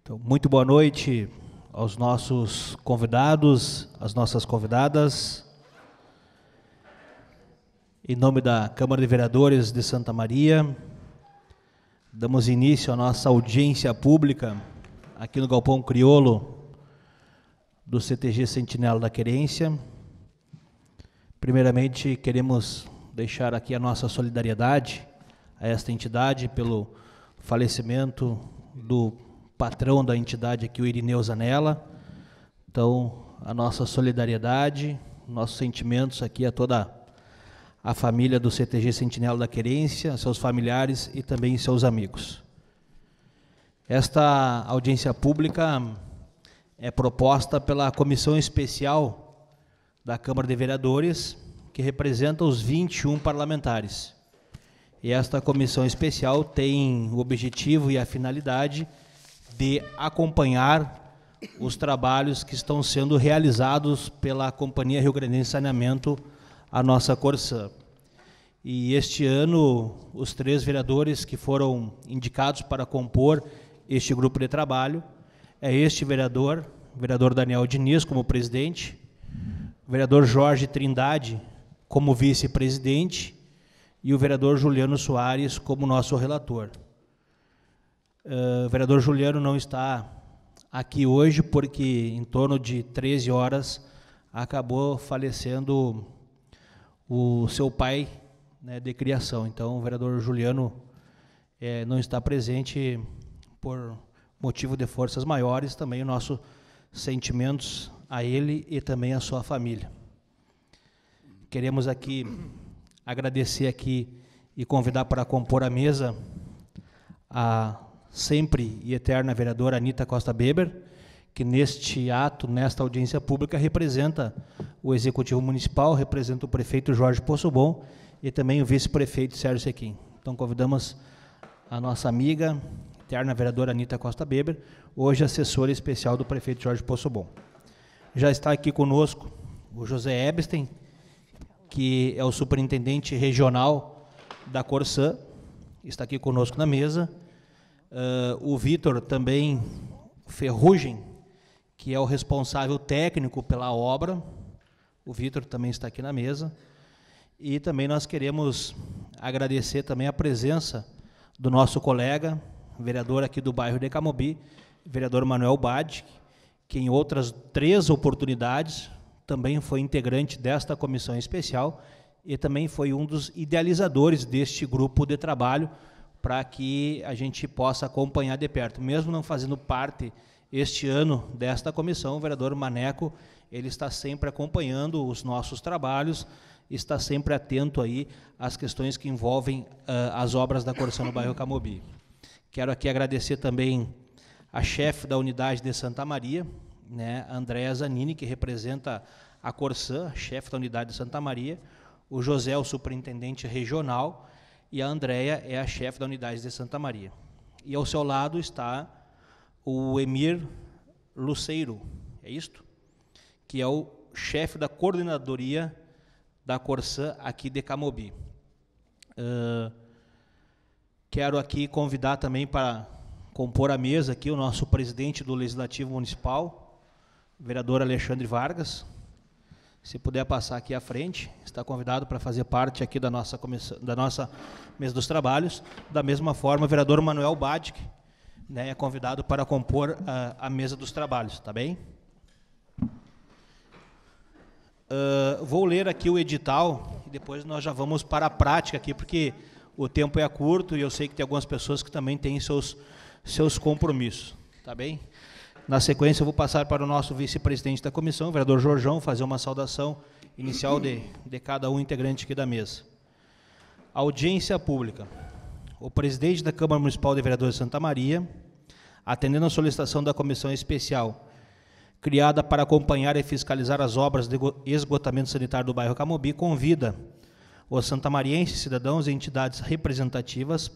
Então, muito boa noite aos nossos convidados, às nossas convidadas. Em nome da Câmara de Vereadores de Santa Maria, damos início à nossa audiência pública aqui no Galpão Criolo do CTG Sentinela da Querência. Primeiramente, queremos deixar aqui a nossa solidariedade a esta entidade pelo falecimento do patrão da entidade aqui, o Irineu Zanella. Então, a nossa solidariedade, nossos sentimentos aqui a toda a a família do CTG Sentinela da Querência, seus familiares e também seus amigos. Esta audiência pública é proposta pela Comissão Especial da Câmara de Vereadores, que representa os 21 parlamentares. E esta comissão especial tem o objetivo e a finalidade de acompanhar os trabalhos que estão sendo realizados pela Companhia Rio Grande de Saneamento a nossa Corsã. E este ano, os três vereadores que foram indicados para compor este grupo de trabalho é este vereador, o vereador Daniel Diniz, como presidente, o vereador Jorge Trindade, como vice-presidente, e o vereador Juliano Soares como nosso relator. Uh, ah, o vereador Juliano não está aqui hoje porque, em torno de 13 horas, acabou falecendo o seu pai né, de criação. Então, o vereador Juliano é, não está presente por motivo de forças maiores, também os nossos sentimentos a ele e também a sua família. Queremos aqui agradecer aqui e convidar para compor a mesa a sempre e eterna vereadora Anita Costa Beber, que neste ato, nesta audiência pública, representa o Executivo Municipal, representa o prefeito Jorge Possobon e também o vice-prefeito Sérgio Sequim. Então convidamos a nossa amiga, eterna vereadora Anitta Costa Beber, hoje assessora especial do prefeito Jorge Possobon. Já está aqui conosco o José Ebstein, que é o superintendente regional da Corsã, está aqui conosco na mesa. Uh, o Vitor também Ferrugem, que é o responsável técnico pela obra, o Vitor também está aqui na mesa. E também nós queremos agradecer também a presença do nosso colega, vereador aqui do bairro de Camobi, vereador Manuel Badic, que em outras três oportunidades também foi integrante desta comissão especial e também foi um dos idealizadores deste grupo de trabalho para que a gente possa acompanhar de perto. Mesmo não fazendo parte este ano desta comissão, o vereador Maneco ele está sempre acompanhando os nossos trabalhos, está sempre atento aí às questões que envolvem uh, as obras da Corção no bairro Camobi. Quero aqui agradecer também a chefe da unidade de Santa Maria, né, Andréa Zanini, que representa a Corsã, chefe da unidade de Santa Maria, o José, o superintendente regional, e a Andréa é a chefe da unidade de Santa Maria. E ao seu lado está o Emir Luceiro, é isto? que é o chefe da coordenadoria da Corsã aqui de Camobi. Uh, quero aqui convidar também para compor a mesa aqui o nosso presidente do Legislativo Municipal, vereador Alexandre Vargas. Se puder passar aqui à frente, está convidado para fazer parte aqui da nossa, da nossa mesa dos trabalhos. Da mesma forma, o vereador Manuel Badic né, é convidado para compor a, ah, a mesa dos trabalhos, tá bem? Uh, vou ler aqui o edital e depois nós já vamos para a prática aqui, porque o tempo é curto e eu sei que tem algumas pessoas que também têm seus, seus compromissos. Tá bem? Na sequência, eu vou passar para o nosso vice-presidente da comissão, o vereador Jorjão, fazer uma saudação inicial de, de cada um integrante aqui da mesa. Audiência pública. O presidente da Câmara Municipal de Vereadores de Santa Maria, atendendo a solicitação da comissão especial criada para acompanhar e fiscalizar as obras de esgotamento sanitário do bairro Camobi, convida os santamarienses, cidadãos e entidades representativas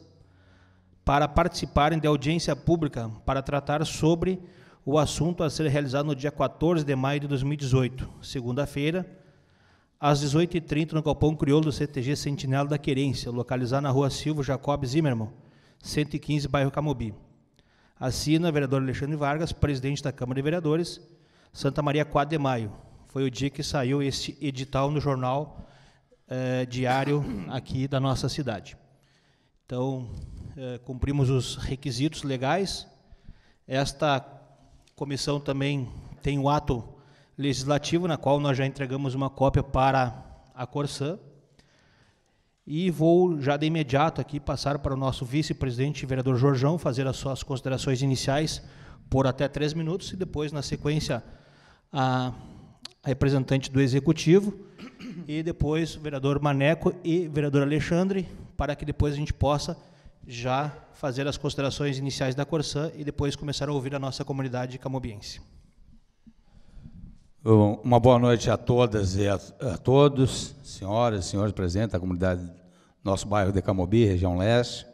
para participarem de audiência pública para tratar sobre o assunto a ser realizado no dia 14 de maio de 2018, segunda-feira, às 18h30, no Galpão Crioulo do CTG Sentinela da Querência, localizado na rua Silvio Jacob Zimmermann, 115, bairro Camobi. Assina vereador Alexandre Vargas, presidente da Câmara de Vereadores, Santa Maria, 4 de maio. Foi o dia que saiu esse edital no jornal eh, diário aqui da nossa cidade. Então, eh, cumprimos os requisitos legais. Esta comissão também tem o ato legislativo, na qual nós já entregamos uma cópia para a Corsan e vou já de imediato aqui passar para o nosso vice-presidente, vereador Jorjão, fazer as suas considerações iniciais por até três minutos e depois, na sequência, a representante do Executivo e depois o vereador Maneco e o vereador Alexandre, para que depois a gente possa já fazer as considerações iniciais da Corsã e depois começar a ouvir a nossa comunidade camobiense. Uma boa noite a todas e a, a todos, senhoras e senhores presentes, a comunidade nosso bairro de Camobi, região leste.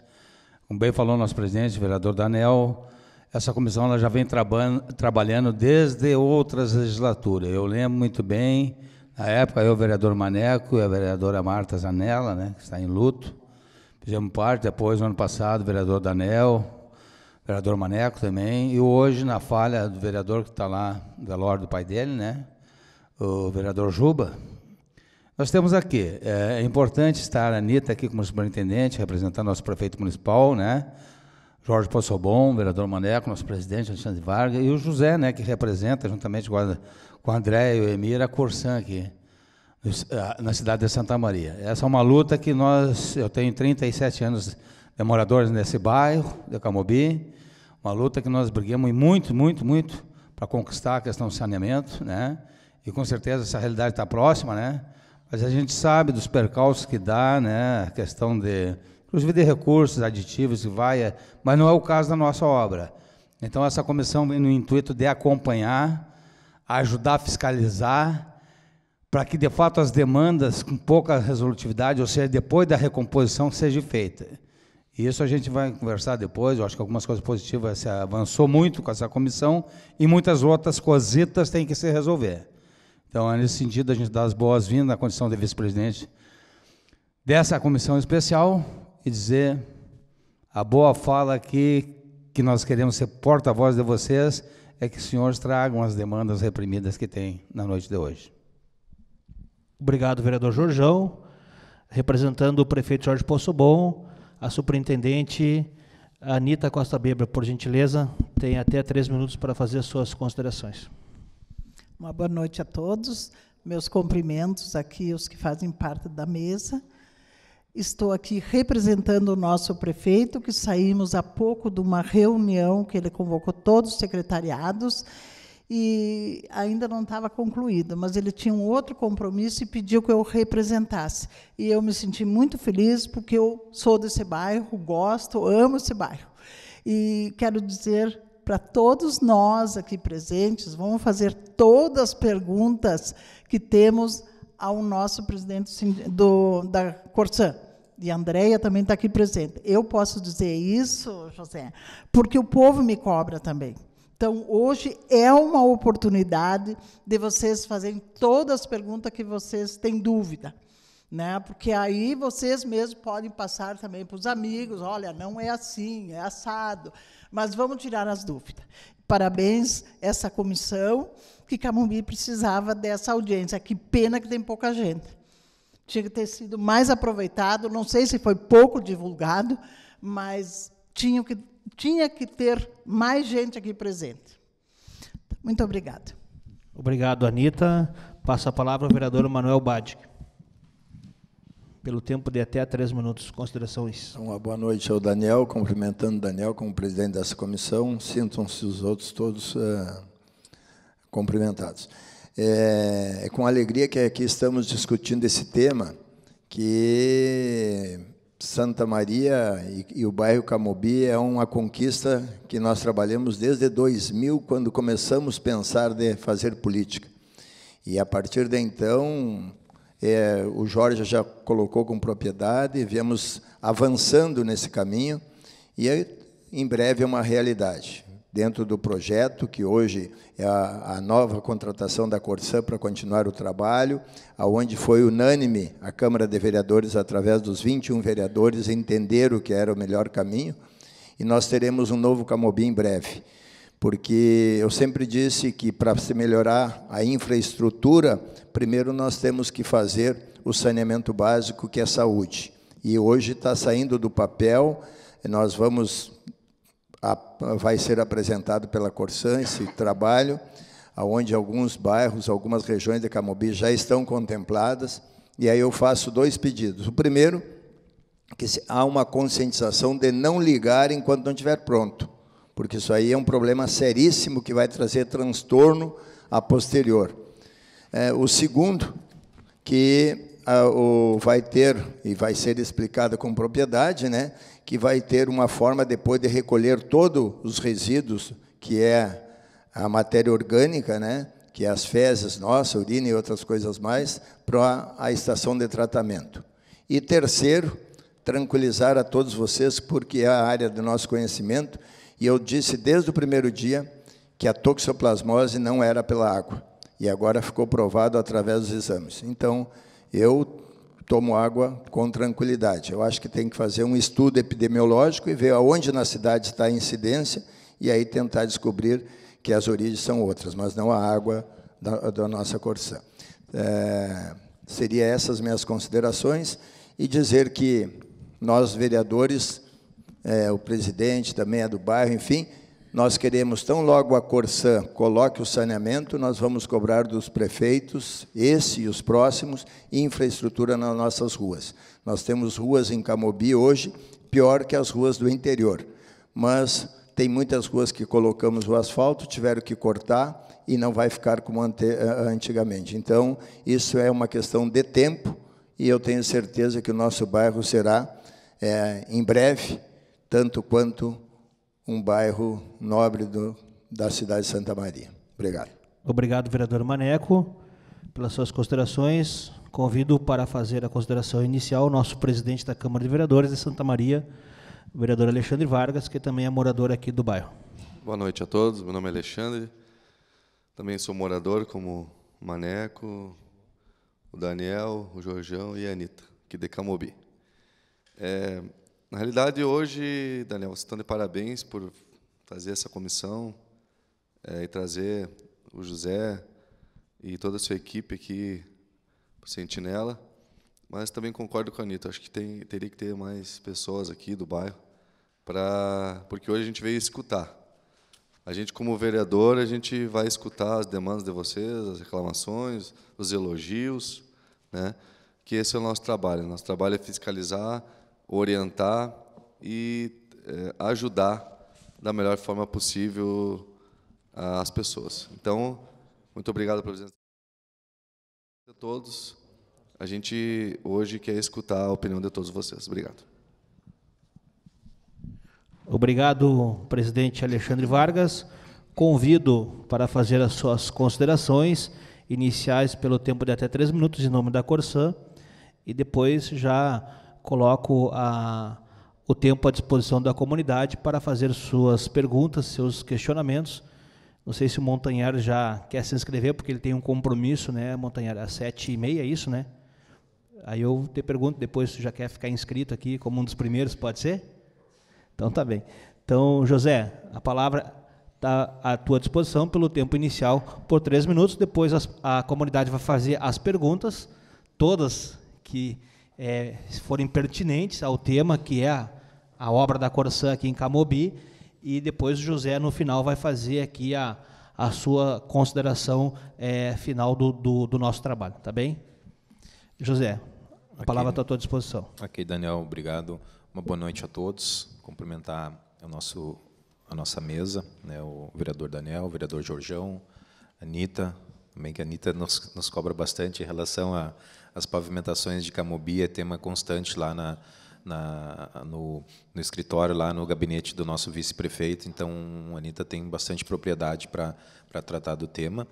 Como bem falou nosso presidente, vereador Daniel, essa comissão ela já vem trabalhando trabalhando desde outras legislaturas. Eu lembro muito bem, na época, eu, o vereador Maneco e a vereadora Marta Zanella, né, que está em luto, fizemos parte. Depois, no ano passado, o vereador Daniel, vereador Maneco também, e hoje, na falha do vereador que está lá, da Lorde do pai dele, né, o vereador Juba, nós temos aqui, é, é importante estar a Anitta aqui como superintendente, representando nosso prefeito municipal, né, Jorge Possobon, vereador Maneco, nosso presidente, Alexandre Vargas, e o José, né, que representa, juntamente com a, com a André e o Emir, a Corsan aqui, ah, na cidade de Santa Maria. Essa é uma luta que nós, eu tenho 37 anos de é moradores nesse bairro, de Camobi, uma luta que nós brigamos muito, muito, muito para conquistar a questão do saneamento, né? E com certeza essa realidade está próxima, né? Mas a gente sabe dos percalços que dá, né? A questão de, inclusive de recursos, aditivos que vai, é, mas não é o caso da nossa obra. Então essa comissão vem no intuito de acompanhar, ajudar a fiscalizar, para que de fato as demandas com pouca resolutividade, ou seja, depois da recomposição, seja feita. E isso a gente vai conversar depois. Eu acho que algumas coisas positivas se avançou muito com essa comissão e muitas outras cositas têm que se resolver. Então, é nesse sentido, a gente dá as boas-vindas à condição de vice-presidente dessa comissão especial e dizer a boa fala aqui que nós queremos ser porta-voz de vocês é que os senhores tragam as demandas reprimidas que tem na noite de hoje. Obrigado, vereador Jorjão. Representando o prefeito Jorge Poço Bom, a superintendente Anita Costa Bebra, por gentileza, tem até três minutos para fazer suas considerações. Uma boa noite a todos. Meus cumprimentos aqui, os que fazem parte da mesa. Estou aqui representando o nosso prefeito, que saímos há pouco de uma reunião que ele convocou todos os secretariados e ainda não estava concluído, mas ele tinha um outro compromisso e pediu que eu representasse. E eu me senti muito feliz porque eu sou desse bairro, gosto, amo esse bairro. E quero dizer para todos nós aqui presentes, vamos fazer todas as perguntas que temos ao nosso presidente do, da Corsã. E a Andrea também está aqui presente. Eu posso dizer isso, José, porque o povo me cobra também. Então, hoje é uma oportunidade de vocês fazerem todas as perguntas que vocês têm dúvida. Né? Porque aí vocês mesmos podem passar também para os amigos: olha, não é assim, é assado. Mas vamos tirar as dúvidas. Parabéns essa comissão, que Camumbi precisava dessa audiência. Que pena que tem pouca gente. Tinha que ter sido mais aproveitado. Não sei se foi pouco divulgado, mas tinham que tinha que ter mais gente aqui presente. Muito obrigada. Obrigado, Anitta. Passa a palavra ao vereador Manuel Badic. Pelo tempo de até três minutos. Considerações. Então, uma boa noite ao Daniel, cumprimentando o Daniel como presidente dessa comissão. Sintam-se os outros todos uh, cumprimentados. É, é com alegria que aqui estamos discutindo esse tema que Santa Maria e, e, o bairro Camobi é uma conquista que nós trabalhamos desde 2000, quando começamos a pensar de fazer política. E a partir de então, é, o Jorge já colocou com propriedade, viemos avançando nesse caminho e é, em breve é uma realidade dentro do projeto, que hoje é a, a nova contratação da Corsã para continuar o trabalho, aonde foi unânime a Câmara de Vereadores, através dos 21 vereadores, entender o que era o melhor caminho, e nós teremos um novo Camobim em breve. Porque eu sempre disse que para se melhorar a infraestrutura, primeiro nós temos que fazer o saneamento básico, que é saúde. E hoje está saindo do papel, nós vamos a, vai ser apresentado pela Corsã, esse trabalho, aonde alguns bairros, algumas regiões de Camobi já estão contempladas. E aí eu faço dois pedidos. O primeiro, que há uma conscientização de não ligar enquanto não estiver pronto, porque isso aí é um problema seríssimo que vai trazer transtorno a posterior. É, o segundo, que a, o, vai ter, e vai ser explicado com propriedade, né, que vai ter uma forma depois de recolher todos os resíduos, que é a matéria orgânica, né? que é as fezes, nossa, urina e outras coisas mais, para a estação de tratamento. E terceiro, tranquilizar a todos vocês, porque é a área do nosso conhecimento, e eu disse desde o primeiro dia que a toxoplasmose não era pela água, e agora ficou provado através dos exames. Então, eu tomo água com tranquilidade. Eu acho que tem que fazer um estudo epidemiológico e ver aonde na cidade está a incidência e aí tentar descobrir que as origens são outras, mas não a água da, da nossa Corsã. É, seria essas minhas considerações e dizer que nós, vereadores, é, o presidente também é do bairro, enfim, nós queremos, tão logo a Corsã coloque o saneamento, nós vamos cobrar dos prefeitos, esse e os próximos, infraestrutura nas nossas ruas. Nós temos ruas em Camobi hoje pior que as ruas do interior, mas tem muitas ruas que colocamos o asfalto, tiveram que cortar e não vai ficar como ante, eh, eh, antigamente. Então, isso é uma questão de tempo e eu tenho certeza que o nosso bairro será, é, em breve, tanto quanto um bairro nobre do, da cidade de Santa Maria. Obrigado. Obrigado, vereador Maneco, pelas suas considerações. Convido para fazer a consideração inicial o nosso presidente da Câmara de Vereadores de Santa Maria, o vereador Alexandre Vargas, que também é morador aqui do bairro. Boa noite a todos. Meu nome é Alexandre. Também sou morador, como Maneco, o Daniel, o Jorjão e a Anitta, aqui de Camobi. É, na realidade, hoje, Daniel, vocês estão de parabéns por fazer essa comissão é, e trazer o José e toda a sua equipe aqui para Sentinela. Mas também concordo com a Anitta, acho que tem, teria que ter mais pessoas aqui do bairro, para porque hoje a gente veio escutar. A gente, como vereador, a gente vai escutar as demandas de vocês, as reclamações, os elogios, né? que esse é o nosso trabalho. Nosso trabalho é fiscalizar orientar e é, ajudar da melhor forma possível ah, as pessoas. Então, muito obrigado pela presença de todos. A gente hoje quer escutar a opinião de todos vocês. Obrigado. Obrigado, presidente Alexandre Vargas. Convido para fazer as suas considerações iniciais pelo tempo de até três minutos em nome da Corsã e depois já coloco a, o tempo à disposição da comunidade para fazer suas perguntas, seus questionamentos. Não sei se o Montanhar já quer se inscrever, porque ele tem um compromisso, né, Montanhar? Às sete e meia, é isso, né? Aí eu te pergunto depois se já quer ficar inscrito aqui como um dos primeiros, pode ser? Então tá bem. Então, José, a palavra está à tua disposição pelo tempo inicial por três minutos. Depois as, a comunidade vai fazer as perguntas, todas que é, forem pertinentes ao tema, que é a, a obra da Corsã aqui em Camobi, e depois o José, no final, vai fazer aqui a, a sua consideração é, final do, do, do, nosso trabalho, tá bem? José, a okay. palavra está à tua disposição. Ok, Daniel, obrigado. Uma boa noite a todos. Cumprimentar o nosso, a nossa mesa, né, o vereador Daniel, o vereador Jorjão, Anitta, também que a Anitta nos, nos cobra bastante em relação a as pavimentações de Camobi é tema constante lá na, na, no, no, escritório, lá no gabinete do nosso vice-prefeito. Então, a Anitta tem bastante propriedade para, para tratar do tema.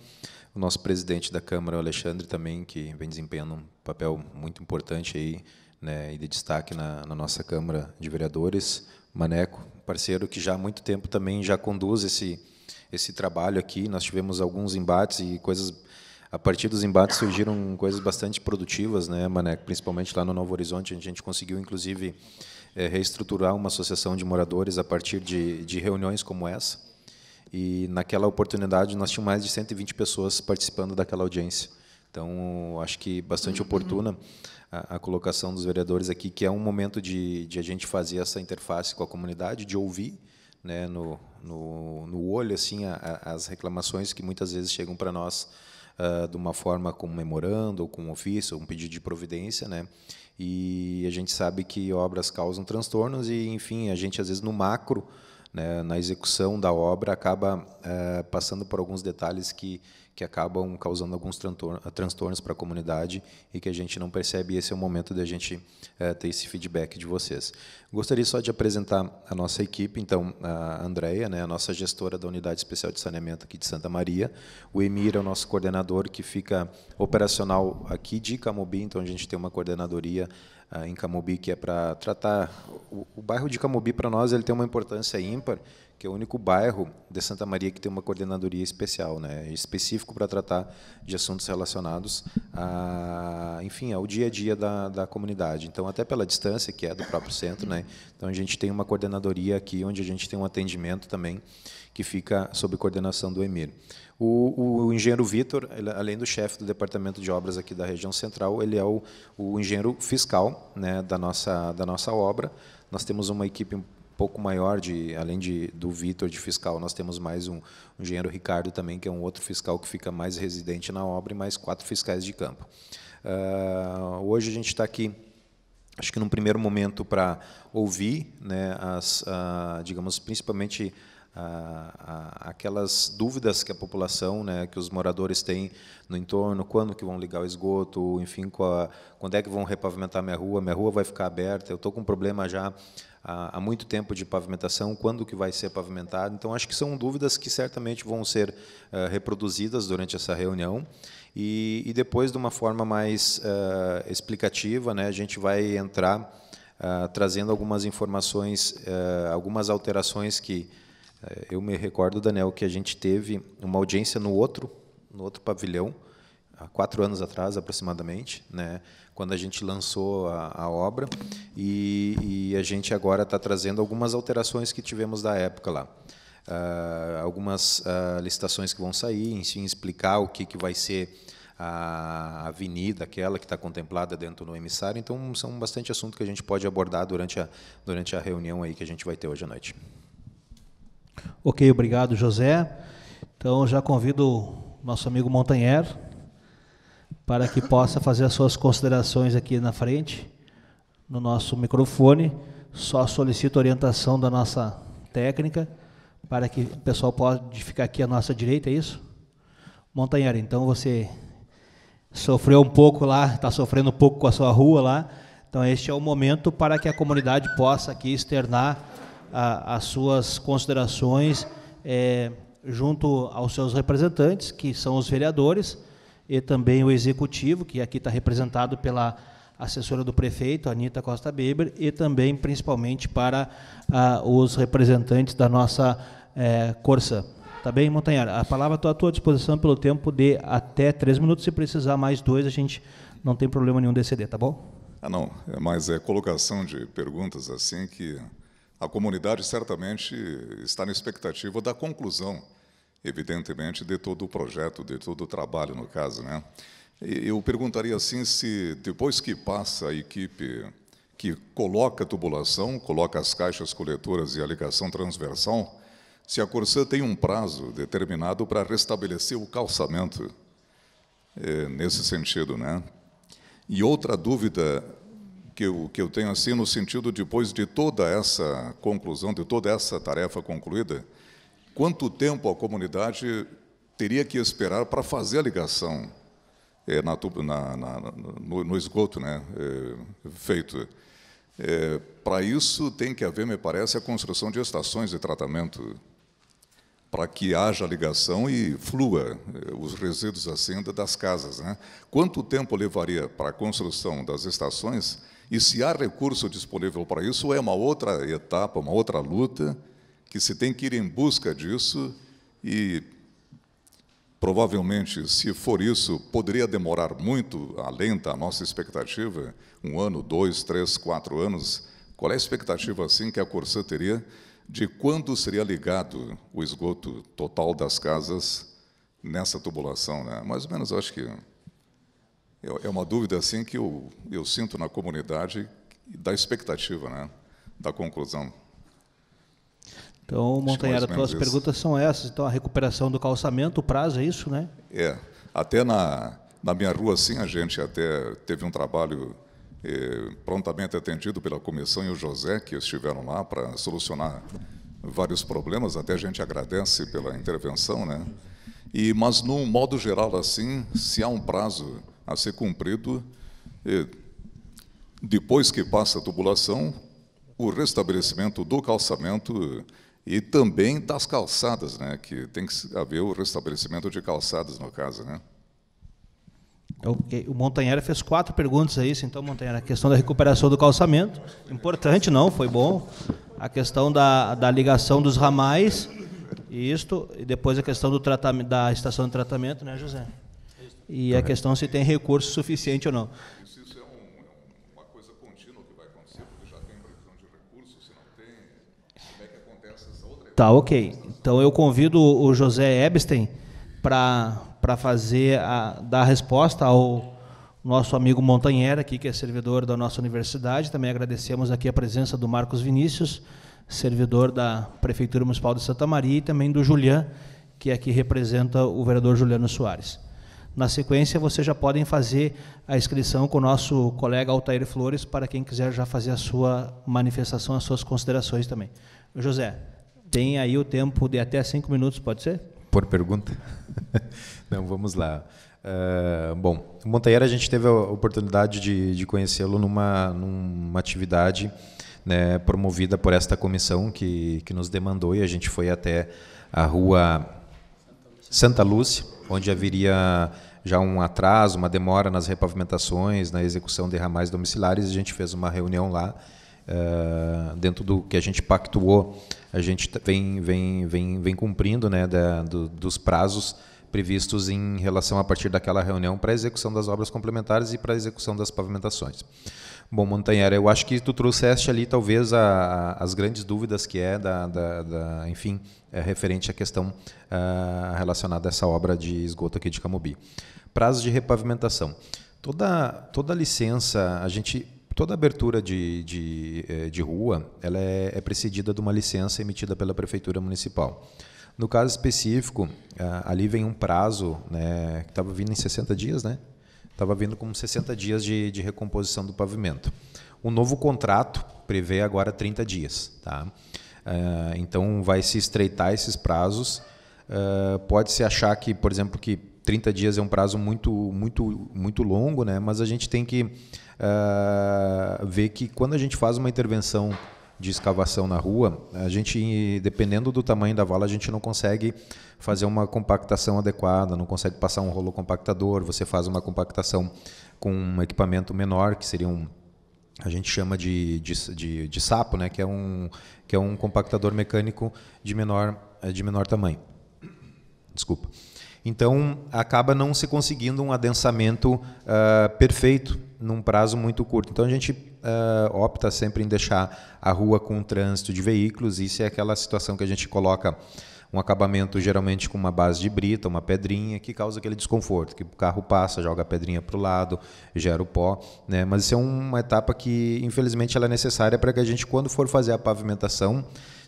O nosso presidente da Câmara, o Alexandre, também, que vem desempenhando um papel muito importante aí, né, e de destaque na, na nossa Câmara de Vereadores. Maneco, parceiro que já há muito tempo também já conduz esse, esse trabalho aqui. Nós tivemos alguns embates e coisas a partir dos embates surgiram coisas bastante produtivas, né, Maneco? Principalmente lá no Novo Horizonte, a gente conseguiu, inclusive, eh, reestruturar uma associação de moradores a partir de, de reuniões como essa. E naquela oportunidade nós tínhamos mais de 120 pessoas participando daquela audiência. Então, acho que bastante uhum. oportuna a, a, colocação dos vereadores aqui, que é um momento de, de a gente fazer essa interface com a comunidade, de ouvir né, no, no, no olho assim a, a, as reclamações que muitas vezes chegam para nós uh, de uma forma com um memorando, ou com um ofício, ou um pedido de providência, né? E a gente sabe que obras causam transtornos e, enfim, a gente às vezes no macro, né, na execução da obra, acaba uh, passando por alguns detalhes que que acabam causando alguns eh, transtornos para a comunidade e que a gente não percebe. E esse é o momento da gente é, ter esse feedback de vocês. Gostaria só de apresentar a nossa equipe, então, a Andrea, né, a nossa gestora da Unidade Especial de Saneamento aqui de Santa Maria, o Emir é o nosso coordenador que fica operacional aqui de Camobi, então a gente tem uma coordenadoria eh, em Camobi que é para tratar o, o bairro de Camobi para nós ele tem uma importância ímpar que é o único bairro de Santa Maria que tem uma coordenadoria especial, né, específico para tratar de assuntos relacionados, a, enfim, ao dia a dia da, da comunidade. Então, até pela distância que é do próprio centro, né, então a gente tem uma coordenadoria aqui onde a gente tem um atendimento também que fica sob coordenação do Emir. O, o, o engenheiro Vitor, além do chefe do departamento de obras aqui da região central, ele é o, o engenheiro fiscal né, da, nossa, da nossa obra. Nós temos uma equipe pouco maior de, além de, do Vitor de fiscal, nós temos mais um, um engenheiro Ricardo também, que é um outro fiscal que fica mais residente na obra, e mais quatro fiscais de campo. Uh, hoje a gente está aqui acho que num primeiro momento para ouvir, né, as, ah, digamos, principalmente ah, aquelas dúvidas que a população, né, que os moradores têm no entorno, quando que vão ligar o esgoto, enfim, quando é que vão repavimentar minha rua, minha rua vai ficar aberta, eu estou com um problema já há muito tempo de pavimentação, quando que vai ser pavimentado. Então, acho que são dúvidas que certamente vão ser uh, reproduzidas durante essa reunião. E, e depois, de uma forma mais uh, explicativa, né, a gente vai entrar uh, trazendo algumas informações, algumas alterações que eu me recordo, Daniel, que a gente teve uma audiência no outro, no outro pavilhão, há quatro anos atrás, aproximadamente, né, quando a gente lançou a, a obra, e, e, a gente agora está trazendo algumas alterações que tivemos da época lá. Uh, algumas uh, licitações que vão sair, enfim, explicar o que, que vai ser a avenida, aquela que está contemplada dentro do emissário. Então, são bastante assunto que a gente pode abordar durante a, durante a reunião aí que a gente vai ter hoje à noite. Ok, obrigado, José. Então, já convido o nosso amigo Montanher para que possa fazer as suas considerações aqui na frente, no nosso microfone. Só solicito orientação da nossa técnica para que o pessoal possa ficar aqui à nossa direita, é isso? Montanhara, então você sofreu um pouco lá, está sofrendo um pouco com a sua rua lá, então este é o momento para que a comunidade possa aqui externar a, as suas considerações é, junto aos seus representantes, que são os vereadores, e também o executivo, que aqui está representado pela assessora do prefeito, Anitta Costa Beber, e também, principalmente, para ah, os representantes da nossa eh, Corsa. Tá bem, Montanhar? A palavra está à tua disposição pelo tempo de até três minutos. Se precisar mais dois, a gente não tem problema nenhum de ceder, tá bom? Ah, não. É, mas é colocação de perguntas assim que a comunidade certamente está na expectativa da conclusão evidentemente, de todo o projeto, de todo o trabalho, no caso. Né? Eu perguntaria assim se, depois que passa a equipe que coloca a tubulação, coloca as caixas coletoras e a ligação transversal, se a Corsã tem um prazo determinado para restabelecer o calçamento, é, nesse sentido. Né? E outra dúvida que eu, que eu tenho, assim, no sentido depois de toda essa conclusão, de toda essa tarefa concluída, quanto tempo a comunidade teria que esperar para fazer a ligação é, na, na, na, no, no, esgoto né, é, feito. É, para isso tem que haver, me parece, a construção de estações de tratamento para que haja ligação e flua é, os resíduos assim das casas. Né? Quanto tempo levaria para a construção das estações? E se há recurso disponível para isso, é uma outra etapa, uma outra luta que se tem que ir em busca disso e provavelmente, se for isso, poderia demorar muito além da nossa expectativa, um ano, dois, três, quatro anos. Qual é a expectativa assim que a Corsã teria de quando seria ligado o esgoto total das casas nessa tubulação? Né? Mais ou menos, acho que é, é uma dúvida assim que eu, eu sinto na comunidade da expectativa, né? da conclusão. Então, Montanhar, as tuas perguntas são essas. Então, a recuperação do calçamento, o prazo é isso, né? É. Até na, na minha rua, assim, a gente até teve um trabalho eh, prontamente atendido pela comissão e o José, que estiveram lá para solucionar vários problemas. Até a gente agradece pela intervenção, né? E, mas, num modo geral, assim, se há um prazo a ser cumprido, eh, depois que passa a tubulação, o restabelecimento do calçamento e também das calçadas, né? que tem que haver o restabelecimento de calçadas, no caso. Né? O Montanhera fez quatro perguntas a isso, então, Montanhera. A questão da recuperação do calçamento, importante, não, foi bom. A questão da, da ligação dos ramais, e isto, e depois a questão do tratamento, da estação de tratamento, né, José? E a questão se tem recurso suficiente ou não. Tá, ok. Então eu convido o José Ebstein para fazer a, dar a resposta ao nosso amigo Montanhera, aqui, que é servidor da nossa universidade. Também agradecemos aqui a presença do Marcos Vinícius, servidor da Prefeitura Municipal de Santa Maria, e também do Julian, que é aqui representa o vereador Juliano Soares. Na sequência, vocês já podem fazer a inscrição com o nosso colega Altair Flores, para quem quiser já fazer a sua manifestação, as suas considerações também. José, tem aí o tempo de até cinco minutos, pode ser? Por pergunta? Não, vamos lá. Uh, bom, o Montanheiro a gente teve a oportunidade de, de conhecê-lo numa, numa atividade né, promovida por esta comissão que, que nos demandou e a gente foi até a rua Santa Lúcia, onde haveria já um atraso, uma demora nas repavimentações, na execução de ramais domiciliares, e a gente fez uma reunião lá ah, dentro do que a gente pactuou, a gente vem, vem, vem, vem cumprindo né, da, do, dos prazos previstos em relação a partir daquela reunião para a execução das obras complementares e para a execução das pavimentações. Bom, Montanhara, eu acho que tu trouxeste ali talvez a, a, as grandes dúvidas que é da, da, da enfim, é referente à questão uh, relacionada a essa obra de esgoto aqui de Camobi. Prazos de repavimentação. Toda, toda licença, a gente Toda abertura de, de, eh, de rua ela é, é precedida de uma licença emitida pela Prefeitura Municipal. No caso específico, ah, ali vem um prazo né, que estava vindo em 60 dias, né? Estava vindo com 60 dias de, de recomposição do pavimento. O novo contrato prevê agora 30 dias. Tá? Ah, então, vai se estreitar esses prazos. Ah, Pode-se achar que, por exemplo, que 30 dias é um prazo muito, muito, muito longo, né? mas a gente tem que uh, ah, vê que quando a gente faz uma intervenção de escavação na rua, a gente, dependendo do tamanho da vala, a gente não consegue fazer uma compactação adequada, não consegue passar um rolo compactador, você faz uma compactação com um equipamento menor, que seria um a gente chama de, de, de, de sapo, né? que, é um, que é um compactador mecânico de menor, de menor tamanho. Desculpa. Então, acaba não se conseguindo um adensamento uh, perfeito num prazo muito curto. Então, a gente uh, opta sempre em deixar a rua com trânsito de veículos. Isso é aquela situação que a gente coloca um acabamento geralmente com uma base de brita, uma pedrinha, que causa aquele desconforto, que o carro passa, joga a pedrinha para o lado, gera o pó, né? mas isso é uma etapa que, infelizmente, ela é necessária para que a gente, quando for fazer a pavimentação,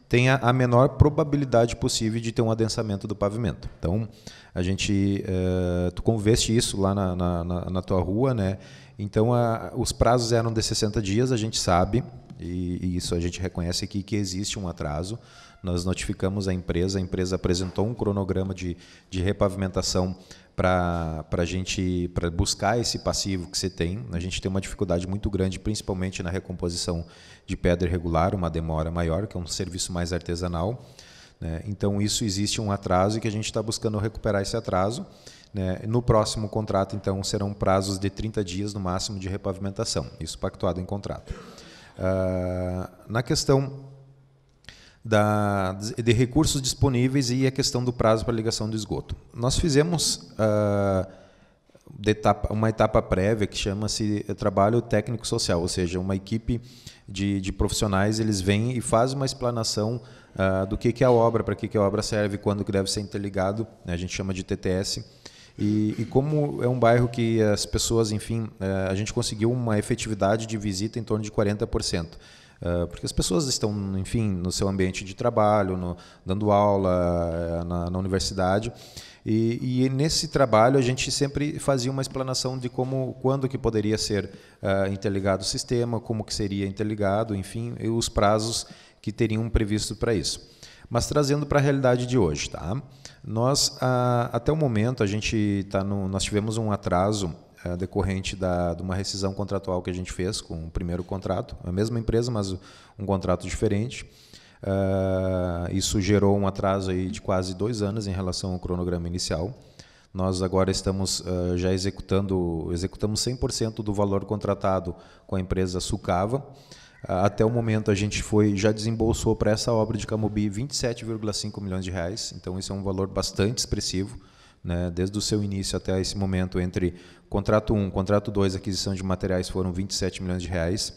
tenha a menor probabilidade possível de ter um adensamento do pavimento. Então, a gente, eh, tu conveste isso lá na, na, na tua rua, né? Então, a, os prazos eram de 60 dias, a gente sabe, e, e isso a gente reconhece aqui que existe um atraso. Nós notificamos a empresa, a empresa apresentou um cronograma de, de repavimentação para a gente para buscar esse passivo que você tem. A gente tem uma dificuldade muito grande, principalmente na recomposição de pedra irregular, uma demora maior, que é um serviço mais artesanal. Né? Então, isso existe um atraso e que a gente está buscando recuperar esse atraso. Né? No próximo contrato, então, serão prazos de 30 dias no máximo de repavimentação, isso pactuado em contrato. Uh, na questão da, de recursos disponíveis e a questão do prazo para ligação do esgoto. Nós fizemos uh, etapa, uma etapa prévia que chama-se eh, trabalho técnico-social, ou seja, uma equipe de, de, profissionais eles vêm e faz uma explanação uh, do que, que é a obra, para que, que a obra serve, quando que deve ser interligado, né, a gente chama de TTS. E, e, como é um bairro que as pessoas, enfim, uh, a gente conseguiu uma efetividade de visita em torno de 40%. Ah, porque as pessoas estão, enfim, no seu ambiente de trabalho, no, dando aula eh, na, na universidade. E, e, nesse trabalho a gente sempre fazia uma explanação de como, quando que poderia ser uh, interligado o sistema, como que seria interligado, enfim, e os prazos que teriam previsto para isso. Mas trazendo para a realidade de hoje, tá? Nós uh, até o momento a gente tá no, nós tivemos um atraso eh, decorrente da, de uma rescisão contratual que a gente fez com o primeiro contrato, a mesma empresa, mas um contrato diferente. Uh, isso gerou um atraso aí de quase dois anos em relação ao cronograma inicial. Nós agora estamos uh, já executando, executamos 100% do valor contratado com a empresa Sucava. Uh, até o momento a gente foi já desembolsou para essa obra de Camobi 27,5 milhões de reais. Então isso é um valor bastante expressivo né, desde o seu início até esse momento, entre contrato 1, contrato 2, aquisição de materiais foram 27 milhões de reais.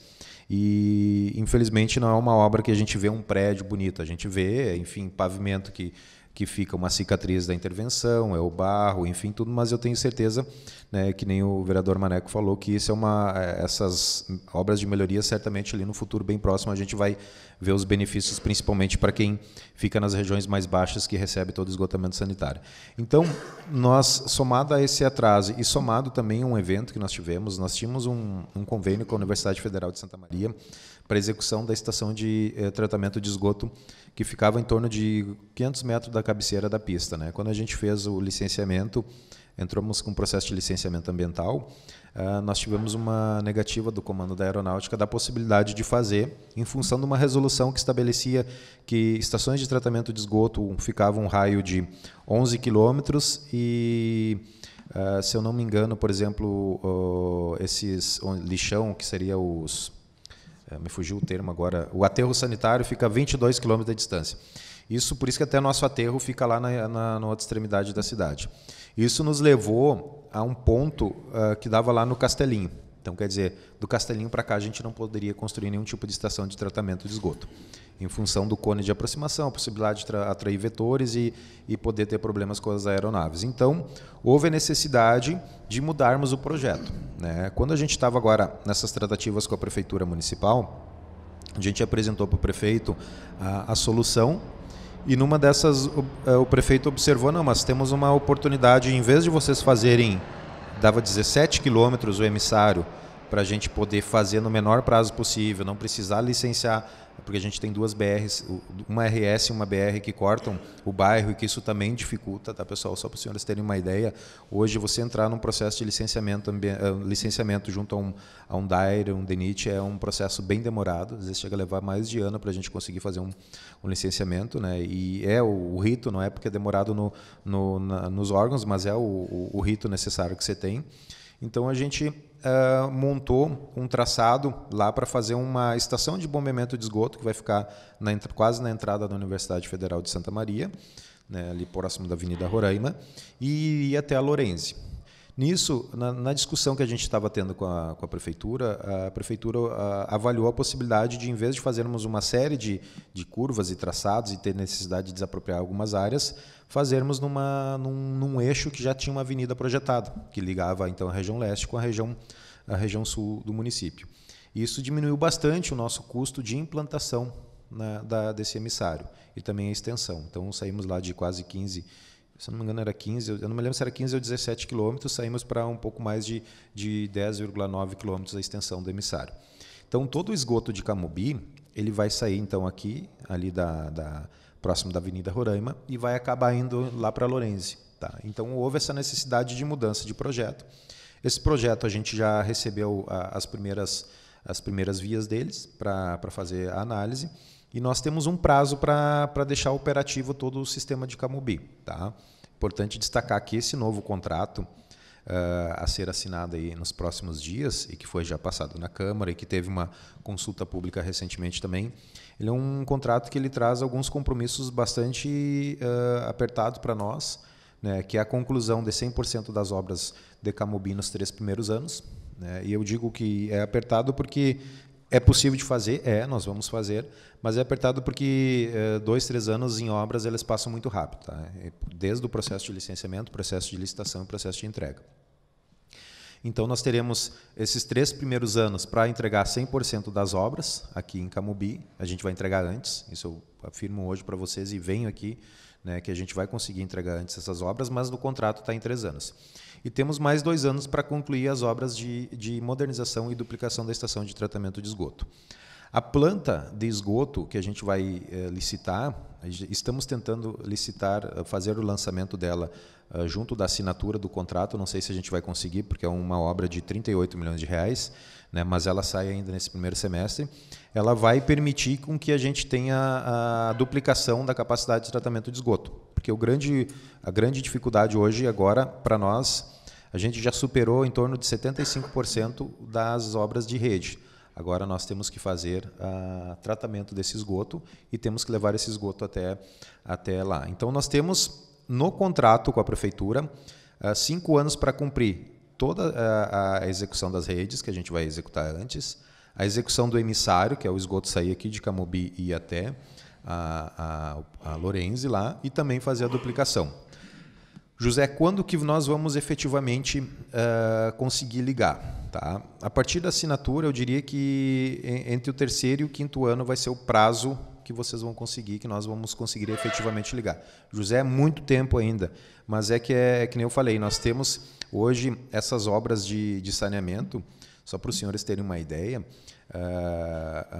E infelizmente não é uma obra que a gente vê um prédio bonito, a gente vê, enfim, pavimento que que fica uma cicatriz da intervenção, é o barro, enfim, tudo, mas eu tenho certeza, né, que nem o vereador Maneco falou, que isso é uma, é, essas obras de melhoria, certamente ali no futuro bem próximo, a gente vai ver os benefícios, principalmente para quem fica nas regiões mais baixas que recebe todo o esgotamento sanitário. Então, nós, somado a esse atraso e somado também a um evento que nós tivemos, nós tínhamos um, um convênio com a Universidade Federal de Santa Maria para execução da estação de eh, tratamento de esgoto que ficava em torno de 500 metros da cabeceira da pista. Né? Quando a gente fez o licenciamento, entramos com um processo de licenciamento ambiental, uh, nós tivemos uma negativa do comando da aeronáutica da possibilidade de fazer, em função de uma resolução que estabelecia que estações de tratamento de esgoto ficavam um raio de 11 quilômetros e, uh, se eu não me engano, por exemplo, uh, esses lixão, que seria os é, me fugiu o termo agora, o aterro sanitário fica a 22 quilômetros da distância. Isso por isso que até nosso aterro fica lá na, na, na outra extremidade da cidade. Isso nos levou a um ponto uh, que dava lá no Castelinho. Então, quer dizer, do Castelinho para cá a gente não poderia construir nenhum tipo de estação de tratamento de esgoto em função do cone de aproximação, a possibilidade de atrair vetores e, e poder ter problemas com as aeronaves. Então, houve a necessidade de mudarmos o projeto. Né? Quando a gente estava agora nessas tratativas com a Prefeitura Municipal, a gente apresentou para o prefeito a, a solução e numa dessas o, é, o, prefeito observou, não, mas temos uma oportunidade, em vez de vocês fazerem, dava 17 quilômetros o emissário, para a gente poder fazer no menor prazo possível, não precisar licenciar porque a gente tem duas BRs, uma RS e uma BR que cortam o bairro e que isso também dificulta, tá, pessoal? Só para os senhores terem uma ideia, hoje você entrar num processo de licenciamento, eh, licenciamento junto a um, a um DAIR, um DENIT, é um processo bem demorado, às vezes chega a levar mais de ano para a gente conseguir fazer um, um, licenciamento, né? E é o, o, rito, não é porque é demorado no, no, na, nos órgãos, mas é o, o, o rito necessário que você tem. Então a gente uh, montou um traçado lá para fazer uma estação de bombeamento de esgoto que vai ficar na, quase na entrada da Universidade Federal de Santa Maria, né, ali próximo da Avenida Roraima, e ir até a Lorenzi. Nisso, na, na discussão que a gente estava tendo com a, com a, prefeitura, a prefeitura a, avaliou a possibilidade de, em vez de fazermos uma série de, de curvas e traçados e ter necessidade de desapropriar algumas áreas, fazermos numa, num, num eixo que já tinha uma avenida projetada, que ligava então a região leste com a região, a região sul do município. Isso diminuiu bastante o nosso custo de implantação na, né, da, desse emissário e também a extensão. Então saímos lá de quase 15 se não me engano era 15, eu não me lembro se era 15 ou 17 quilômetros, saímos para um pouco mais de, de 10,9 quilômetros a extensão do emissário. Então todo o esgoto de Camubi, ele vai sair então aqui, ali da, da próximo da Avenida Roraima, e vai acabar indo lá para Lorenzi. Tá? Então houve essa necessidade de mudança de projeto. Esse projeto a gente já recebeu as primeiras as primeiras vias deles para fazer a análise. E nós temos um prazo para pra deixar operativo todo o sistema de Camubi. Tá? Importante destacar que esse novo contrato, Uh, a ser assinado aí nos próximos dias e que foi já passado na Câmara e que teve uma consulta pública recentemente também. Ele é um contrato que ele traz alguns compromissos bastante uh, apertados para nós, né, que é a conclusão de 100% das obras de Camubi nos três primeiros anos. Né, e eu digo que é apertado porque é possível de fazer? É, nós vamos fazer, mas é apertado porque é, dois, três anos em obras eles passam muito rápido, tá? desde o processo de licenciamento, processo de licitação e processo de entrega. Então, nós teremos esses três primeiros anos para entregar 100% das obras aqui em Camubi. A gente vai entregar antes, isso eu afirmo hoje para vocês e venho aqui, né, que a gente vai conseguir entregar antes essas obras, mas no contrato está em três anos e temos mais dois anos para concluir as obras de, de modernização e duplicação da estação de tratamento de esgoto. A planta de esgoto que a gente vai eh, licitar, estamos tentando licitar, eh, fazer o lançamento dela eh, junto da assinatura do contrato. Não sei se a gente vai conseguir, porque é uma obra de 38 milhões de reais, né, mas ela sai ainda nesse primeiro semestre ela vai permitir com que a gente tenha a duplicação da capacidade de tratamento de esgoto. Porque o grande, a grande dificuldade hoje, agora, para nós, a gente já superou em torno de 75% das obras de rede. Agora nós temos que fazer uh, tratamento desse esgoto e temos que levar esse esgoto até, até lá. Então nós temos no contrato com a prefeitura uh, cinco anos para cumprir toda a, ah, a execução das redes, que a gente vai executar antes, a execução do emissário, que é o esgoto sair aqui de Camobi e ir até a, a, a Lorenzi lá, e também fazer a duplicação. José, quando que nós vamos efetivamente uh, conseguir ligar? Tá? A partir da assinatura, eu diria que entre o terceiro e o quinto ano vai ser o prazo que vocês vão conseguir, que nós vamos conseguir efetivamente ligar. José, é muito tempo ainda, mas é que é, é que nem eu falei, nós temos Hoje, essas obras de, de saneamento, só para os senhores terem uma ideia, uh,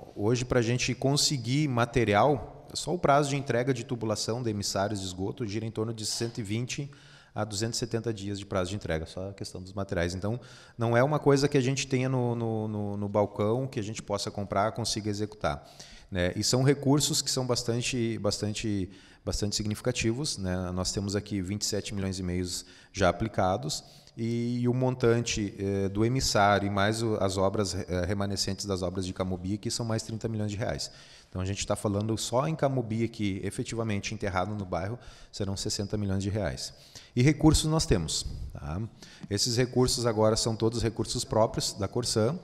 uh, hoje, para a gente conseguir material, só o prazo de entrega de tubulação de emissários de esgoto gira em torno de 120 a 270 dias de prazo de entrega, só a questão dos materiais. Então, não é uma coisa que a gente tenha no, no, no, no balcão, que a gente possa comprar, consiga executar. Né? E são recursos que são bastante, bastante, bastante significativos. Né? Nós temos aqui 27 milhões e meio já aplicados e, o montante eh, do emissário e mais o, as obras eh, remanescentes das obras de Camubi que são mais 30 milhões de reais. Então a gente está falando só em Camubi aqui, efetivamente enterrado no bairro, serão 60 milhões de reais. E recursos nós temos. Tá? Esses recursos agora são todos recursos próprios da Corsan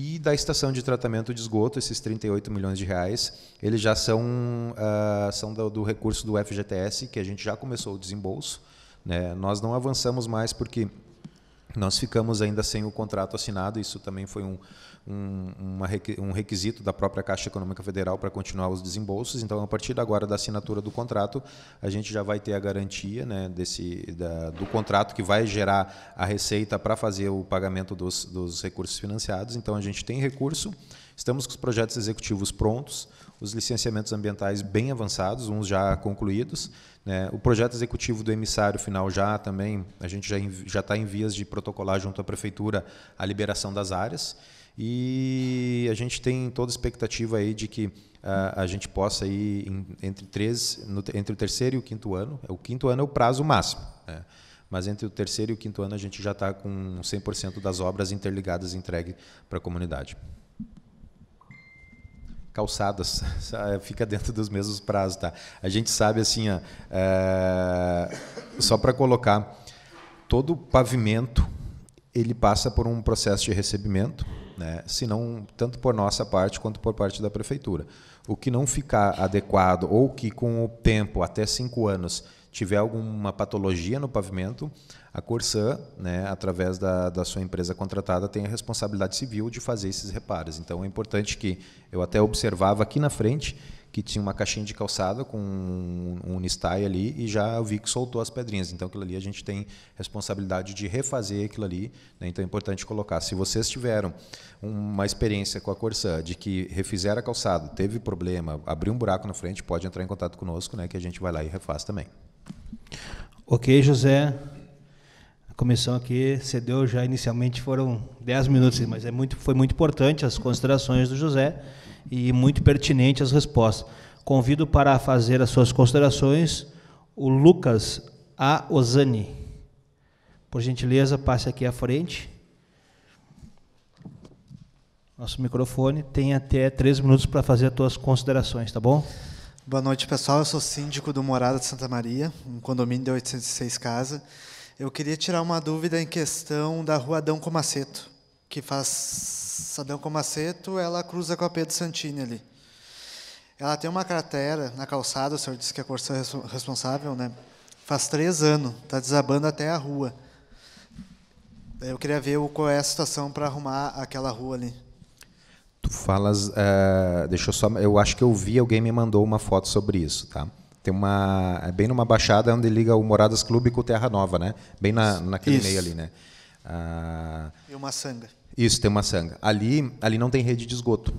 e da estação de tratamento de esgoto, esses 38 milhões de reais, eles já são, uh, são do, do, recurso do FGTS, que a gente já começou o desembolso. Né? Nós não avançamos mais porque nós ficamos ainda sem o contrato assinado, isso também foi um, um, uma, um requisito da própria Caixa Econômica Federal para continuar os desembolsos. Então, a partir de agora da assinatura do contrato, a gente já vai ter a garantia né, desse, da, do contrato que vai gerar a receita para fazer o pagamento dos, dos recursos financiados. Então, a gente tem recurso. Estamos com os projetos executivos prontos, os licenciamentos ambientais bem avançados, uns já concluídos. Né? O projeto executivo do emissário final já também, a gente já está em vias de protocolar junto à prefeitura a liberação das áreas. E a gente tem toda a expectativa aí de que a, ah, a gente possa ir em, entre, três, no, entre o terceiro e o quinto ano. O quinto ano é o prazo máximo. Né? mas entre o terceiro e o quinto ano a gente já está com 100% das obras interligadas entregue para a comunidade. Calçadas, é, fica dentro dos mesmos prazos, tá? A gente sabe assim, ó, é... só para colocar, todo pavimento ele passa por um processo de recebimento, né? se não tanto por nossa parte quanto por parte da prefeitura. O que não ficar adequado ou que com o tempo, até cinco anos, tiver alguma patologia no pavimento, a Corsã, né, através da, da sua empresa contratada, tem a responsabilidade civil de fazer esses reparos. Então é importante que eu até observava aqui na frente que tinha uma caixinha de calçada com um, um ali e já eu vi que soltou as pedrinhas. Então, aquilo ali a gente tem responsabilidade de refazer aquilo ali. Né? Então, é importante colocar. Se vocês tiveram uma experiência com a Corsã de que refizeram a calçada, teve problema, abriu um buraco na frente, pode entrar em contato conosco, né? que a gente vai lá e refaz também. Ok, José. A comissão aqui cedeu já inicialmente foram 10 minutos, mas é muito, foi muito importante as considerações do José e muito pertinente as respostas. Convido para fazer as suas considerações o Lucas A. Ozani. Por gentileza, passe aqui à frente. Nosso microfone tem até três minutos para fazer as suas considerações, tá bom? Boa noite, pessoal. Eu sou síndico do Morada de Santa Maria, um condomínio de 806 casas. Eu queria tirar uma dúvida em questão da rua Adão Comaceto que faz Sadão Comaceto, ela cruza com a Pedro Santini ali. Ela tem uma cratera na calçada, o senhor disse que a Corsã é responsável, né? Faz três anos, está desabando até a rua. Eu queria ver qual é a situação para arrumar aquela rua ali. Tu falas, uh, deixa eu só, eu acho que eu vi, alguém me mandou uma foto sobre isso, tá? Tem uma, é bem numa baixada onde liga o Moradas Clube com o Terra Nova, né? Bem na, naquele isso. meio ali, né? Ah, e uma sanga. Isso, tem uma sanga. Ali, ali não tem rede de esgoto.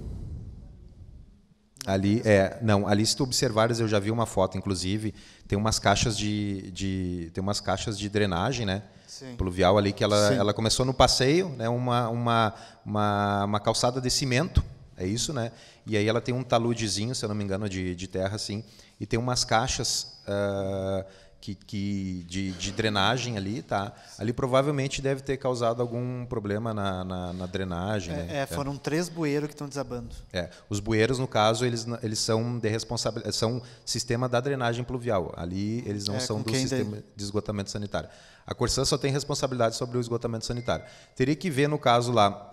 Ali, é, não, ali se tu observares, eu já vi uma foto, inclusive, tem umas caixas de, de tem umas caixas de drenagem, né? Sim. Pluvial ali que ela, ela começou no passeio, né? Uma, uma, uma, uma, calçada de cimento, é isso, né? E aí ela tem um taludezinho, se eu não me engano, de, de terra, assim, e tem umas caixas uh, que, que de, de, drenagem ali, tá? Ali provavelmente deve ter causado algum problema na, na, na drenagem. Né? É, né? é, foram três bueiros que estão desabando. É, os bueiros no caso eles, eles são de responsabilidade, são sistema da drenagem pluvial. Ali eles não é, são do sistema daí? de esgotamento sanitário. A Corsã só tem responsabilidade sobre o esgotamento sanitário. Teria que ver no caso lá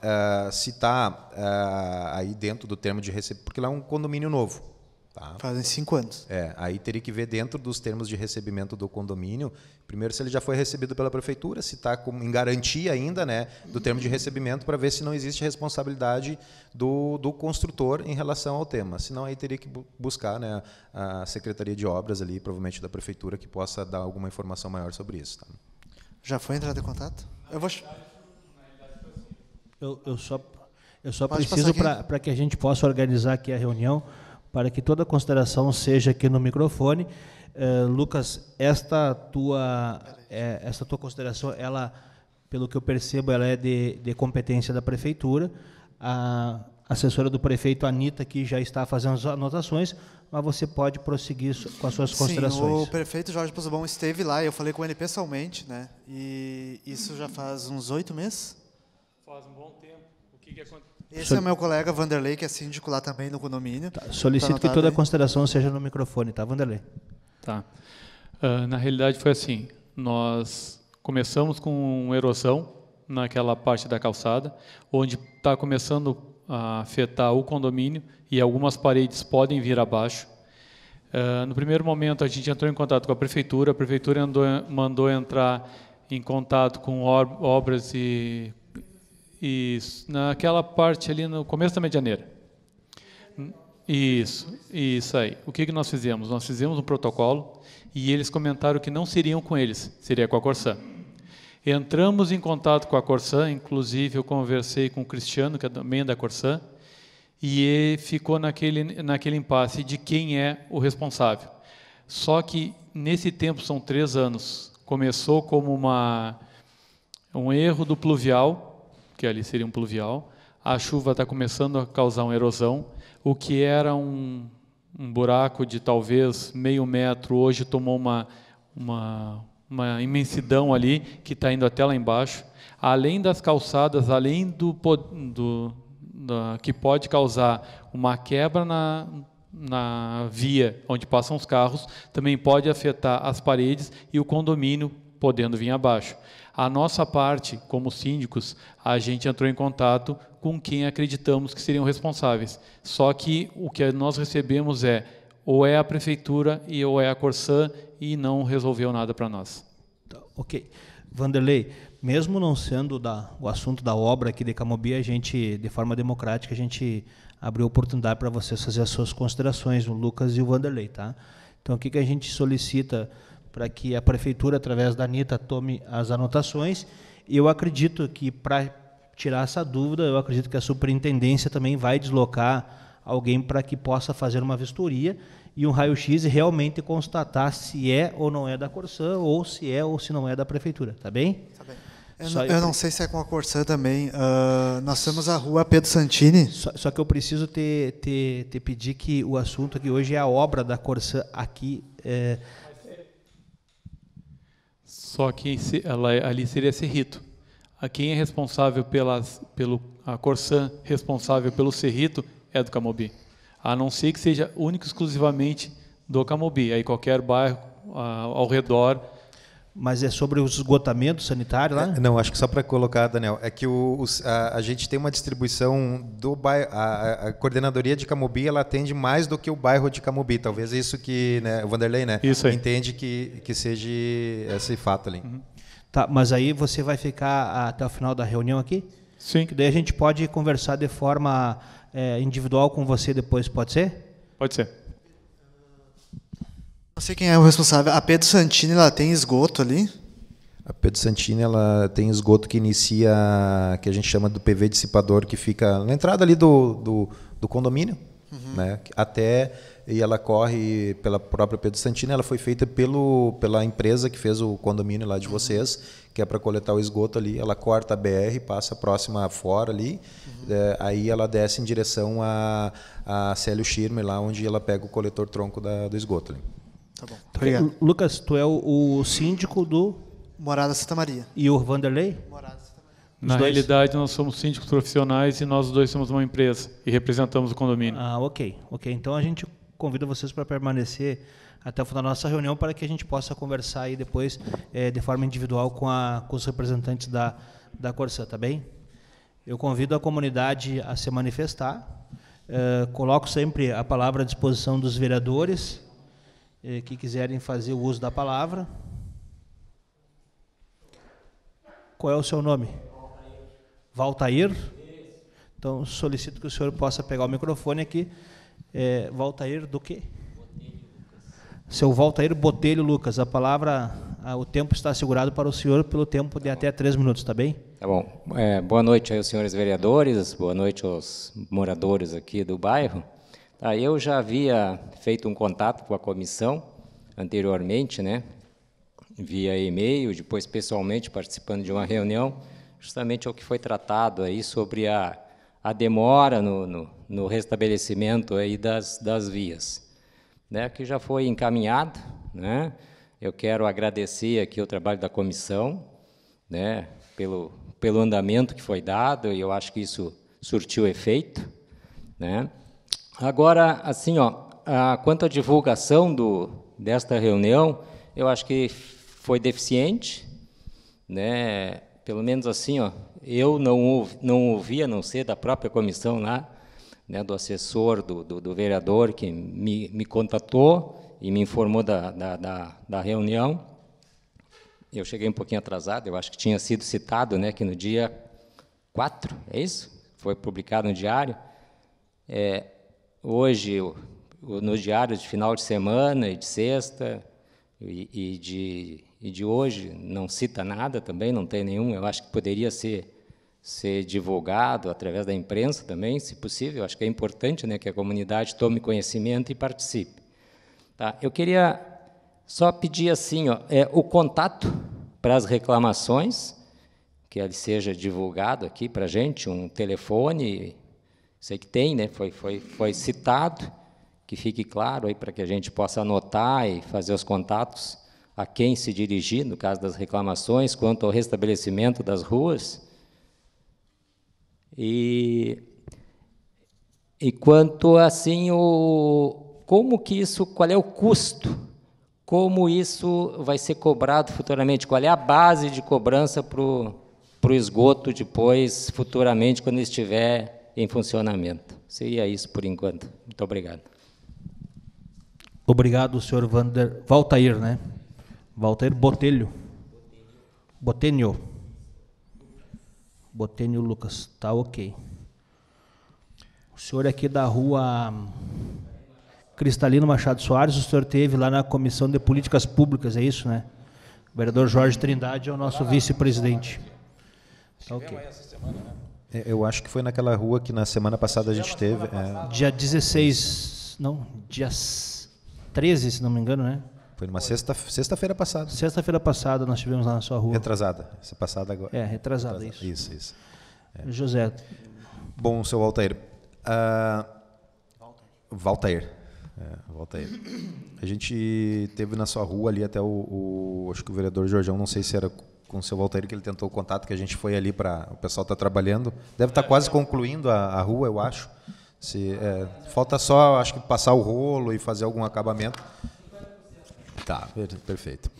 uh, se está uh, eh, aí dentro do termo de receber, porque lá é um condomínio novo. Tá? Fazem cinco anos. É, aí teria que ver dentro dos termos de recebimento do condomínio, primeiro se ele já foi recebido pela prefeitura, se está em garantia ainda né, do termo de recebimento, para ver se não existe responsabilidade do, do construtor em relação ao tema. Senão aí teria que buscar né, a Secretaria de Obras ali, provavelmente da prefeitura, que possa dar alguma informação maior sobre isso. Tá? Já foi entrado em contato? Eu vou... Eu, eu só, eu só preciso para que a gente possa organizar aqui a reunião para que toda consideração seja aqui no microfone. Uh, Lucas, esta tua, é, esta tua consideração, ela, pelo que eu percebo, ela é de, de competência da prefeitura. A assessora do prefeito, Anitta, que já está fazendo as anotações, mas você pode prosseguir com as suas considerações. Sim, o prefeito Jorge Pozobon esteve lá, eu falei com ele pessoalmente, né? e isso já faz uns oito meses? Faz um bom tempo. O que, que aconteceu? Esse Sol... é meu colega Vanderlei, que é síndico lá também no condomínio. Tá. Solicito tá que toda a consideração seja no microfone, tá, Vanderlei? Tá. Uh, na realidade foi assim, nós começamos com erosão naquela parte da calçada, onde está começando a afetar o condomínio e algumas paredes podem vir abaixo. Uh, no primeiro momento a gente entrou em contato com a prefeitura, a prefeitura andou, mandou entrar em contato com obras e isso, naquela parte ali no começo da medianeira. Isso, isso aí. O que, que nós fizemos? Nós fizemos um protocolo e eles comentaram que não seriam com eles, seria com a Corsã. Entramos em contato com a Corsã, inclusive eu conversei com o Cristiano, que é também da Corsã, e ficou naquele, naquele impasse de quem é o responsável. Só que nesse tempo, são três anos, começou como uma, um erro do pluvial, que ali seria um pluvial. A chuva está começando a causar uma erosão. O que era um, um buraco de talvez meio metro, hoje tomou uma, uma, uma imensidão ali, que está indo até lá embaixo. Além das calçadas, além do, do, do que pode causar uma quebra na, na via onde passam os carros, também pode afetar as paredes e o condomínio podendo vir abaixo. A nossa parte, como síndicos, a gente entrou em contato com quem acreditamos que seriam responsáveis. Só que o que nós recebemos é ou é a prefeitura e ou é a Corsã e não resolveu nada para nós. Tá, ok. Vanderlei, mesmo não sendo da, o assunto da obra aqui de Camobi, a gente, de forma democrática, a gente abriu oportunidade para vocês fazer as suas considerações, o Lucas e o Vanderlei, tá? Então, o que, que a gente solicita para que a prefeitura, através da Anitta, tome as anotações. Eu acredito que, para tirar essa dúvida, eu acredito que a superintendência também vai deslocar alguém para que possa fazer uma vistoria e um raio-x e realmente constatar se é ou não é da Corsã, ou se é ou se não é da prefeitura, tá bem? Tá bem. Eu, não, eu não sei se é com a Corsã também. Uh, nós temos a rua Pedro Santini. Só, só que eu preciso te, te, te pedir que o assunto aqui hoje é a obra da Corsã aqui. Eh, só que ela, ali seria Serrito. A quem é responsável pelas, pelo a Corsan responsável pelo Serrito é do Camobi. A não ser que seja único exclusivamente do Camobi. Aí qualquer bairro a, ao redor mas é sobre o esgotamento sanitário lá? É, não, acho que só para colocar, Daniel, é que o, a, a, gente tem uma distribuição do bairro. A, a, coordenadoria de Camubi ela atende mais do que o bairro de Camubi. Talvez isso que né, o Vanderlei né, isso aí. entende que, que seja esse fato ali. Uhum. Tá, mas aí você vai ficar até o final da reunião aqui? Sim. Que daí a gente pode conversar de forma é, individual com você depois, pode ser? Pode ser. Não sei quem é o responsável. A Pedro Santini, ela tem esgoto ali? A Pedro Santini, ela tem esgoto que inicia, que a gente chama do PV dissipador, que fica na entrada ali do, do, do condomínio, uhum. né? Até e ela corre pela própria Pedro Santini, ela foi feita pelo, pela empresa que fez o condomínio lá de uhum. vocês, que é para coletar o esgoto ali, ela corta a BR, passa próxima fora ali, uhum. é, aí ela desce em direção a, a Célio Schirmer, lá onde ela pega o coletor tronco da, do esgoto ali. Tá bom. Obrigado. Lucas, tu é o, o síndico do. Morada Santa Maria. E o Vanderlei? Morada Santa Maria. Os Na dois? realidade, nós somos síndicos profissionais e nós dois somos uma empresa e representamos o condomínio. Ah, ok. Ok. Então a gente convida vocês para permanecer até o final da nossa reunião para que a gente possa conversar aí depois é, de forma individual com, a, com os representantes da, da Corsã, tá bem? Eu convido a comunidade a se manifestar. Eh, coloco sempre a palavra à disposição dos vereadores eh, que quiserem fazer o uso da palavra. Qual é o seu nome? Valtair. Então, solicito que o senhor possa pegar o microfone aqui. É, Valtair do quê? Botelho, seu Valtair Botelho Lucas, a palavra, a, o tempo está assegurado para o senhor pelo tempo de tá até três minutos, tá bem? Tá bom. É, boa noite senhores vereadores, boa noite aos moradores aqui do bairro. Ah, eu já havia feito um contato com a comissão anteriormente, né? via e-mail, depois pessoalmente participando de uma reunião, justamente o que foi tratado aí sobre a, a demora no, no, no restabelecimento aí das, das vias, né? que já foi encaminhado. Né? Eu quero agradecer aqui o trabalho da comissão, né? pelo, pelo andamento que foi dado, e eu acho que isso surtiu efeito. Né? Agora, assim, ó, a, quanto à divulgação do, desta reunião, eu acho que foi deficiente, né? Pelo menos assim, ó, eu não, não ouvi, a não ser da própria comissão lá, né, do assessor, do, do, do vereador que me, me contatou e me informou da, da, da, da, reunião. Eu cheguei um pouquinho atrasado, eu acho que tinha sido citado né, que no dia 4, é isso? Foi publicado no diário. É, hoje, no diário de final de semana e de sexta, e, e, de, e de hoje, não cita nada também, não tem nenhum. Eu acho que poderia ser, ser divulgado através da imprensa também, se possível. Eu acho que é importante né, que a comunidade tome conhecimento e participe. Tá, eu queria só pedir assim, ó, é, o contato para as reclamações, que ele seja divulgado aqui para a gente, um telefone, Sei que tem, né? Foi, foi, foi citado, que fique claro aí para que a gente possa anotar e fazer os contatos a quem se dirigir no caso das reclamações quanto ao restabelecimento das ruas. E, e quanto assim o como que isso, qual é o custo? Como isso vai ser cobrado futuramente? Qual é a base de cobrança para o esgoto depois, futuramente, quando estiver em funcionamento. Seria isso por enquanto. Muito obrigado. Obrigado, senhor Vander... Valtair, né? Valtair Botelho. Botenio Botenio Lucas. Tá ok. O senhor é aqui da rua hum, Cristalino Machado Soares, o senhor teve lá na Comissão de Políticas Públicas, é isso, né? O vereador Jorge Trindade é o nosso vice-presidente. Tá ok. Essa semana, né? É, eu acho que foi naquela rua que na semana passada a gente teve. É... Dia 16, não, dia 13, se não me engano, né? Foi numa sexta-feira sexta passada. Sexta-feira passada nós tivemos lá na sua rua. Retrasada, essa passada agora. É, retrasada, retrasada. isso. Isso, isso. É. José. Bom, seu Altair. Uh, ah, Walter. É, A gente teve na sua rua ali até o, o, acho que o vereador Jorgão, não sei se era com o seu Valteiro que ele tentou o contato, que a gente foi ali para. O pessoal está trabalhando. Deve estar tá quase concluindo a, a, rua, eu acho. Se, é, falta só, acho que passar o rolo e fazer algum acabamento. Tá, perfeito.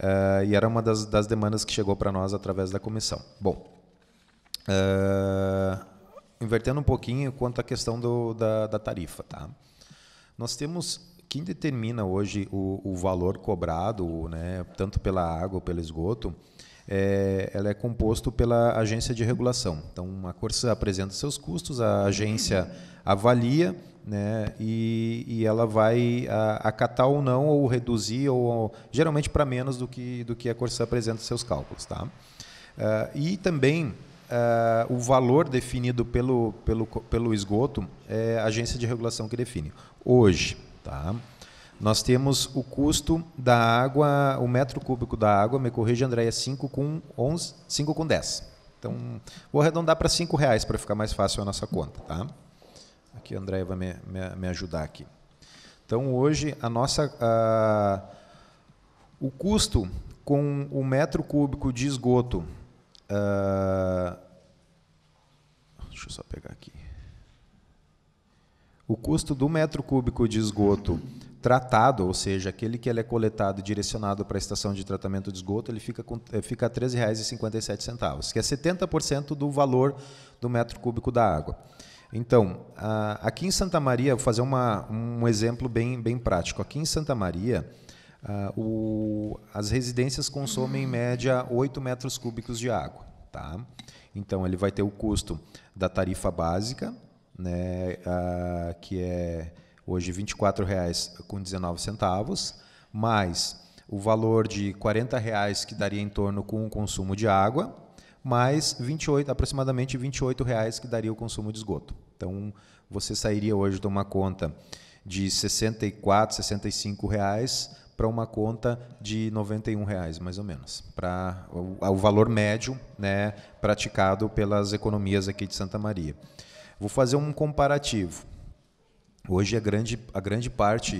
Uh, e era uma das, das demandas que chegou para nós através da comissão. Bom, uh, invertendo um pouquinho quanto à questão do, da, da tarifa, tá? Nós temos quem determina hoje o, o valor cobrado, né, tanto pela água ou pelo esgoto, é, ela é composto pela agência de regulação. Então, a Corsa apresenta seus custos, a agência avalia né, e, e ela vai a, acatar ou não, ou reduzir, ou, geralmente para menos do que, do que a Corsa apresenta seus cálculos. Tá? Uh, e também Uh, o valor definido pelo, pelo, pelo esgoto é a agência de regulação que define. Hoje, Tá? Nós temos o custo da água, o metro cúbico da água, me corrija, André, é 5 com 11, 5 com 10. Então, vou arredondar para 5 reais para ficar mais fácil a nossa conta. Tá? Aqui a Andréia vai me, me, me, ajudar aqui. Então, hoje, a nossa, a, o custo com o metro cúbico de esgoto... A, ah, deixa eu só pegar aqui. O custo do metro cúbico de esgoto tratado, ou seja, aquele que ele é coletado e direcionado para a estação de tratamento de esgoto, ele fica, com, eh, fica a R$ 13,57, que é 70% do valor do metro cúbico da água. Então, aqui em Santa Maria, vou fazer uma, um exemplo bem, bem prático. Aqui em Santa Maria, o, as residências consomem em média 8 metros cúbicos de água. Tá? Então, ele vai ter o custo da tarifa básica, né, uh, que é hoje R$ 24,19, mais o valor de R$ 40,00 que daria em torno com o consumo de água, mais 28, aproximadamente R$ 28,00 que daria o consumo de esgoto. Então, você sairia hoje de uma conta de R$ 64,00, R$ 65,00 para uma conta de R$ reais mais ou menos, para o, o valor médio né, praticado pelas economias aqui de Santa Maria. Vou fazer um comparativo. Hoje a é grande, a grande parte uh,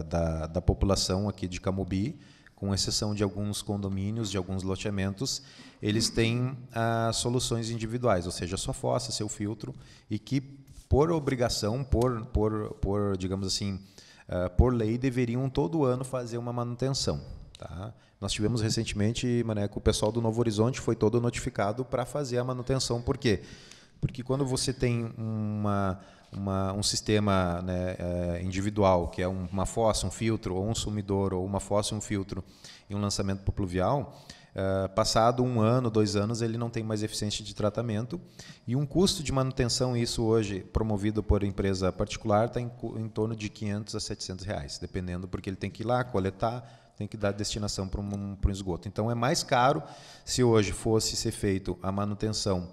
uh, da, da população aqui de Camubi, com exceção de alguns condomínios, de alguns loteamentos, eles têm uh, soluções individuais, ou seja, sua fossa, seu filtro, e que por obrigação, por, por, por digamos assim, eh, por lei, deveriam todo ano fazer uma manutenção. Tá? Nós tivemos recentemente, Maneco, o pessoal do Novo Horizonte foi todo notificado para fazer a manutenção, por quê? Porque porque quando você tem uma, uma, um sistema né, eh, individual, que é uma fossa, um filtro, ou um sumidor, ou uma fossa, um filtro, e um lançamento para pluvial, Uh, passado um ano, dois anos, ele não tem mais eficiência de tratamento. E um custo de manutenção, isso hoje promovido por empresa particular, está em, em, torno de 500 a 700 reais, dependendo, porque ele tem que ir lá coletar, tem que dar destinação para um, um, esgoto. Então é mais caro se hoje fosse ser feito a manutenção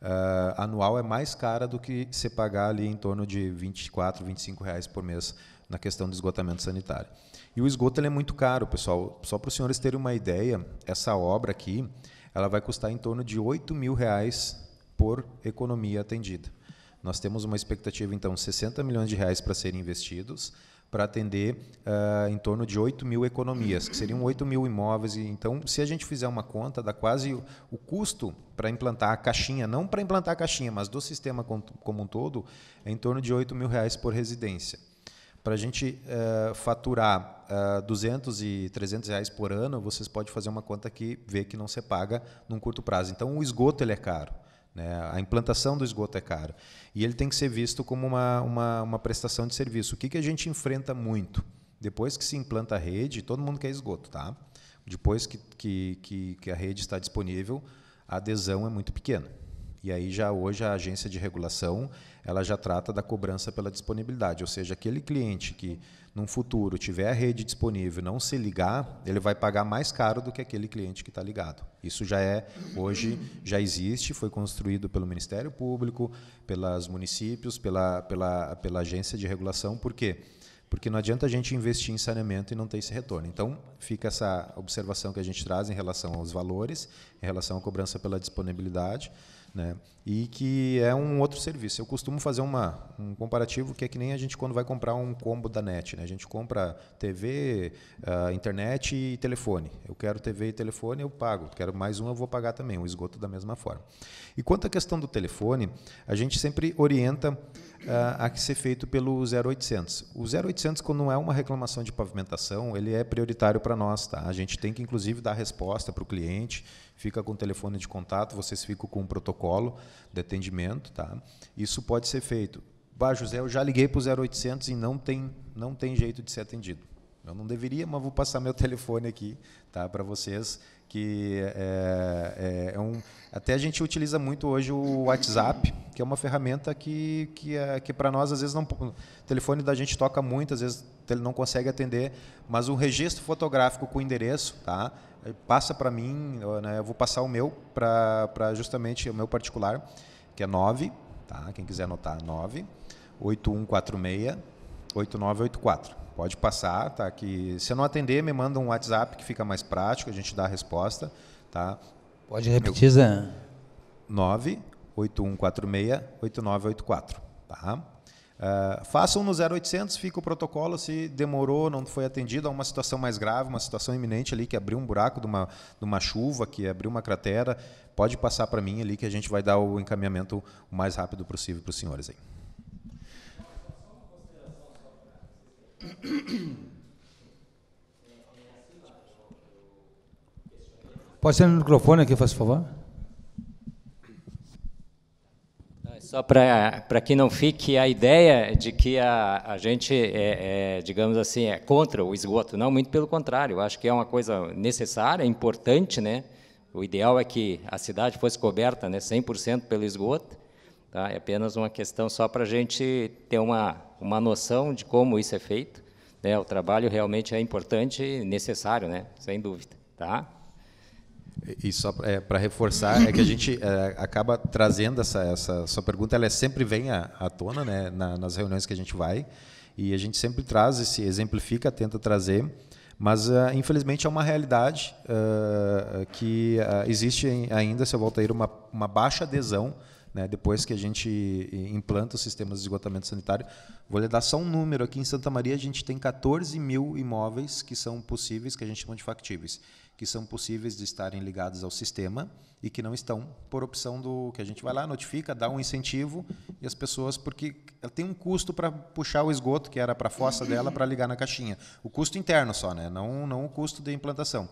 uh, anual é mais cara do que se pagar ali em torno de 24, 25 reais por mês na questão do esgotamento sanitário. E o esgoto é muito caro, pessoal. Só para os senhores terem uma ideia, essa obra aqui ela vai custar em torno de 8 mil reais por economia atendida. Nós temos uma expectativa, então, 60 milhões de reais para serem investidos para atender uh, em torno de 8 mil economias, que seriam 8 mil imóveis. Então, se a gente fizer uma conta, dá quase o, custo para implantar a caixinha, não para implantar a caixinha, mas do sistema como, como um todo, é em torno de 8 mil reais por residência. Para a gente uh, faturar uh, ah, 200 e 300 reais por ano, vocês podem fazer uma conta que vê que não se paga num curto prazo. Então, o esgoto ele é caro. Né? A implantação do esgoto é cara. E ele tem que ser visto como uma, uma, uma prestação de serviço. O que, que a gente enfrenta muito? Depois que se implanta a rede, todo mundo quer esgoto, tá? Depois que, que, que, que a rede está disponível, a adesão é muito pequena. E aí já hoje a agência de regulação ela já trata da cobrança pela disponibilidade, ou seja, aquele cliente que num futuro tiver a rede disponível e não se ligar, ele vai pagar mais caro do que aquele cliente que está ligado. Isso já é, hoje, já existe, foi construído pelo Ministério Público, pelos municípios, pela, pela, pela agência de regulação, por quê? Porque não adianta a gente investir em saneamento e não ter esse retorno. Então, fica essa observação que a gente traz em relação aos valores, em relação à cobrança pela disponibilidade, né? E que é um outro serviço. Eu costumo fazer uma, um comparativo que é que nem a gente quando vai comprar um combo da net. Né? A gente compra TV, uh, ah, internet e telefone. Eu quero TV e telefone, eu pago. Quero mais um, eu vou pagar também. O esgoto da mesma forma. E quanto à questão do telefone, a gente sempre orienta uh, a que ser feito pelo 0800. O 0800, quando não é uma reclamação de pavimentação, ele é prioritário para nós. Tá? A gente tem que, inclusive, dar resposta para o cliente fica com o telefone de contato, vocês ficam com o protocolo de atendimento, tá? Isso pode ser feito. Bah, José, eu já liguei para o 0800 e não tem, não tem jeito de ser atendido. Eu não deveria, mas vou passar meu telefone aqui tá, para vocês, que é, é, é, um... Até a gente utiliza muito hoje o WhatsApp, que é uma ferramenta que, que, é, que para nós, às vezes, não, o telefone da gente toca muito, às vezes ele não consegue atender, mas o registro fotográfico com endereço, tá? passa para mim, né, eu vou passar o meu para justamente o meu particular, que é 9, tá? quem quiser anotar, 9, 8146, 8984. Pode passar, tá? Que se eu não atender, me manda um WhatsApp que fica mais prático, a gente dá a resposta, tá? Pode repetir, meu... Zé. 98146 8984, tá? Uh, façam no 0800, fica o protocolo se demorou, não foi atendido a uma situação mais grave, uma situação iminente ali que abriu um buraco de uma, de uma chuva, que abriu uma cratera, pode passar para mim ali que a gente vai dar o encaminhamento o mais rápido possível para os senhores aí. Pode ser no microfone aqui, faz favor? Só para que não fique a ideia de que a, a gente, é, é, digamos assim, é contra o esgoto. Não, muito pelo contrário. Eu acho que é uma coisa necessária, importante. Né? O ideal é que a cidade fosse coberta né, 100% pelo esgoto. Tá? É apenas uma questão só para a gente ter uma, uma noção de como isso é feito. Né? O trabalho realmente é importante e necessário, né? sem dúvida. Tá? E só é, para reforçar, é que a gente é, acaba trazendo essa, essa sua pergunta, ela é, sempre vem à, à tona né, na, nas reuniões que a gente vai, e a gente sempre traz, se exemplifica, tenta trazer, mas uh, infelizmente é uma realidade uh, que uh, existe ainda, se eu voltar a uma, uma baixa adesão né, depois que a gente implanta os sistemas de esgotamento sanitário. Vou lhe dar só um número. Aqui em Santa Maria, a gente tem 14 mil imóveis que são possíveis, que a gente chama de factíveis que são possíveis de estarem ligados ao sistema e que não estão, por opção do que a gente vai lá, notifica, dá um incentivo e as pessoas, porque ela tem um custo para puxar o esgoto que era para a fossa dela para ligar na caixinha. O custo interno só, né? não, não o custo de implantação.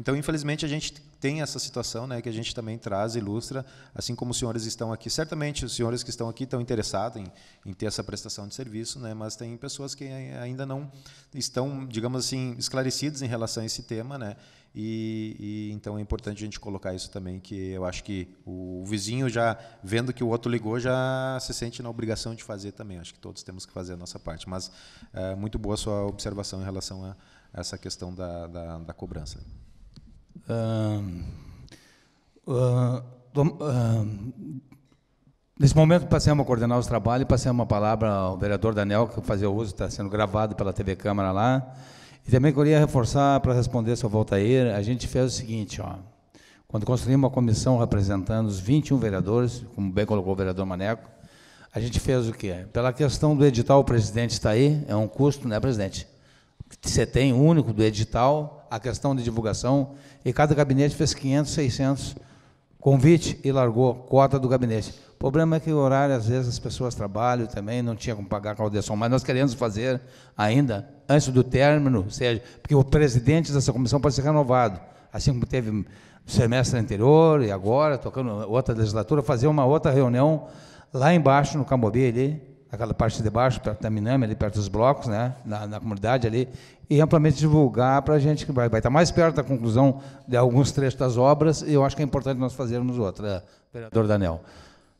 Então, infelizmente, a gente tem essa situação né, que a gente também traz, ilustra, assim como os senhores estão aqui. Certamente, os senhores que estão aqui estão interessados em, em ter essa prestação de serviço, né, mas tem pessoas que ainda não estão, digamos assim, esclarecidas em relação a esse tema. Né, e, e, então é importante a gente colocar isso também, que eu acho que o, vizinho já vendo que o outro ligou já se sente na obrigação de fazer também. Acho que todos temos que fazer a nossa parte. Mas é, muito boa a sua observação em relação a essa questão da, da, da cobrança nesse momento, passei a coordenar os trabalhos, passei uma palavra ao vereador Daniel, que fazia uso, está sendo gravado pela TV Câmara lá. E também queria reforçar, para responder seu Voltair, a gente fez o seguinte, ó, quando construímos uma comissão representando os 21 vereadores, como bem colocou o vereador Maneco, a gente fez o quê? Pela questão do edital, o presidente está aí, é um custo, né, presidente? Você tem único do edital, a questão de divulgação, e cada gabinete fez 500, 600 convite e largou cota do gabinete. O problema é que o horário, às vezes, as pessoas trabalham também, não tinha como pagar a caldeação, mas nós queremos fazer ainda, antes do término, seja, porque o presidente dessa comissão pode ser renovado, assim como teve no semestre anterior e agora, tocando outra legislatura, fazer uma outra reunião lá embaixo, no Camobi, ali, aquela parte de baixo, perto da Minami, ali perto dos blocos, né, na, na comunidade ali, e amplamente divulgar para a gente que vai, vai estar tá mais perto da conclusão de alguns trechos das obras, e eu acho que é importante nós fazermos outra. Né, vereador Daniel,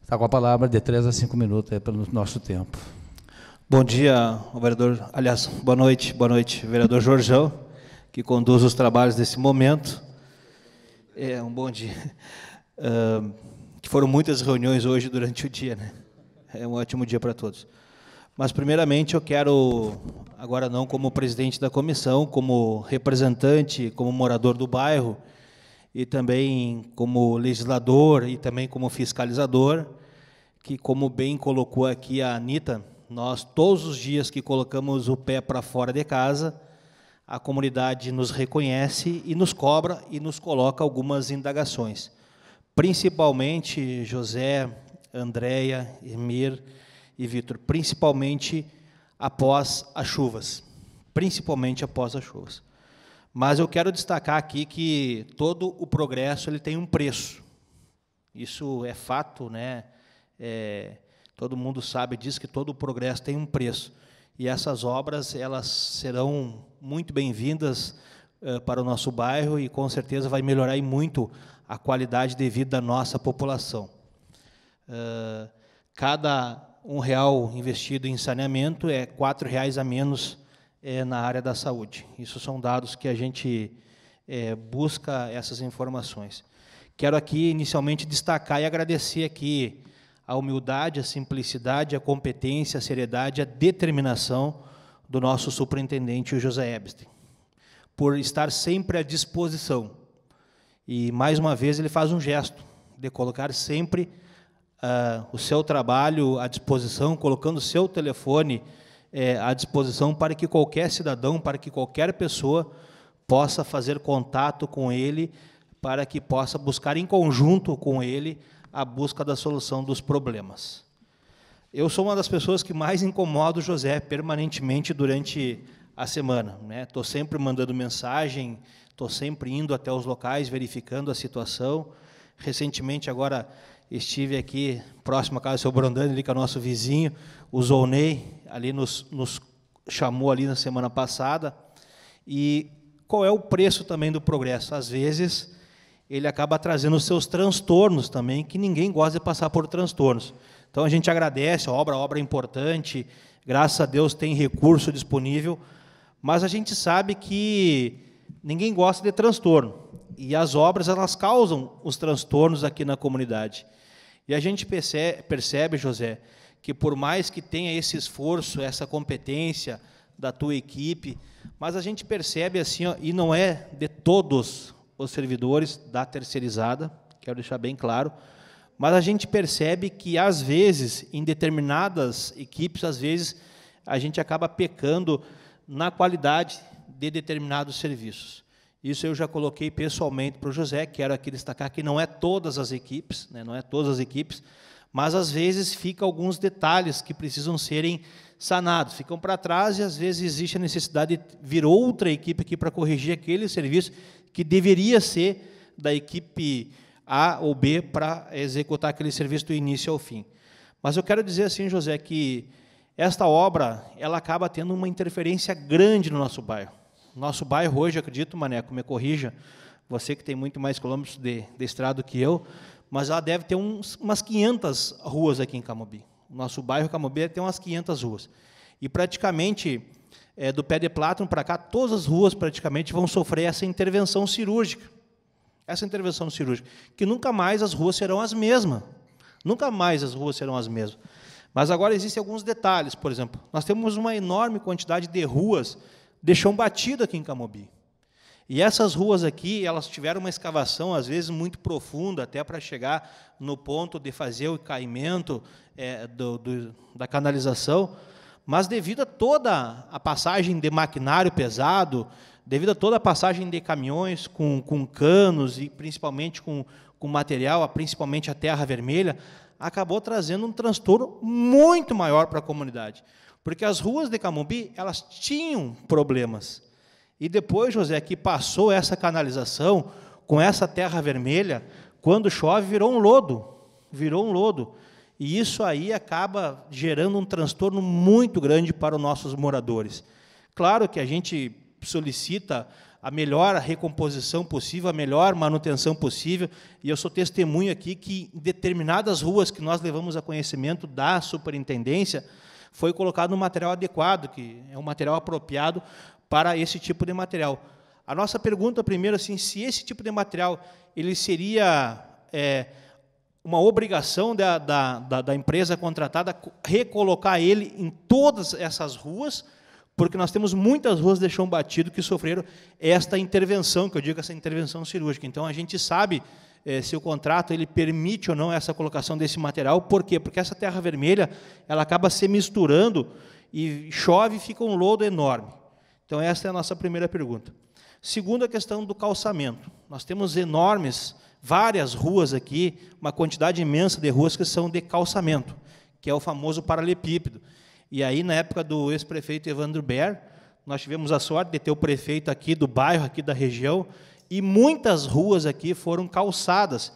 está com a palavra de três a cinco minutos aí pelo nosso tempo. Bom dia, vereador, aliás, boa noite, boa noite, vereador Jorjão, que conduz os trabalhos desse momento. É um bom dia. Uh, que foram muitas reuniões hoje durante o dia, né? é um ótimo dia para todos. Mas, primeiramente, eu quero, agora não como presidente da comissão, como representante, como morador do bairro, e também como legislador e também como fiscalizador, que, como bem colocou aqui a Anitta, nós, todos os dias que colocamos o pé para fora de casa, a comunidade nos reconhece e nos cobra e nos coloca algumas indagações. Principalmente, José, Andréia, Emir e Vitor, principalmente após as chuvas. Principalmente após as chuvas. Mas eu quero destacar aqui que todo o progresso ele tem um preço. Isso é fato, né? É, todo mundo sabe diz que todo o progresso tem um preço. E essas obras elas serão muito bem-vindas eh, para o nosso bairro e com certeza vai melhorar muito a qualidade de vida da nossa população. Ah, cada um real investido em saneamento é quatro reais a menos é, na área da saúde. Isso são dados que a gente é, busca essas informações. Quero aqui inicialmente destacar e agradecer aqui a humildade, a simplicidade, a competência, a seriedade, a determinação do nosso superintendente, o José Epstein, por estar sempre à disposição. E mais uma vez ele faz um gesto de colocar sempre uh, o seu trabalho à disposição, colocando o seu telefone é, à disposição para que qualquer cidadão, para que qualquer pessoa possa fazer contato com ele, para que possa buscar em conjunto com ele a busca da solução dos problemas. Eu sou uma das pessoas que mais incomoda o José permanentemente durante a semana. Estou né? sempre mandando mensagem, estou sempre indo até os locais, verificando a situação. Recentemente, agora, estive aqui próximo à casa do seu Brandani, ali que é nosso vizinho, o Zonei, ali nos, nos chamou ali na semana passada. E qual é o preço também do progresso? Às vezes ele acaba trazendo os seus transtornos também, que ninguém gosta de passar por transtornos. Então a gente agradece, a obra, a obra é importante, graças a Deus tem recurso disponível, mas a gente sabe que ninguém gosta de transtorno. E as obras elas causam os transtornos aqui na comunidade. E a gente percebe, percebe, José, que por mais que tenha esse esforço, essa competência da tua equipe, mas a gente percebe assim, ó, e não é de todos os servidores da terceirizada, quero deixar bem claro, mas a gente percebe que às vezes, em determinadas equipes, às vezes a gente acaba pecando na qualidade de determinados serviços. Isso eu já coloquei pessoalmente para o José, quero aqui destacar que não é todas as equipes, né, não é todas as equipes, mas às vezes fica alguns detalhes que precisam serem sanados, ficam para trás e às vezes existe a necessidade de vir outra equipe aqui para corrigir aquele serviço que deveria ser da equipe A ou B para executar aquele serviço do início ao fim. Mas eu quero dizer assim, José, que esta obra ela acaba tendo uma interferência grande no nosso bairro. Nosso bairro hoje, acredito, Maneco, me corrija, você que tem muito mais quilômetros de, de estrada que eu, mas ela deve ter uns, umas 500 ruas aqui em Camobi. nosso bairro Camobi tem umas 500 ruas. E praticamente, é, do pé de plátano para cá, todas as ruas praticamente vão sofrer essa intervenção cirúrgica. Essa intervenção cirúrgica. Que nunca mais as ruas serão as mesmas. Nunca mais as ruas serão as mesmas. Mas agora existem alguns detalhes, por exemplo, nós temos uma enorme quantidade de ruas deixou um batido aqui em Camobi. E essas ruas aqui, elas tiveram uma escavação, às vezes, muito profunda, até para chegar no ponto de fazer o caimento é, do, do, da canalização. Mas, devido a toda a passagem de maquinário pesado, devido a toda a passagem de caminhões com, com canos e, principalmente, com, com material, principalmente a terra vermelha, acabou trazendo um transtorno muito maior para a comunidade. Porque as ruas de Camumbi, elas tinham problemas. E depois, José, que passou essa canalização com essa terra vermelha, quando chove virou um lodo, virou um lodo. E isso aí acaba gerando um transtorno muito grande para os nossos moradores. Claro que a gente solicita a melhor recomposição possível, a melhor manutenção possível. E eu sou testemunho aqui que em determinadas ruas que nós levamos a conhecimento da superintendência, foi colocado no material adequado, que é um material apropriado para esse tipo de material. A nossa pergunta primeiro assim, se esse tipo de material ele seria é, uma obrigação da, da, da, da empresa contratada recolocar ele em todas essas ruas, porque nós temos muitas ruas de chão batido que sofreram esta intervenção, que eu digo essa intervenção cirúrgica. Então a gente sabe eh, se o contrato ele permite ou não essa colocação desse material. Por quê? Porque essa terra vermelha ela acaba se misturando e chove e fica um lodo enorme. Então, essa é a nossa primeira pergunta. Segundo, a questão do calçamento. Nós temos enormes, várias ruas aqui, uma quantidade imensa de ruas que são de calçamento, que é o famoso paralelepípedo E aí, na época do ex-prefeito Evandro Ber, nós tivemos a sorte de ter o prefeito aqui do bairro, aqui da região, e muitas ruas aqui foram calçadas,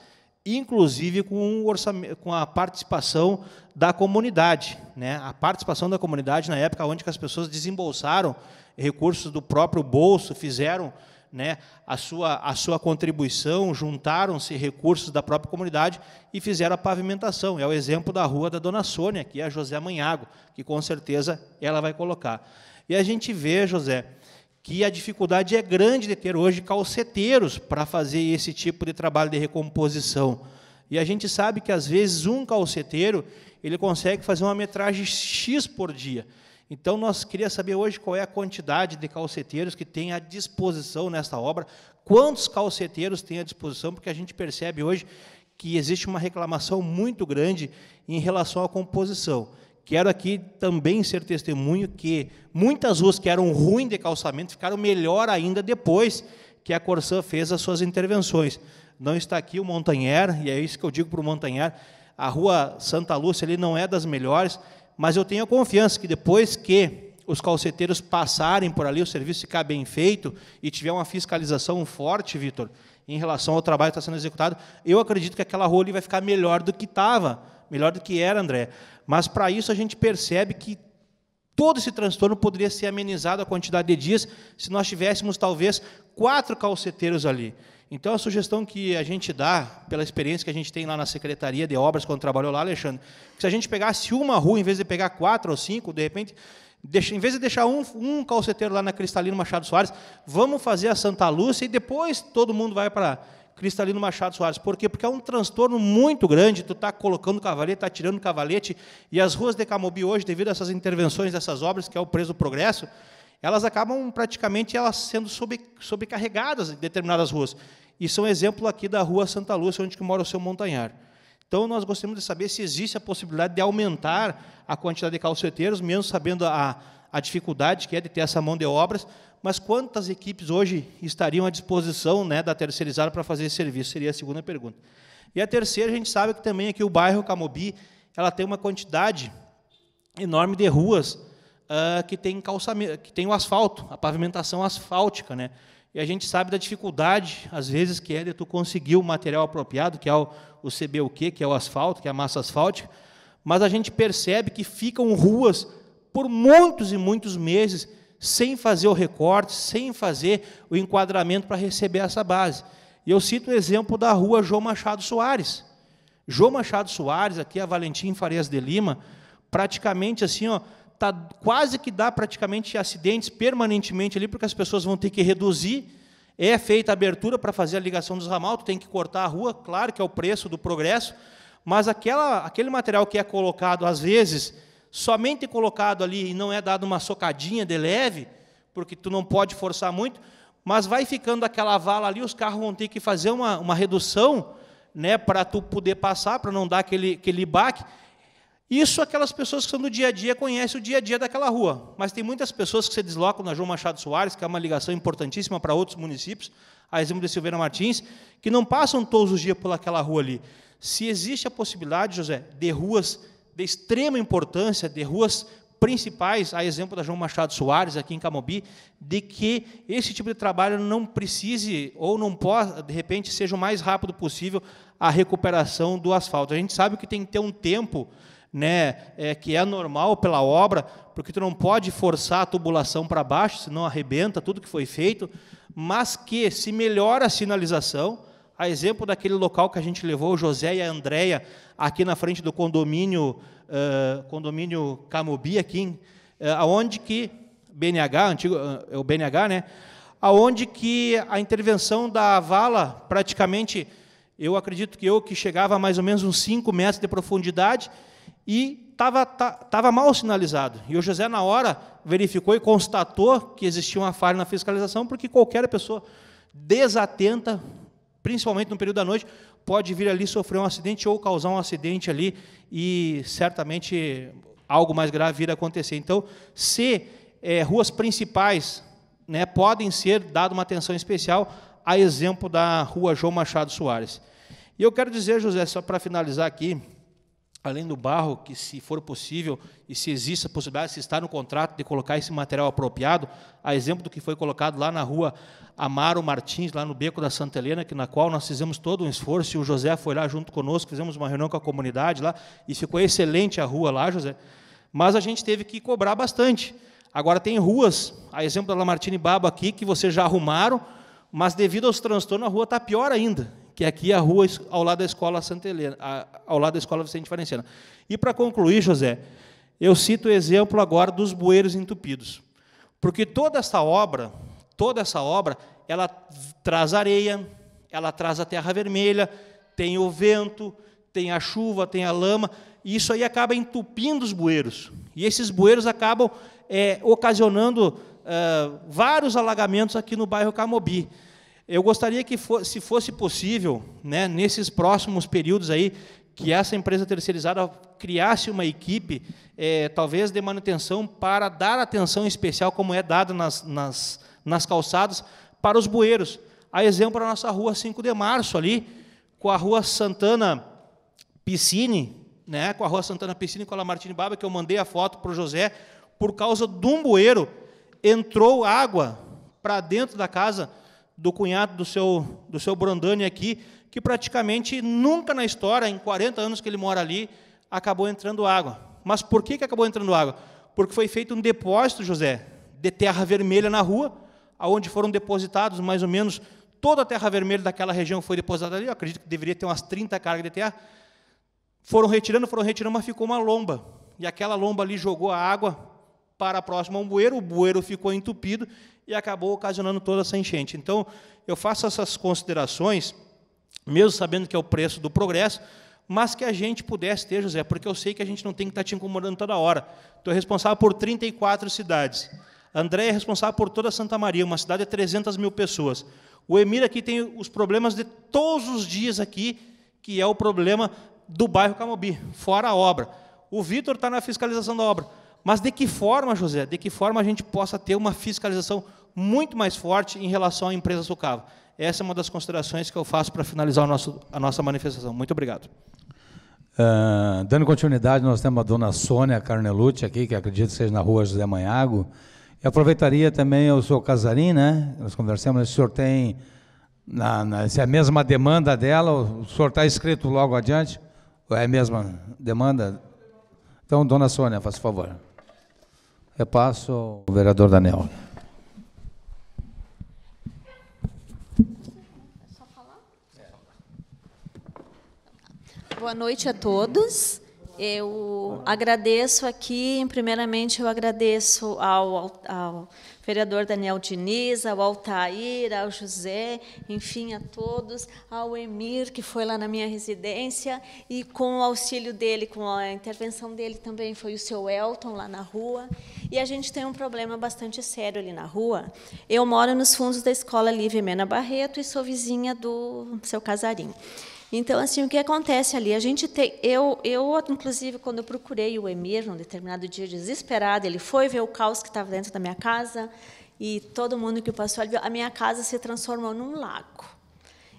inclusive com, um orçamento, com a participação da comunidade. Né? A participação da comunidade na época onde as pessoas desembolsaram recursos do próprio bolso, fizeram né, a, sua, a sua contribuição, juntaram-se recursos da própria comunidade e fizeram a pavimentação. É o exemplo da rua da Dona Sônia, que é a José Manhago, que com certeza ela vai colocar. E a gente vê, José, que a dificuldade é grande de ter hoje calceteiros para fazer esse tipo de trabalho de recomposição. E a gente sabe que às vezes um calceteiro ele consegue fazer uma metragem X por dia. Então nós queria saber hoje qual é a quantidade de calceteiros que tem à disposição nesta obra, quantos calceteiros tem à disposição, porque a gente percebe hoje que existe uma reclamação muito grande em relação à composição. Quero aqui também ser testemunho que muitas ruas que eram ruins de calçamento ficaram melhor ainda depois que a Corsã fez as suas intervenções. Não está aqui o Montanher, e é isso que eu digo para o Montanher, a rua Santa Lúcia ali não é das melhores, mas eu tenho a confiança que depois que os calceteiros passarem por ali, o serviço ficar bem feito e tiver uma fiscalização forte, Vitor, em relação ao trabalho que está sendo executado, eu acredito que aquela rua ali vai ficar melhor do que estava, melhor do que era, André. Mas para isso a gente percebe que todo esse transtorno poderia ser amenizado a quantidade de dias se nós tivéssemos talvez quatro calceteiros ali. Então a sugestão que a gente dá, pela experiência que a gente tem lá na Secretaria de Obras, quando trabalhou lá, Alexandre, que se a gente pegasse uma rua, em vez de pegar quatro ou cinco, de repente, Deixa, em vez de deixar um, um calceteiro lá na Cristalina Machado Soares, vamos fazer a Santa Lúcia e depois todo mundo vai para Cristalino Machado Soares. Por quê? Porque é um transtorno muito grande, tu está colocando cavalete, está tirando cavalete, e as ruas de Camobi hoje, devido a essas intervenções, essas obras, que é o preso do progresso, elas acabam praticamente elas sendo sobrecarregadas em determinadas ruas. E são exemplo aqui da rua Santa Lúcia, onde que mora o seu Montanhar. Então, nós gostaríamos de saber se existe a possibilidade de aumentar a quantidade de calceteiros, mesmo sabendo a, a dificuldade que é de ter essa mão de obras, mas quantas equipes hoje estariam à disposição né, da terceirizada para fazer esse serviço? Seria a segunda pergunta. E a terceira, a gente sabe que também aqui o bairro Camobi ela tem uma quantidade enorme de ruas uh, que tem calçamento, que tem o asfalto, a pavimentação asfáltica, né? E a gente sabe da dificuldade, às vezes, que é de tu conseguir o material apropriado, que é o, o CBUQ, que é o asfalto, que é a massa asfáltica, mas a gente percebe que ficam ruas por muitos e muitos meses sem fazer o recorte, sem fazer o enquadramento para receber essa base. E eu cito o exemplo da rua João Machado Soares. João Machado Soares, aqui a é Valentim Farias de Lima, praticamente assim, ó, tá quase que dá praticamente acidentes permanentemente ali, porque as pessoas vão ter que reduzir. É feita a abertura para fazer a ligação dos ramal, tu tem que cortar a rua, claro que é o preço do progresso, mas aquela, aquele material que é colocado, às vezes, somente colocado ali e não é dado uma socadinha de leve, porque tu não pode forçar muito, mas vai ficando aquela vala ali, os carros vão ter que fazer uma, uma redução né, para tu poder passar, para não dar aquele, aquele baque. Isso aquelas pessoas que são do dia a dia conhecem o dia a dia daquela rua. Mas tem muitas pessoas que se deslocam na João Machado Soares, que é uma ligação importantíssima para outros municípios, a exemplo de Silveira Martins, que não passam todos os dias por aquela rua ali. Se existe a possibilidade, José, de ruas de extrema importância, de ruas principais, a exemplo da João Machado Soares, aqui em Camobi, de que esse tipo de trabalho não precise ou não possa, de repente, seja o mais rápido possível a recuperação do asfalto. A gente sabe que tem que ter um tempo né, é, que é normal pela obra, porque tu não pode forçar a tubulação para baixo, senão arrebenta tudo que foi feito, mas que se melhora a sinalização, a exemplo daquele local que a gente levou o José e a Andréia aqui na frente do condomínio uh, condomínio Camobi aqui, uh, aonde que BNH, antigo eh, é o BNH, né? Aonde que a intervenção da vala praticamente eu acredito que eu que chegava a mais ou menos uns 5 metros de profundidade e estava tava mal sinalizado. E o José, na hora, verificou e constatou que existia uma falha na fiscalização, porque qualquer pessoa desatenta principalmente no período da noite, pode vir ali sofrer um acidente ou causar um acidente ali e certamente algo mais grave vir a acontecer. Então, se é, ruas principais né, podem ser dada uma atenção especial, a exemplo da rua João Machado Soares. E eu quero dizer, José, só para finalizar aqui, além do barro, que se for possível e se existe a possibilidade, se está no contrato de colocar esse material apropriado, a exemplo do que foi colocado lá na rua Amaro Martins, lá no Beco da Santa Helena, que na qual nós fizemos todo um esforço, e o José foi lá junto conosco, fizemos uma reunião com a comunidade lá, e ficou excelente a rua lá, José. Mas a gente teve que cobrar bastante. Agora tem ruas, a exemplo da Lamartine Babo aqui, que vocês já arrumaram, mas devido aos transtornos a rua está pior ainda que aqui é a rua ao lado da escola Santa Helena, ao lado da escola Vicente Farenciana. E para concluir, José, eu cito o exemplo agora dos bueiros entupidos. Porque toda essa obra, toda essa obra, ela traz areia, ela traz a terra vermelha, tem o vento, tem a chuva, tem a lama, e isso aí acaba entupindo os bueiros. E esses bueiros acabam é, ocasionando é, vários alagamentos aqui no bairro Camobi. Eu gostaria que, for, se fosse possível, né, nesses próximos períodos aí, que essa empresa terceirizada criasse uma equipe, é, talvez de manutenção, para dar atenção especial, como é dada nas, nas, nas calçadas, para os bueiros. A exemplo, a nossa rua 5 de março, ali, com a rua Santana Piscine, né, com a rua Santana Piscine com a Lamartine Baba, que eu mandei a foto para o José, por causa de um bueiro, entrou água para dentro da casa do cunhado do seu, do seu Brondani aqui, que praticamente nunca na história, em 40 anos que ele mora ali, acabou entrando água. Mas por que, que acabou entrando água? Porque foi feito um depósito, José, de terra vermelha na rua, aonde foram depositados mais ou menos toda a terra vermelha daquela região foi depositada ali, eu acredito que deveria ter umas 30 cargas de terra. Foram retirando, foram retirando, mas ficou uma lomba. E aquela lomba ali jogou a água para a próxima um bueiro, o bueiro ficou entupido e acabou ocasionando toda essa enchente. Então, eu faço essas considerações, mesmo sabendo que é o preço do progresso, mas que a gente pudesse ter, José, porque eu sei que a gente não tem que estar te incomodando toda hora. Tu é responsável por 34 cidades. André é responsável por toda Santa Maria, uma cidade de 300 mil pessoas. O Emir aqui tem os problemas de todos os dias aqui, que é o problema do bairro Camobi, fora a obra. O Vitor está na fiscalização da obra. Mas de que forma, José, de que forma a gente possa ter uma fiscalização muito mais forte em relação à empresa Sucava? Essa é uma das considerações que eu faço para finalizar nosso, a nossa manifestação. Muito obrigado. Uh, dando continuidade, nós temos a dona Sônia Carnelucci aqui, que acredito que seja na rua José Manhago. Eu aproveitaria também, o senhor casarim, né? Nós conversamos, o senhor tem, na, na, se é a mesma demanda dela, o senhor está escrito logo adiante? Ou é a mesma demanda? Então, dona Sônia, faça favor passo ao vereador Daniel. Boa noite a todos. Eu agradeço aqui, primeiramente, eu agradeço ao, ao, vereador Daniel Diniz, ao Altair, ao José, enfim, a todos, ao Emir, que foi lá na minha residência, e com o auxílio dele, com a intervenção dele também, foi o seu Elton lá na rua. E a gente tem um problema bastante sério ali na rua. Eu moro nos fundos da Escola Livre Mena Barreto e sou vizinha do seu casarinho. Então, assim, o que acontece ali? A gente tem, eu, eu inclusive, quando eu procurei o Emir num determinado dia desesperado, ele foi ver o caos que estava dentro da minha casa e todo mundo que passou ali, a minha casa se transformou num lago.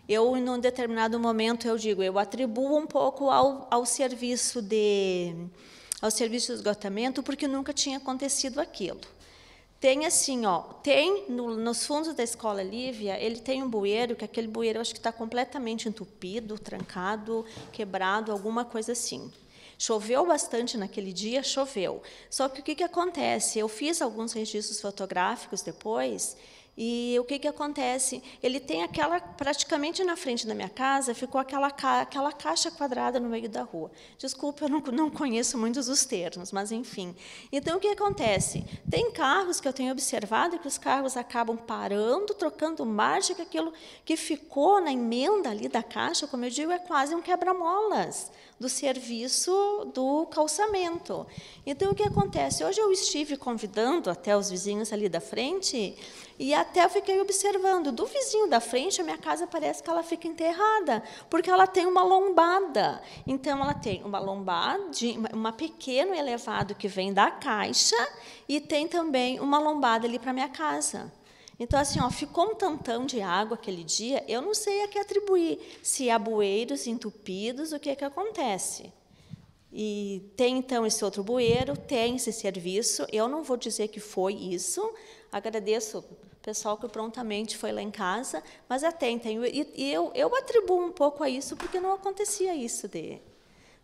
Eu, em um determinado momento, eu digo, eu atribuo um pouco ao, ao serviço de ao serviço de esgotamento, porque nunca tinha acontecido aquilo. Tem assim, ó, tem no, nos fundos da escola Lívia, ele tem um bueiro, que aquele bueiro acho que está completamente entupido, trancado, quebrado, alguma coisa assim. Choveu bastante naquele dia, choveu. Só que o que, que acontece? Eu fiz alguns registros fotográficos depois e o que, que acontece? Ele tem aquela, praticamente na frente da minha casa, ficou aquela, ca, aquela caixa quadrada no meio da rua. Desculpa, eu não, não conheço muitos os termos, mas enfim. Então, o que acontece? Tem carros que eu tenho observado que os carros acabam parando, trocando marcha, que aquilo que ficou na emenda ali da caixa, como eu digo, é quase um quebra-molas do serviço do calçamento. Então, o que acontece? Hoje eu estive convidando até os vizinhos ali da frente e até eu fiquei observando. Do vizinho da frente, a minha casa parece que ela fica enterrada, porque ela tem uma lombada. Então, ela tem uma lombada, uma pequeno elevado que vem da caixa e tem também uma lombada ali para a minha casa. Então, assim, ó, ficou um tantão de água aquele dia, eu não sei a que atribuir, se há bueiros entupidos, o que é que acontece. E tem, então, esse outro bueiro, tem esse serviço, eu não vou dizer que foi isso, agradeço o pessoal que prontamente foi lá em casa, mas atentem, E eu, eu atribuo um pouco a isso, porque não acontecia isso de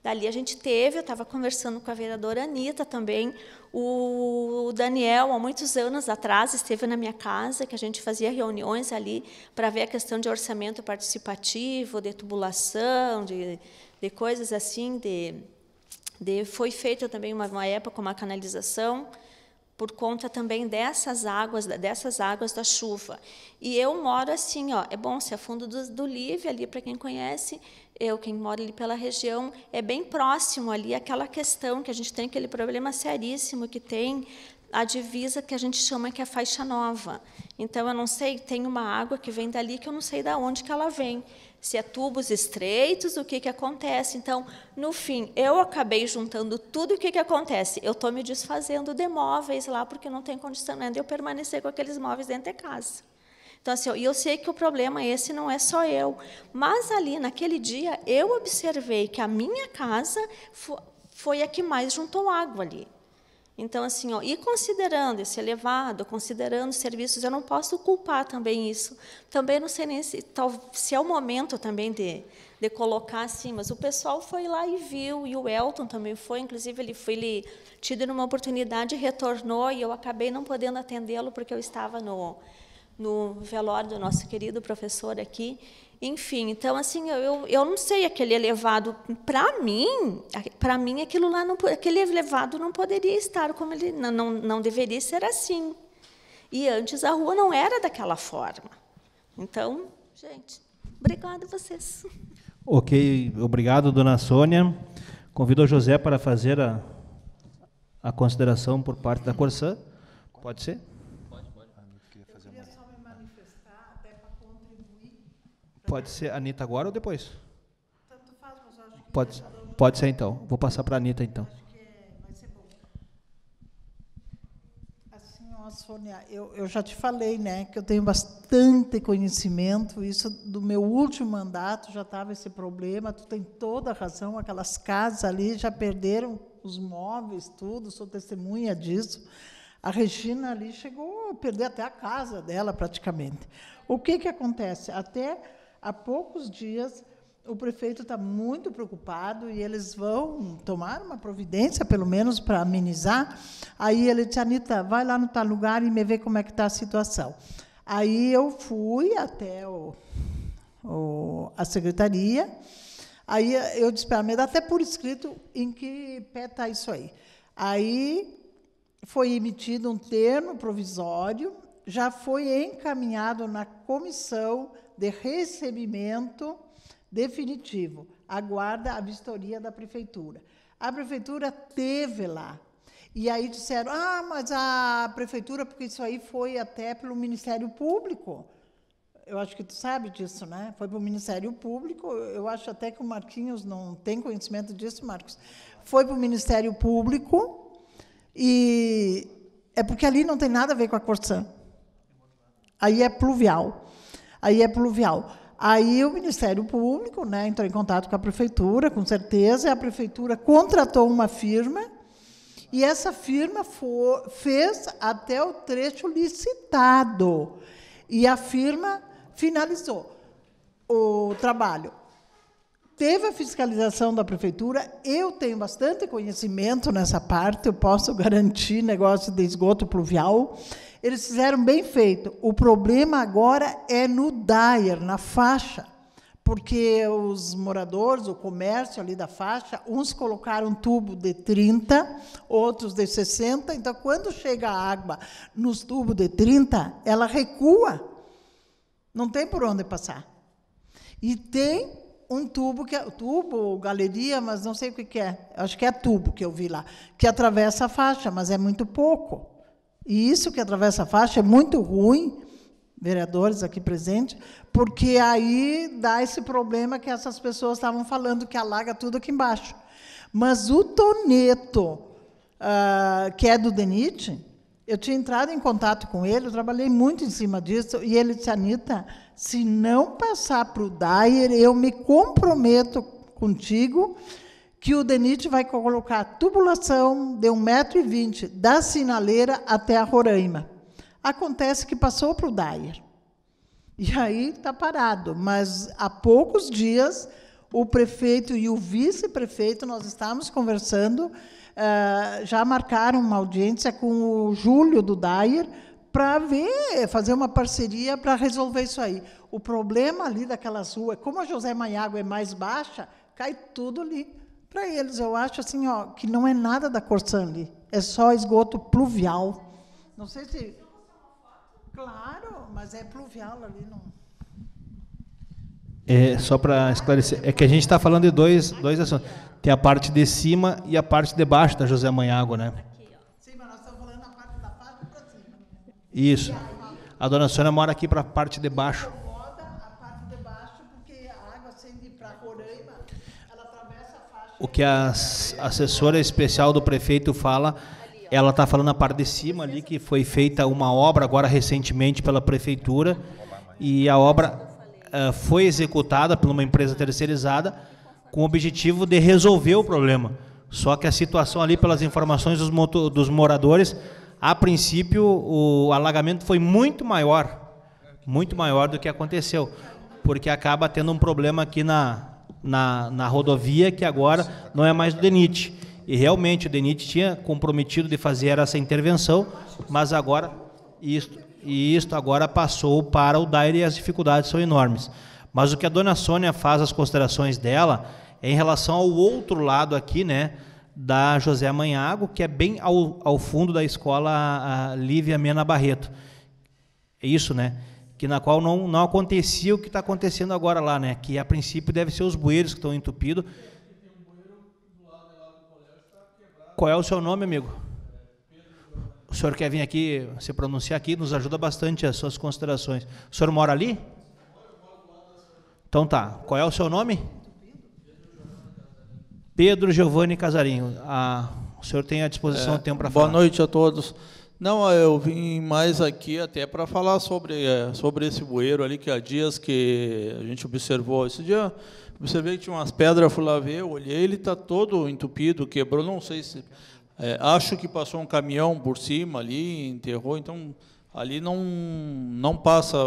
Dali a gente teve, eu estava conversando com a vereadora Anitta também, o Daniel, há muitos anos atrás, esteve na minha casa, que a gente fazia reuniões ali para ver a questão de orçamento participativo, de tubulação, de, de coisas assim. De, de, foi feita também, uma, uma época, uma canalização por conta também dessas águas, dessas águas da chuva. E eu moro assim, ó, é bom se é fundo do, do Livre ali para quem conhece, eu, quem mora ali pela região, é bem próximo ali aquela questão que a gente tem, aquele problema seríssimo que tem a divisa que a gente chama que é faixa nova. Então, eu não sei, tem uma água que vem dali que eu não sei de onde que ela vem. Se é tubos estreitos, o que, que acontece? Então, no fim, eu acabei juntando tudo, o que, que acontece? Eu estou me desfazendo de móveis lá, porque não tem condicionamento. eu permanecer com aqueles móveis dentro de casa. Então, assim, e eu sei que o problema esse não é só eu, mas ali, naquele dia, eu observei que a minha casa foi a que mais juntou água ali. Então, assim, ó, e considerando esse elevado, considerando os serviços, eu não posso culpar também isso. Também não sei nem se, tal, se é o momento também de, de colocar assim, mas o pessoal foi lá e viu, e o Elton também foi, inclusive ele foi ele, tido numa oportunidade, retornou, e eu acabei não podendo atendê-lo porque eu estava no, no velório do nosso querido professor aqui. Enfim, então assim, eu, eu não sei aquele elevado para mim, para mim aquilo lá não, aquele elevado não poderia estar como ele não, não, não deveria ser assim. E antes a rua não era daquela forma. Então, gente, obrigada a vocês. OK, obrigado dona Sônia. Convido o José para fazer a, a consideração por parte da Corsã. Pode ser? Pode ser a Anitta agora ou depois? Tanto faz, mas acho que. Pode, é pode ser então. Vou passar para a Anitta então. É, assim, Sônia, eu, eu, já te falei, né, que eu tenho bastante conhecimento. Isso do meu último mandato já estava esse problema. Tu tem toda a razão. Aquelas casas ali já perderam os móveis, tudo. Sou testemunha disso. A Regina ali chegou a perder até a casa dela praticamente. O que que acontece? Até há poucos dias, o prefeito está muito preocupado e eles vão tomar uma providência, pelo menos, para amenizar. Aí ele disse, Anitta, vai lá no tal lugar e me vê como é que está a situação. Aí eu fui até o, o, a secretaria, aí eu disse para a até por escrito, em que pé está isso aí. Aí foi emitido um termo provisório, já foi encaminhado na comissão de recebimento definitivo. Aguarda a vistoria da prefeitura. A prefeitura teve lá. E aí disseram: ah, mas a prefeitura, porque isso aí foi até pelo Ministério Público. Eu acho que tu sabe disso, né? Foi para o Ministério Público. Eu acho até que o Marquinhos não tem conhecimento disso, Marcos. Foi para o Ministério Público e é porque ali não tem nada a ver com a Corsã. Aí é pluvial aí é pluvial. Aí o Ministério Público né, entrou em contato com a prefeitura, com certeza, e a prefeitura contratou uma firma, e essa firma for, fez até o trecho licitado. E a firma finalizou o trabalho teve a fiscalização da prefeitura. Eu tenho bastante conhecimento nessa parte, eu posso garantir negócio de esgoto pluvial. Eles fizeram bem feito. O problema agora é no Dyer, na faixa, porque os moradores, o comércio ali da faixa, uns colocaram tubo de 30, outros de 60. Então, quando chega a água nos tubos de 30, ela recua. Não tem por onde passar. E tem um tubo, que é, tubo galeria, mas não sei o que, que é. Acho que é tubo que eu vi lá, que atravessa a faixa, mas é muito pouco. E isso que atravessa a faixa é muito ruim, vereadores aqui presentes, porque aí dá esse problema que essas pessoas estavam falando, que alaga tudo aqui embaixo. Mas o toneto, uh, que é do DENIT, eu tinha entrado em contato com ele, eu trabalhei muito em cima disso, e ele disse, Anitta, se não passar para o Dyer, eu me comprometo contigo que o DENIT vai colocar tubulação de 1,20m da sinaleira até a Roraima. Acontece que passou para o Dyer. E aí está parado. Mas há poucos dias, o prefeito e o vice-prefeito, nós estávamos conversando, eh, já marcaram uma audiência com o Júlio do Dair para ver, fazer uma parceria para resolver isso aí. O problema ali daquelas ruas, como a José Maiago é mais baixa, cai tudo ali. Para eles, eu acho assim, ó, que não é nada da Corsan ali, é só esgoto pluvial. Não sei se. Claro, mas é pluvial ali, não. É, só para esclarecer, é que a gente está falando de dois, dois assuntos. Tem a parte de cima e a parte de baixo da José Manhago, né? Sim, mas nós estamos falando da parte da fábrica para cima. Isso. A dona Sônia mora aqui para a parte de baixo. O que a assessora especial do prefeito fala, ela está falando a parte de cima ali, que foi feita uma obra agora recentemente pela prefeitura, e a obra eh, foi executada por uma empresa terceirizada com o objetivo de resolver o problema. Só que a situação ali, pelas informações dos, dos moradores, a princípio o alagamento foi muito maior, muito maior do que aconteceu, porque acaba tendo um problema aqui na, na, na rodovia que agora não é mais do DENIT. E realmente o DENIT tinha comprometido de fazer essa intervenção, mas agora isto e isto agora passou para o Daire e as dificuldades são enormes. Mas o que a dona Sônia faz as considerações dela é em relação ao outro lado aqui, né, da José Amanhago, que é bem ao, ao fundo da escola Lívia Mena Barreto. É isso, né? Que na qual não, não acontecia o que está acontecendo agora lá, né? Que a princípio deve ser os bueiros que estão entupidos. Qual é o seu nome, amigo? o senhor quer vir aqui se pronunciar aqui, nos ajuda bastante as suas considerações. O senhor mora ali? Então tá. Qual é o seu nome? Pedro Giovanni Casarinho. Ah, o senhor tem à disposição é, o tempo para falar. Boa noite a todos. Não, eu vim mais aqui até para falar sobre, é, sobre esse bueiro ali que há dias que a gente observou. Esse dia observei que tinha umas pedras, fui lá ver, olhei, ele está todo entupido, quebrou, não sei se é, acho que passou um caminhão por cima ali, enterrou, então ali não, não passa,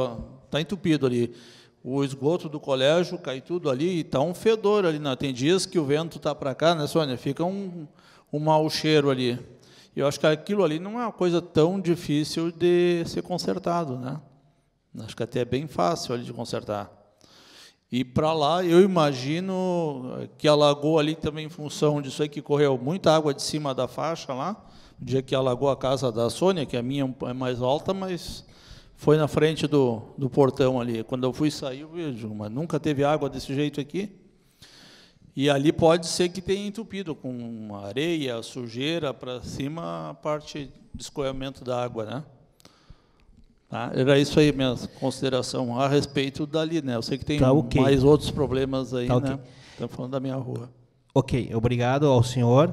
está entupido ali. O esgoto do colégio cai tudo ali e está um fedor ali. Né? Tem dias que o vento está para cá, né, Sônia? Fica um, um mau cheiro ali. Eu acho que aquilo ali não é uma coisa tão difícil de ser consertado, né? Acho que até é bem fácil ali de consertar. E para lá, eu imagino que alagou ali também em função disso aí, que correu muita água de cima da faixa lá, o dia que alagou a casa da Sônia, que a minha é mais alta, mas foi na frente do, do portão ali. Quando eu fui sair, eu vejo, mas nunca teve água desse jeito aqui. E ali pode ser que tenha entupido com areia, sujeira, para cima a parte de escoamento da água, né? Tá? Era isso aí minha consideração a respeito dali, né? Eu sei que tem tá, okay. mais outros problemas aí, tá, né? okay. né? Estamos falando da minha rua. Ok, obrigado ao senhor.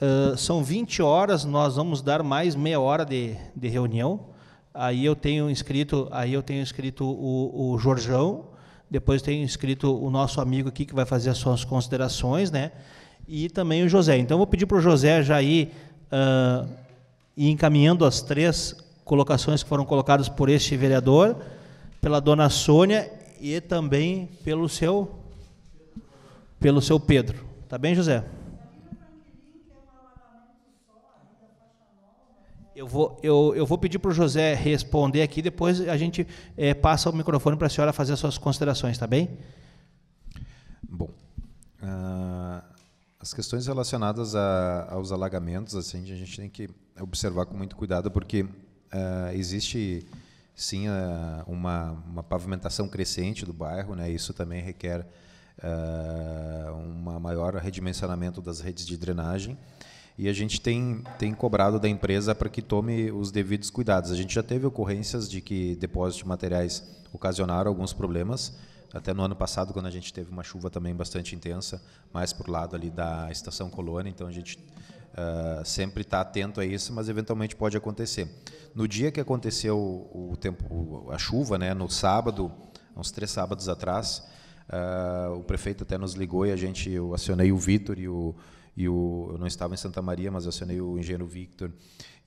Uh, são 20 horas, nós vamos dar mais meia hora de, de reunião. Aí eu tenho inscrito, aí eu tenho inscrito o, o Jorjão, depois tenho inscrito o nosso amigo aqui que vai fazer as suas considerações, né? E também o José. Então eu vou pedir para o José já ir uh, encaminhando as três colocações que foram colocadas por este vereador, pela dona Sônia e também pelo seu pelo seu Pedro. Tá bem, José? Eu vou, eu, eu vou pedir para o José responder aqui, depois a gente é, passa o microfone para a senhora fazer as suas considerações, tá bem? Bom, uh, as questões relacionadas a, aos alagamentos, assim, a gente tem que observar com muito cuidado, porque uh, existe sim uh, uma, uma pavimentação crescente do bairro, né? Isso também requer uh, um maior redimensionamento das redes de drenagem e a gente tem, tem cobrado da empresa para que tome os devidos cuidados. A gente já teve ocorrências de que depósitos de materiais ocasionaram alguns problemas, até no ano passado, quando a gente teve uma chuva também bastante intensa, mais por lado ali da Estação Colônia, então a gente Uh, sempre estar tá atento a isso, mas eventualmente pode acontecer. No dia que aconteceu o tempo, a chuva, né, no sábado, uns três sábados atrás, uh, o prefeito até nos ligou e a gente, eu acionei o Vitor e o, e o eu não estava em Santa Maria, mas acionei o engenheiro Victor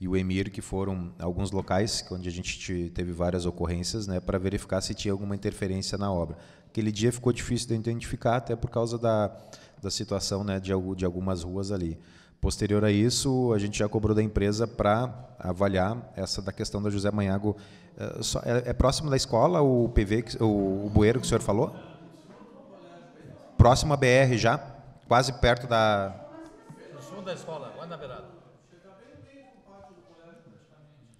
e o Emir, que foram alguns locais onde a gente teve várias ocorrências, né, para verificar se tinha alguma interferência na obra. Aquele dia ficou difícil de identificar, até por causa da, da situação né, de, de algumas ruas ali. Posterior a isso, a gente já cobrou da empresa para avaliar essa da questão da José Manhago. Eh, é, é próximo da escola o PV, o, o bueiro que o senhor falou? Próximo à BR já, quase perto da. No da escola, na beirada.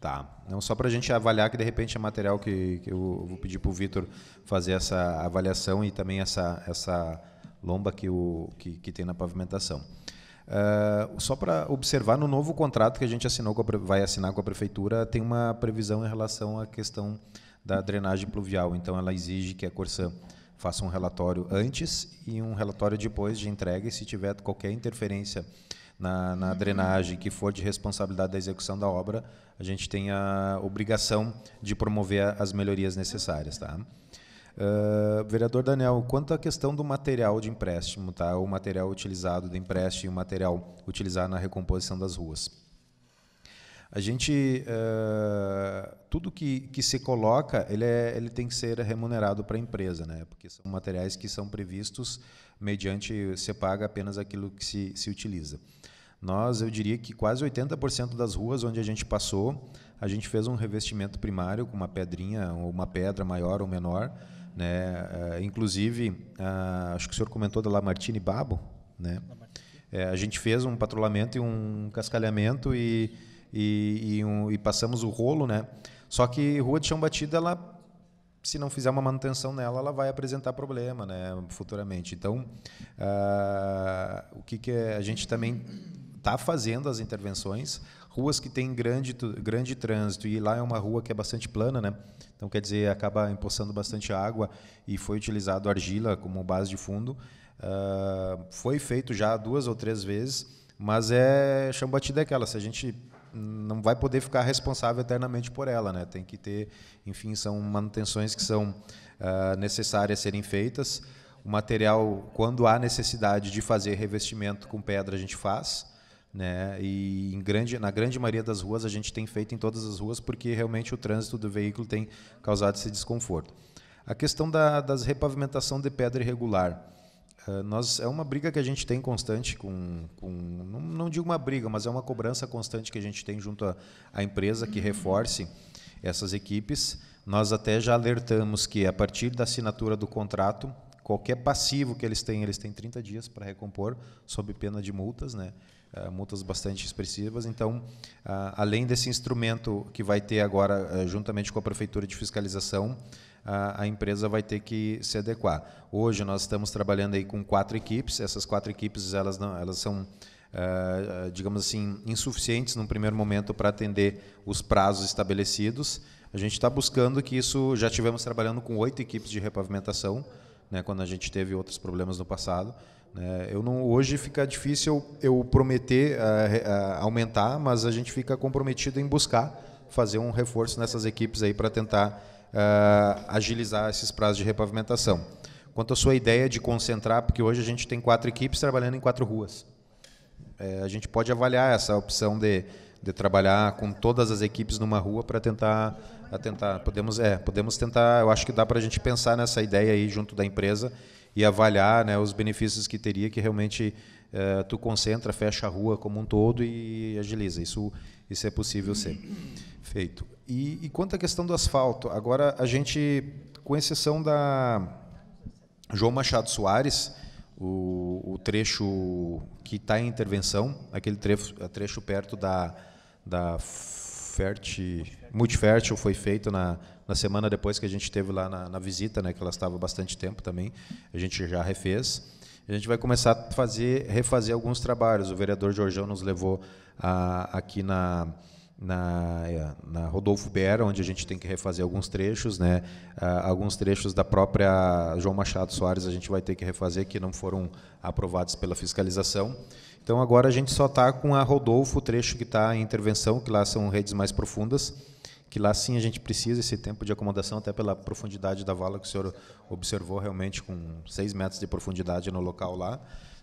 Tá. Não só para a gente avaliar, que de repente é material que, que eu vou pedir para o Vitor fazer essa avaliação e também essa, essa lomba que, o, que, que tem na pavimentação. Uh, só para observar, no novo contrato que a gente assinou a, vai assinar com a prefeitura, tem uma previsão em relação à questão da drenagem pluvial. Então, ela exige que a Corsã faça um relatório antes e um relatório depois de entrega. E se tiver qualquer interferência na, na drenagem que for de responsabilidade da execução da obra, a gente tem a obrigação de promover as melhorias necessárias. Tá? Uh, vereador Daniel, quanto à questão do material de empréstimo, tá? o material utilizado do empréstimo e o material utilizado na recomposição das ruas. A gente, uh, tudo que, que se coloca, ele, é, ele tem que ser remunerado para a empresa, né? porque são materiais que são previstos mediante, se paga apenas aquilo que se, se utiliza. Nós, eu diria que quase 80% das ruas onde a gente passou, a gente fez um revestimento primário com uma pedrinha, ou uma pedra maior ou menor, né? Uh, inclusive, uh, acho que o senhor comentou da Lamartine Babo. Né? É, a gente fez um patrulhamento e um cascalhamento e, e, e, um, e, passamos o rolo. Né? Só que rua de chão batido, ela, se não fizer uma manutenção nela, ela vai apresentar problema né? futuramente. Então, uh, o que, que a gente também está fazendo as intervenções ruas que têm grande, grande trânsito, e lá é uma rua que é bastante plana, né? Então, quer dizer, acaba empoçando bastante água e foi utilizado argila como base de fundo. Uh, foi feito já duas ou três vezes, mas é chão batido é aquela. Se a gente não vai poder ficar responsável eternamente por ela, né? Tem que ter, enfim, são manutenções que são uh, necessárias serem feitas. O material, quando há necessidade de fazer revestimento com pedra, a gente faz né? E em grande, na grande maioria das ruas a gente tem feito em todas as ruas porque realmente o trânsito do veículo tem causado esse desconforto. A questão da das repavimentação de pedra irregular. Uh, nós, é uma briga que a gente tem constante com, com não, não, digo uma briga, mas é uma cobrança constante que a gente tem junto à empresa que reforce essas equipes. Nós até já alertamos que a partir da assinatura do contrato, qualquer passivo que eles têm, eles têm 30 dias para recompor sob pena de multas, né? Eh, multas bastante expressivas. Então, ah, além desse instrumento que vai ter agora, eh, juntamente com a Prefeitura de Fiscalização, ah, a empresa vai ter que se adequar. Hoje nós estamos trabalhando aí com quatro equipes. Essas quatro equipes elas não, elas são eh, digamos assim insuficientes num primeiro momento para atender os prazos estabelecidos. A gente está buscando que isso já tivemos trabalhando com oito equipes de repavimentação, né, quando a gente teve outros problemas no passado. Né? Eu não, hoje fica difícil eu, prometer uh, uh, aumentar, mas a gente fica comprometido em buscar fazer um reforço nessas equipes aí para tentar uh, agilizar esses prazos de repavimentação. Quanto à sua ideia de concentrar, porque hoje a gente tem quatro equipes trabalhando em quatro ruas. É, a gente pode avaliar essa opção de, de trabalhar com todas as equipes numa rua para tentar Podemos, é, podemos tentar, eu acho que dá para a gente pensar nessa ideia aí junto da empresa e avaliar né, os benefícios que teria, que realmente uh, tu concentra, fecha a rua como um todo e agiliza. Isso, isso é possível ser feito. E, e quanto à questão do asfalto, agora a gente, com exceção da João Machado Soares, o, o trecho que está em intervenção, aquele trecho, trecho perto da, da Ferti, Multifértil, foi feito na na semana depois que a gente teve lá na, na visita, né, que ela estava bastante tempo também, a gente já refez. A gente vai começar a fazer, refazer alguns trabalhos. O vereador Jorjão nos levou a, aqui na, na, é, na Rodolfo Bera, onde a gente tem que refazer alguns trechos, né? alguns trechos da própria João Machado Soares a gente vai ter que refazer que não foram aprovados pela fiscalização. Então agora a gente só está com a Rodolfo, o trecho que está em intervenção, que lá são redes mais profundas que lá sim a gente precisa esse tempo de acomodação, até pela profundidade da vala que o senhor observou, realmente com 6 metros de profundidade no local lá.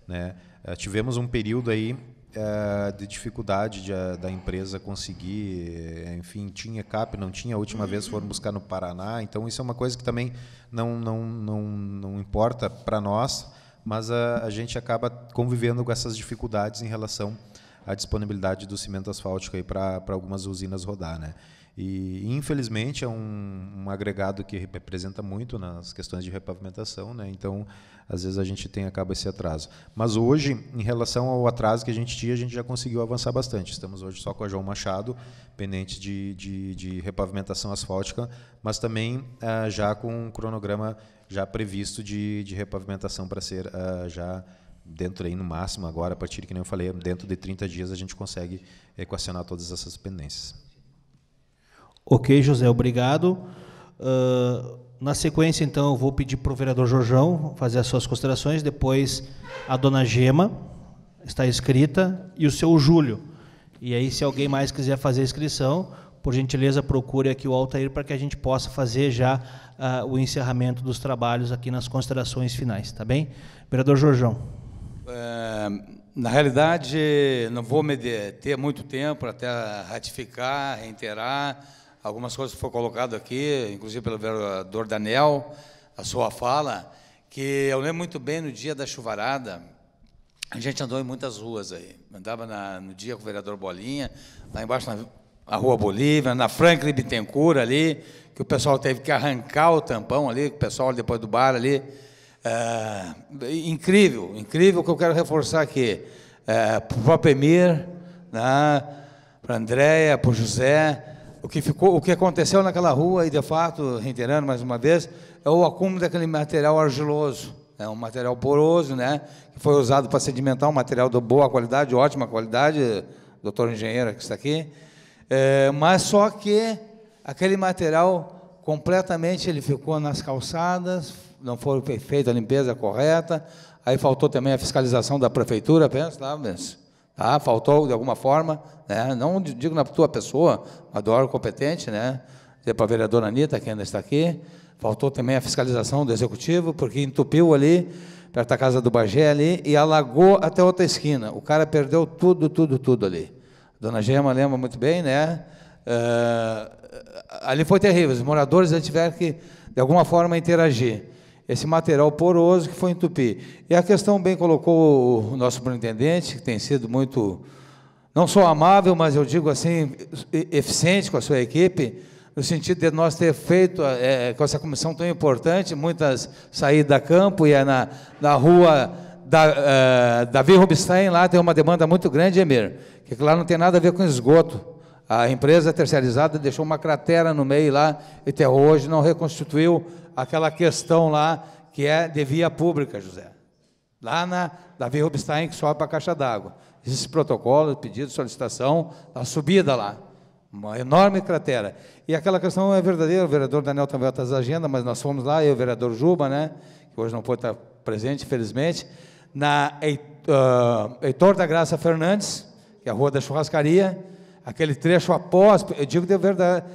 Né? Eh, tivemos um período aí é, de dificuldade de, eh, da empresa conseguir, enfim, tinha CAP, não tinha, a última vez foram buscar no Paraná, então isso é uma coisa que também não, não, não, não importa para nós, mas a, a gente acaba convivendo com essas dificuldades em relação à disponibilidade do cimento asfáltico para algumas usinas rodar. Né? E, infelizmente, é um, um agregado que representa muito nas questões de repavimentação, né? então, às vezes, a gente tem acaba esse atraso. Mas hoje, em relação ao atraso que a gente tinha, a gente já conseguiu avançar bastante. Estamos hoje só com a João Machado, pendente de, de, de repavimentação asfáltica, mas também ah, já com um cronograma já previsto de, de repavimentação para ser ah, já dentro aí no máximo agora, a partir que nem eu falei, dentro de 30 dias a gente consegue equacionar todas essas pendências. Ok, José, obrigado. Uh, na sequência, então, eu vou pedir para o vereador Jorjão fazer as suas considerações, depois a dona Gema está escrita e o seu Júlio. E aí, se alguém mais quiser fazer a inscrição, por gentileza, procure aqui o Altair para que a gente possa fazer já uh, o encerramento dos trabalhos aqui nas considerações finais, tá bem? Vereador Jorjão. É, na realidade, não vou me deter muito tempo até ratificar, reiterar algumas coisas que foram colocadas aqui, inclusive pelo vereador Daniel, a sua fala, que eu lembro muito bem no dia da chuvarada, a gente andou em muitas ruas aí. Andava na, no dia com o vereador Bolinha, lá embaixo na, na Rua Bolívia, na Franklin Bittencourt ali, que o pessoal teve que arrancar o tampão ali, o pessoal depois do bar ali. É, incrível, incrível que eu quero reforçar aqui. É, para o próprio Emir, né, para a Andréia, para o José, o que ficou, o que aconteceu naquela rua e de fato, reiterando mais uma vez, é o acúmulo daquele material argiloso, é um material poroso, né, que foi usado para sedimentar um material de boa qualidade, ótima qualidade, doutor engenheiro que está aqui, é, mas só que aquele material completamente ele ficou nas calçadas, não foi feita a limpeza correta, aí faltou também a fiscalização da prefeitura, pensa, lá pensa. Tá? Faltou de alguma forma, né? não digo na tua pessoa, adoro competente, né? dizer para a vereadora Anitta, que ainda está aqui, faltou também a fiscalização do executivo, porque entupiu ali, perto da casa do Bagé ali, e alagou até outra esquina. O cara perdeu tudo, tudo, tudo ali. Dona Gema lembra muito bem, né? Uh, ali foi terrível. Os moradores tiveram que, de alguma forma, interagir esse material poroso que foi entupir. E a questão bem colocou o nosso superintendente, que tem sido muito, não só amável, mas eu digo assim, eficiente com a sua equipe, no sentido de nós ter feito, é, com essa comissão tão importante, muitas saídas a campo e é na, na rua da, uh, Davi Rubstein, lá tem uma demanda muito grande, Emir, que lá não tem nada a ver com esgoto a empresa terceirizada deixou uma cratera no meio lá, e até hoje não reconstituiu aquela questão lá que é de via pública, José. Lá na Davi Rubinstein, que sobe para a caixa d'água. Esse protocolo, pedido, solicitação, a subida lá. Uma enorme cratera. E aquela questão é verdadeira, o vereador Daniel também está na agenda, mas nós fomos lá, eu e o vereador Juba, né, que hoje não pode estar tá presente, infelizmente, na ah, Heitor da Graça Fernandes, que é a rua da churrascaria, aquele trecho após, eu digo de verdade,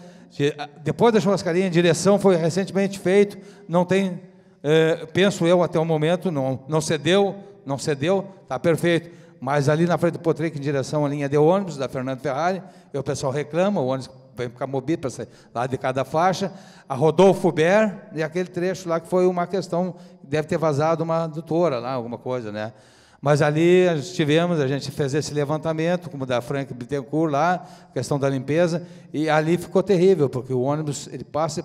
ah, depois da churrascaria em direção, foi recentemente feito, não tem, é, penso eu até o momento, não, não cedeu, não cedeu, está perfeito. Mas ali na frente do Potrec, em direção à linha de ônibus da Fernando Ferrari, o pessoal reclama, o ônibus vem para Camobi, para lá de cada faixa, a Rodolfo Ber, e aquele trecho lá que foi uma questão, deve ter vazado uma adutora lá, alguma coisa, né? Mas ali tivemos, a gente fez esse levantamento, como da Frank Bittencourt lá, questão da limpeza, e ali ficou terrível, porque o ônibus ele passa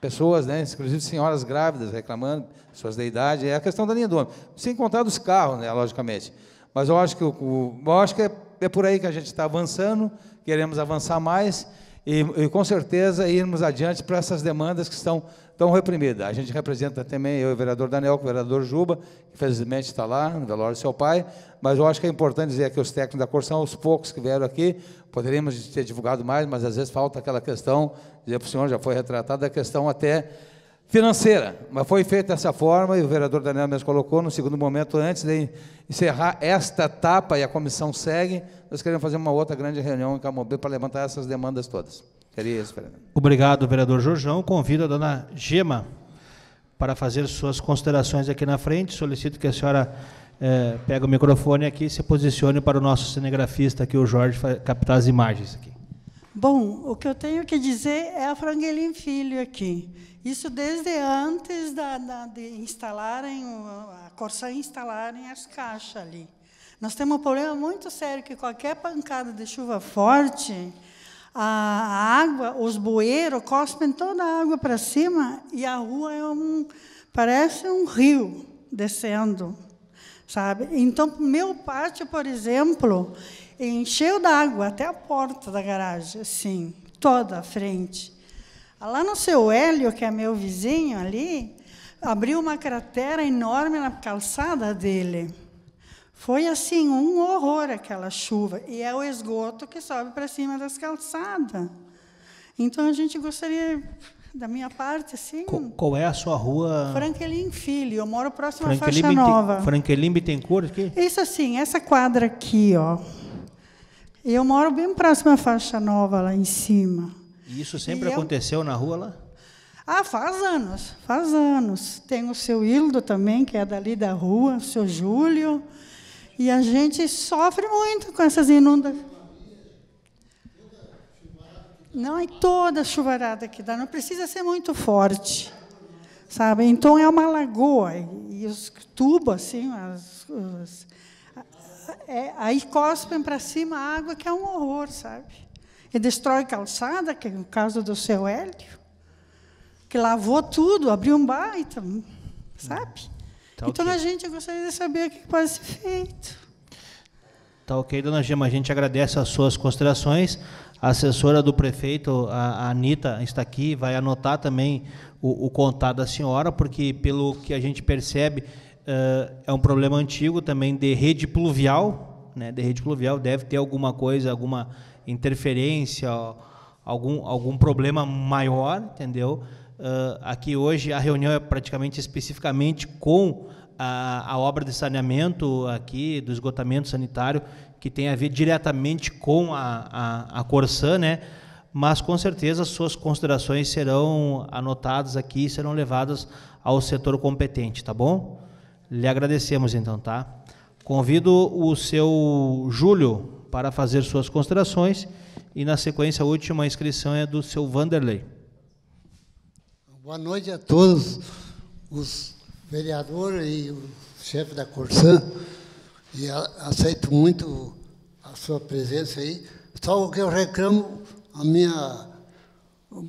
pessoas, né, inclusive senhoras grávidas reclamando, pessoas da idade, é a questão da linha do ônibus. Sem contar dos carros, né, logicamente. Mas eu acho que, eu acho que é, é por aí que a gente está avançando, queremos avançar mais e, e com certeza irmos adiante para essas demandas que estão tão reprimidas. A gente representa também eu, o vereador Daniel, o vereador Juba, que felizmente está lá, no velório do seu pai, mas eu acho que é importante dizer que os técnicos da cor são os poucos que vieram aqui, poderíamos ter divulgado mais, mas às vezes falta aquela questão, dizer para o senhor, já foi retratada a questão até financeira, mas foi feita dessa forma e o vereador Daniel mesmo colocou no segundo momento, antes de encerrar esta etapa e a comissão segue, nós queremos fazer uma outra grande reunião em camobê para levantar essas demandas todas. queria isso, Obrigado, vereador Jorjão. Convido a dona Gema para fazer suas considerações aqui na frente. Solicito que a senhora é, pegue o microfone aqui e se posicione para o nosso cinegrafista aqui, o Jorge, captar as imagens aqui. Bom, o que eu tenho que dizer é a Franguelim Filho aqui. Isso desde antes da, da, de instalarem, a Corsã instalarem as caixas ali. Nós temos um problema muito sério que qualquer pancada de chuva forte, a água, os bueiros cospem toda a água para cima e a rua é um parece um rio descendo, sabe? Então, meu pátio, por exemplo, encheu d'água até a porta da garagem, assim, toda a frente. Lá no seu Hélio, que é meu vizinho ali, abriu uma cratera enorme na calçada dele. Foi assim um horror aquela chuva e é o esgoto que sobe para cima das calçadas. Então a gente gostaria da minha parte, assim. Qual, qual é a sua rua? Franklin Filho, eu moro próximo à faixa nova. Franklin Bittencourt aqui? Isso assim, essa quadra aqui, ó. Eu moro bem próximo à faixa nova lá em cima. E isso sempre e aconteceu eu... na rua lá? Ah, faz anos, faz anos. Tem o seu Hildo também, que é dali da rua, o seu Júlio. E a gente sofre muito com essas inundações. Não é toda chuvarada que dá, não precisa ser muito forte. Sabe? Então é uma lagoa e os tubos assim, as, os, é, aí cospem para cima a água que é um horror, sabe? E destrói calçada, que é o caso do seu Hélio, que lavou tudo, abriu um baita, sabe? Tá então, okay. a gente, gostaria de saber o que pode ser feito. Tá ok, dona Gema. A gente agradece as suas considerações. A assessora do prefeito, a, Anitta, está aqui, vai anotar também o, o contato da senhora, porque, pelo que a gente percebe, uh, é um problema antigo também de rede pluvial. Né, de rede pluvial deve ter alguma coisa, alguma interferência, algum, algum problema maior, entendeu? Uh, aqui hoje a reunião é praticamente especificamente com a, a, obra de saneamento aqui, do esgotamento sanitário, que tem a ver diretamente com a, a, a Corsã, né? mas com certeza suas considerações serão anotadas aqui e serão levadas ao setor competente, tá bom? Lhe agradecemos então, tá? Convido o seu Júlio para fazer suas considerações e na sequência a última inscrição é do seu Vanderlei. Boa noite a todos os vereadores e o chefe da Corsã. E a, aceito muito a sua presença aí. Só o que eu reclamo, a minha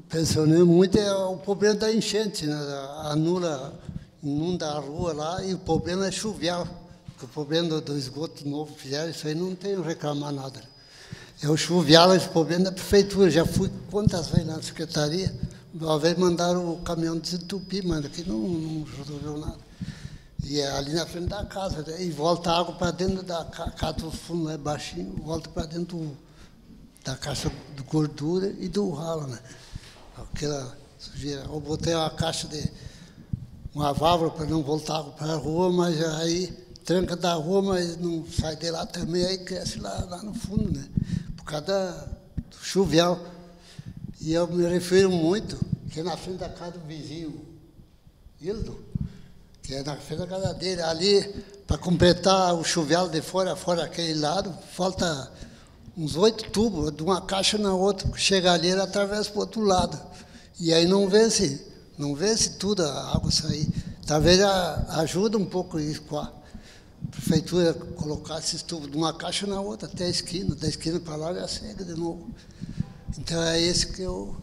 pensão muito, é o problema da enchente, né? anula, inunda a rua lá e o problema é chuvial. O problema do esgoto novo fizeram, isso aí não tenho reclamar nada. É o chuvial, esse problema da prefeitura. Já fui quantas vezes na secretaria uma vez mandaram o caminhão desentupir, mas que não, não resolveu nada. E é ali na frente da casa, né? e volta a água para dentro da casa do fundo, é baixinho, volta para dentro do, da caixa de gordura e do ralo, né? Aquela sujeira. Eu botei uma caixa de. uma válvula para não voltar água para a rua, mas aí tranca da rua, mas não sai de lá também, aí cresce lá, lá no fundo, né? Por causa do chuvial. E eu me refiro muito, que é na frente da casa do vizinho, Hildo, que é na frente da casa dele. Ali, para completar o chuveiro de fora, fora aquele lado, falta uns oito tubos, de uma caixa na outra, chega ali, ele atravessa para o outro lado. E aí não vence, não vence tudo a água sair. Talvez a, ajuda um pouco isso com a prefeitura colocar esses tubos de uma caixa na outra, até a esquina, da esquina para lá já segue de novo. Então é esse que eu.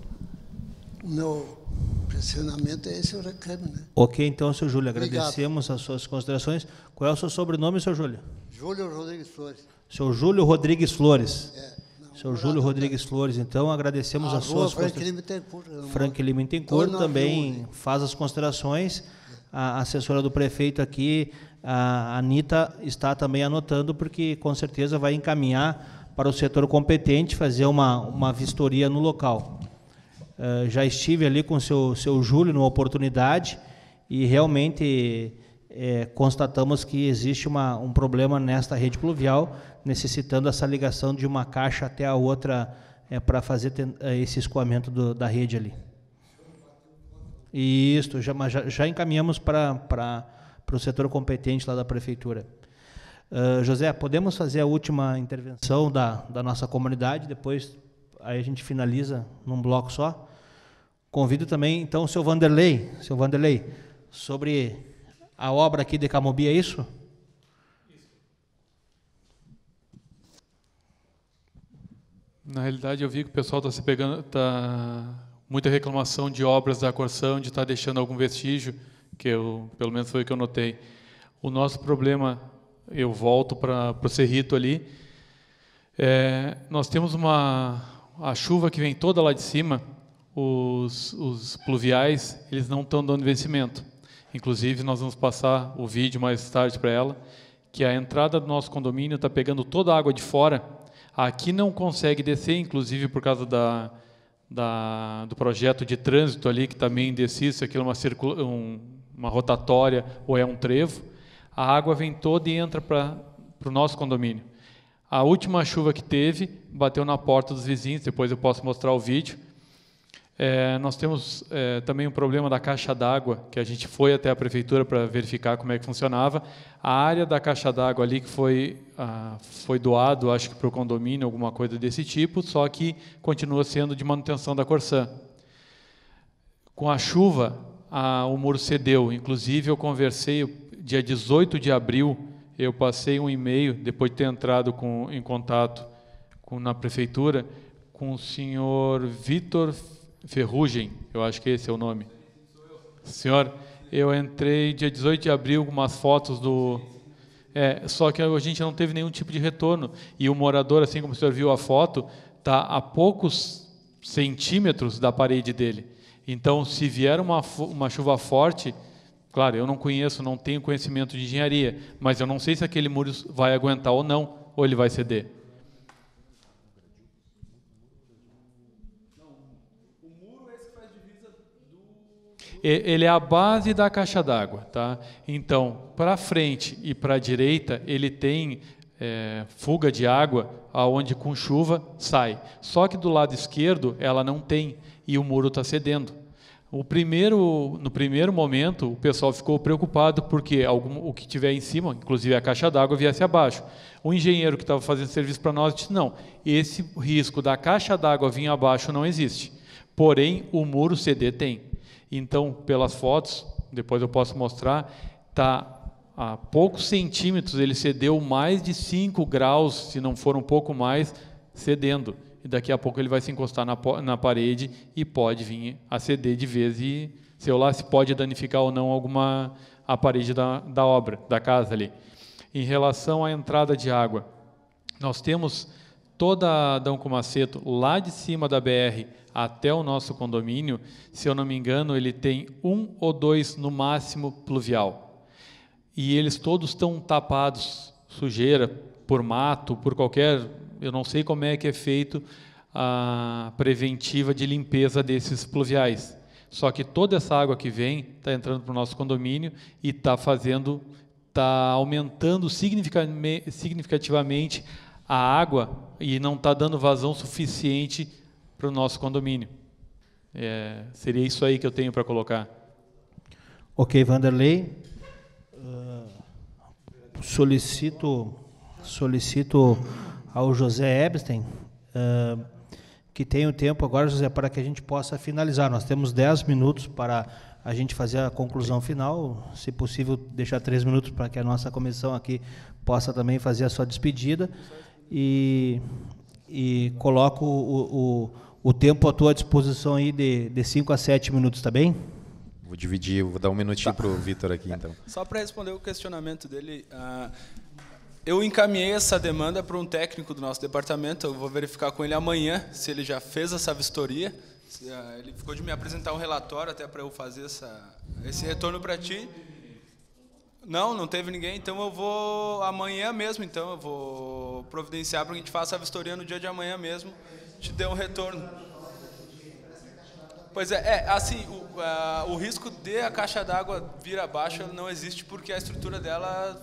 O meu pressionamento é esse, eu reclamo. Né? Ok, então, seu Júlio, agradecemos Obrigado. as suas considerações. Qual é o seu sobrenome, seu Júlio? Júlio Rodrigues Flores. Seu Júlio Rodrigues Flores. É. Seu Júlio Rodrigues Flores, então agradecemos a as suas considerações. Frank Limentencourt é também faz as considerações. A assessora do prefeito aqui, a Anitta, está também anotando, porque com certeza vai encaminhar para o setor competente fazer uma, uma vistoria no local. Uh, já estive ali com o seu, seu Júlio numa oportunidade e realmente é, constatamos que existe uma, um problema nesta rede pluvial, necessitando essa ligação de uma caixa até a outra é, para fazer esse escoamento do, da rede ali. Isso, já, já, já encaminhamos para, para, para o setor competente lá da prefeitura. Ah, José, podemos fazer a última intervenção da, da nossa comunidade, depois aí a gente finaliza num bloco só. Convido também, então, o seu Vanderlei, seu Vanderlei, sobre a obra aqui de Camobi, é isso? Na realidade, eu vi que o pessoal está se pegando, tá muita reclamação de obras da Corção, de estar tá deixando algum vestígio, que eu, pelo menos foi o que eu notei. O nosso problema eu volto para o Cerrito ali. É, nós temos uma a chuva que vem toda lá de cima, os, os pluviais eles não estão dando vencimento. Inclusive nós vamos passar o vídeo mais tarde para ela, que a entrada do nosso condomínio está pegando toda a água de fora. Aqui não consegue descer, inclusive por causa da, da do projeto de trânsito ali que também tá indeciso, aquilo é uma, circula, um, uma rotatória ou é um trevo a água vem toda e entra para o nosso condomínio. A última chuva que teve bateu na porta dos vizinhos, depois eu posso mostrar o vídeo. É, nós temos é, também um problema da caixa d'água, que a gente foi até a prefeitura para verificar como é que funcionava. A área da caixa d'água ali que foi, ah, foi doado, acho que para o condomínio, alguma coisa desse tipo, só que continua sendo de manutenção da Corsã. Com a chuva, a, o muro cedeu. Inclusive, eu conversei, dia 18 de abril, eu passei um e-mail, depois de ter entrado com, em contato com, na prefeitura, com o senhor Vitor Ferrugem, eu acho que esse é o nome. Senhor, eu entrei dia 18 de abril com umas fotos do. É, só que a gente não teve nenhum tipo de retorno. E o morador, assim como o senhor viu a foto, está a poucos centímetros da parede dele. Então, se vier uma, uma chuva forte, Claro, eu não conheço, não tenho conhecimento de engenharia, mas eu não sei se aquele muro vai aguentar ou não, ou ele vai ceder. ele é a base da caixa d'água, tá? Então, para frente e para a direita, ele tem é, fuga de água, aonde com chuva sai. Só que do lado esquerdo ela não tem e o muro está cedendo. O primeiro, no primeiro momento, o pessoal ficou preocupado porque algum, o que tiver em cima, inclusive a caixa d'água, viesse abaixo. O engenheiro que estava fazendo serviço para nós disse: não, esse risco da caixa d'água vir abaixo não existe. Porém, o muro CD tem. Então, pelas fotos, depois eu posso mostrar, tá a poucos centímetros ele cedeu mais de 5 graus, se não for um pouco mais, cedendo e daqui a pouco ele vai se encostar na, na parede e pode vir a ceder de vez e sei lá se pode danificar ou não alguma a parede da, da obra, da casa ali. Em relação à entrada de água, nós temos toda a Dão Maceto, lá de cima da BR até o nosso condomínio, se eu não me engano, ele tem um ou dois no máximo pluvial. E eles todos estão tapados, sujeira, por mato, por qualquer eu não sei como é que é feito a preventiva de limpeza desses pluviais. Só que toda essa água que vem está entrando para o nosso condomínio e está fazendo, está aumentando significativamente a água e não está dando vazão suficiente para o nosso condomínio. É, seria isso aí que eu tenho para colocar. Ok, Vanderlei. Uh, solicito, solicito ao José Epstein, uh, que tem o tempo agora, José, para que a gente possa finalizar. Nós temos 10 minutos para a gente fazer a conclusão final. Se possível, deixar três minutos para que a nossa comissão aqui possa também fazer a sua despedida. E, e coloco o, o, o tempo à tua disposição aí de 5 a 7 minutos, também tá bem? Vou dividir, vou dar um minutinho tá. para o Vitor aqui, então. Só para responder o questionamento dele, uh, eu encaminhei essa demanda para um técnico do nosso departamento. Eu vou verificar com ele amanhã se ele já fez essa vistoria. Ah, ele ficou de me apresentar um relatório até para eu fazer essa, esse retorno para ti. Não, não teve ninguém, então eu vou amanhã mesmo, então eu vou providenciar para que a gente faça a vistoria no dia de amanhã mesmo, te dê um retorno. Pois é, é assim, o, o risco de a caixa d'água vir abaixo não existe porque a estrutura dela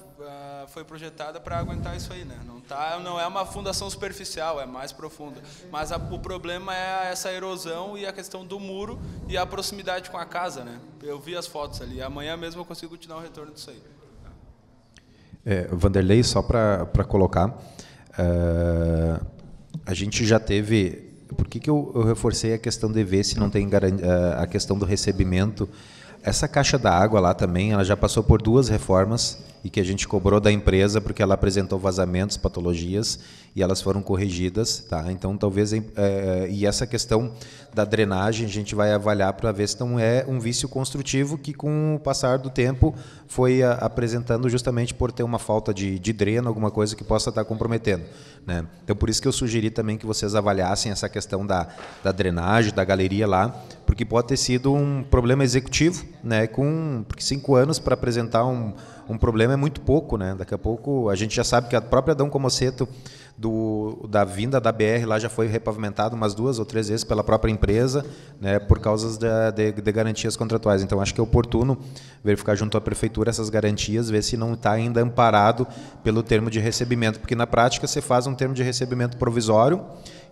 foi projetada para aguentar isso aí, né? Não, tá, não é uma fundação superficial, é mais profunda. Mas a, o problema é essa erosão e a questão do muro e a proximidade com a casa, né? Eu vi as fotos ali. Amanhã mesmo eu consigo te dar um retorno disso aí. É, Vanderlei, só para colocar, uh, a gente já teve por que, que eu, eu reforcei a questão de ver se não tem a questão do recebimento? Essa caixa da água lá também, ela já passou por duas reformas e que a gente cobrou da empresa porque ela apresentou vazamentos, patologias e elas foram corrigidas, tá? Então talvez é, é e essa questão da drenagem a gente vai avaliar para ver se não é um vício construtivo que com o passar do tempo foi a, apresentando justamente por ter uma falta de, de dreno, alguma coisa que possa estar comprometendo, né? Então por isso que eu sugeri também que vocês avaliassem essa questão da, da drenagem, da galeria lá, porque pode ter sido um problema executivo, né? Com porque cinco anos para apresentar um um problema é muito pouco, né? Daqui a pouco a gente já sabe que a própria dão Comoceto do, da vinda da BR lá já foi repavimentado umas duas ou três vezes pela própria empresa, né, por causa de, de, de, garantias contratuais. Então, acho que é oportuno verificar junto à prefeitura essas garantias, ver se não está ainda amparado pelo termo de recebimento, porque na prática você faz um termo de recebimento provisório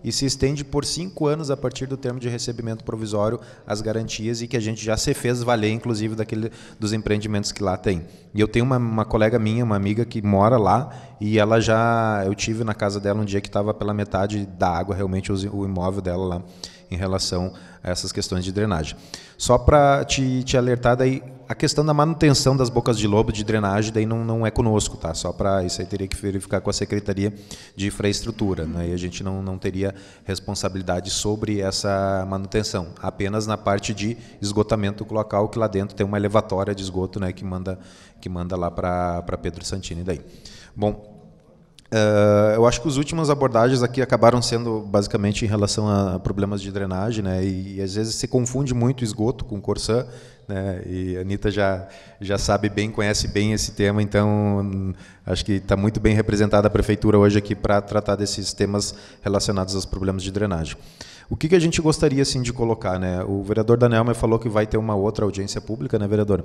e se estende por cinco anos a partir do termo de recebimento provisório as garantias e que a gente já se fez valer, inclusive, daquele, dos empreendimentos que lá tem. E eu tenho uma, uma colega minha, uma amiga que mora lá e ela já. Eu tive na casa dela um dia que estava pela metade da água, realmente, o imóvel dela lá em relação a essas questões de drenagem. Só para te, te alertar daí a questão da manutenção das bocas de lobo de drenagem daí não, não é conosco, tá? Só para isso aí teria que verificar com a Secretaria de Infraestrutura, né? E a gente não, não teria responsabilidade sobre essa manutenção, apenas na parte de esgotamento local, que lá dentro tem uma elevatória de esgoto, né, que manda que manda lá para Pedro Santini daí. Bom, Uh, eu acho que as últimas abordagens aqui acabaram sendo basicamente em relação a problemas de drenagem, né? E, e às vezes se confunde muito esgoto com Corsã, né? E a Anitta já, já sabe bem, conhece bem esse tema, então hum, acho que está muito bem representada a prefeitura hoje aqui para tratar desses temas relacionados aos problemas de drenagem. O que, que a gente gostaria assim, de colocar? Né? O vereador Daniel me falou que vai ter uma outra audiência pública, né, vereador?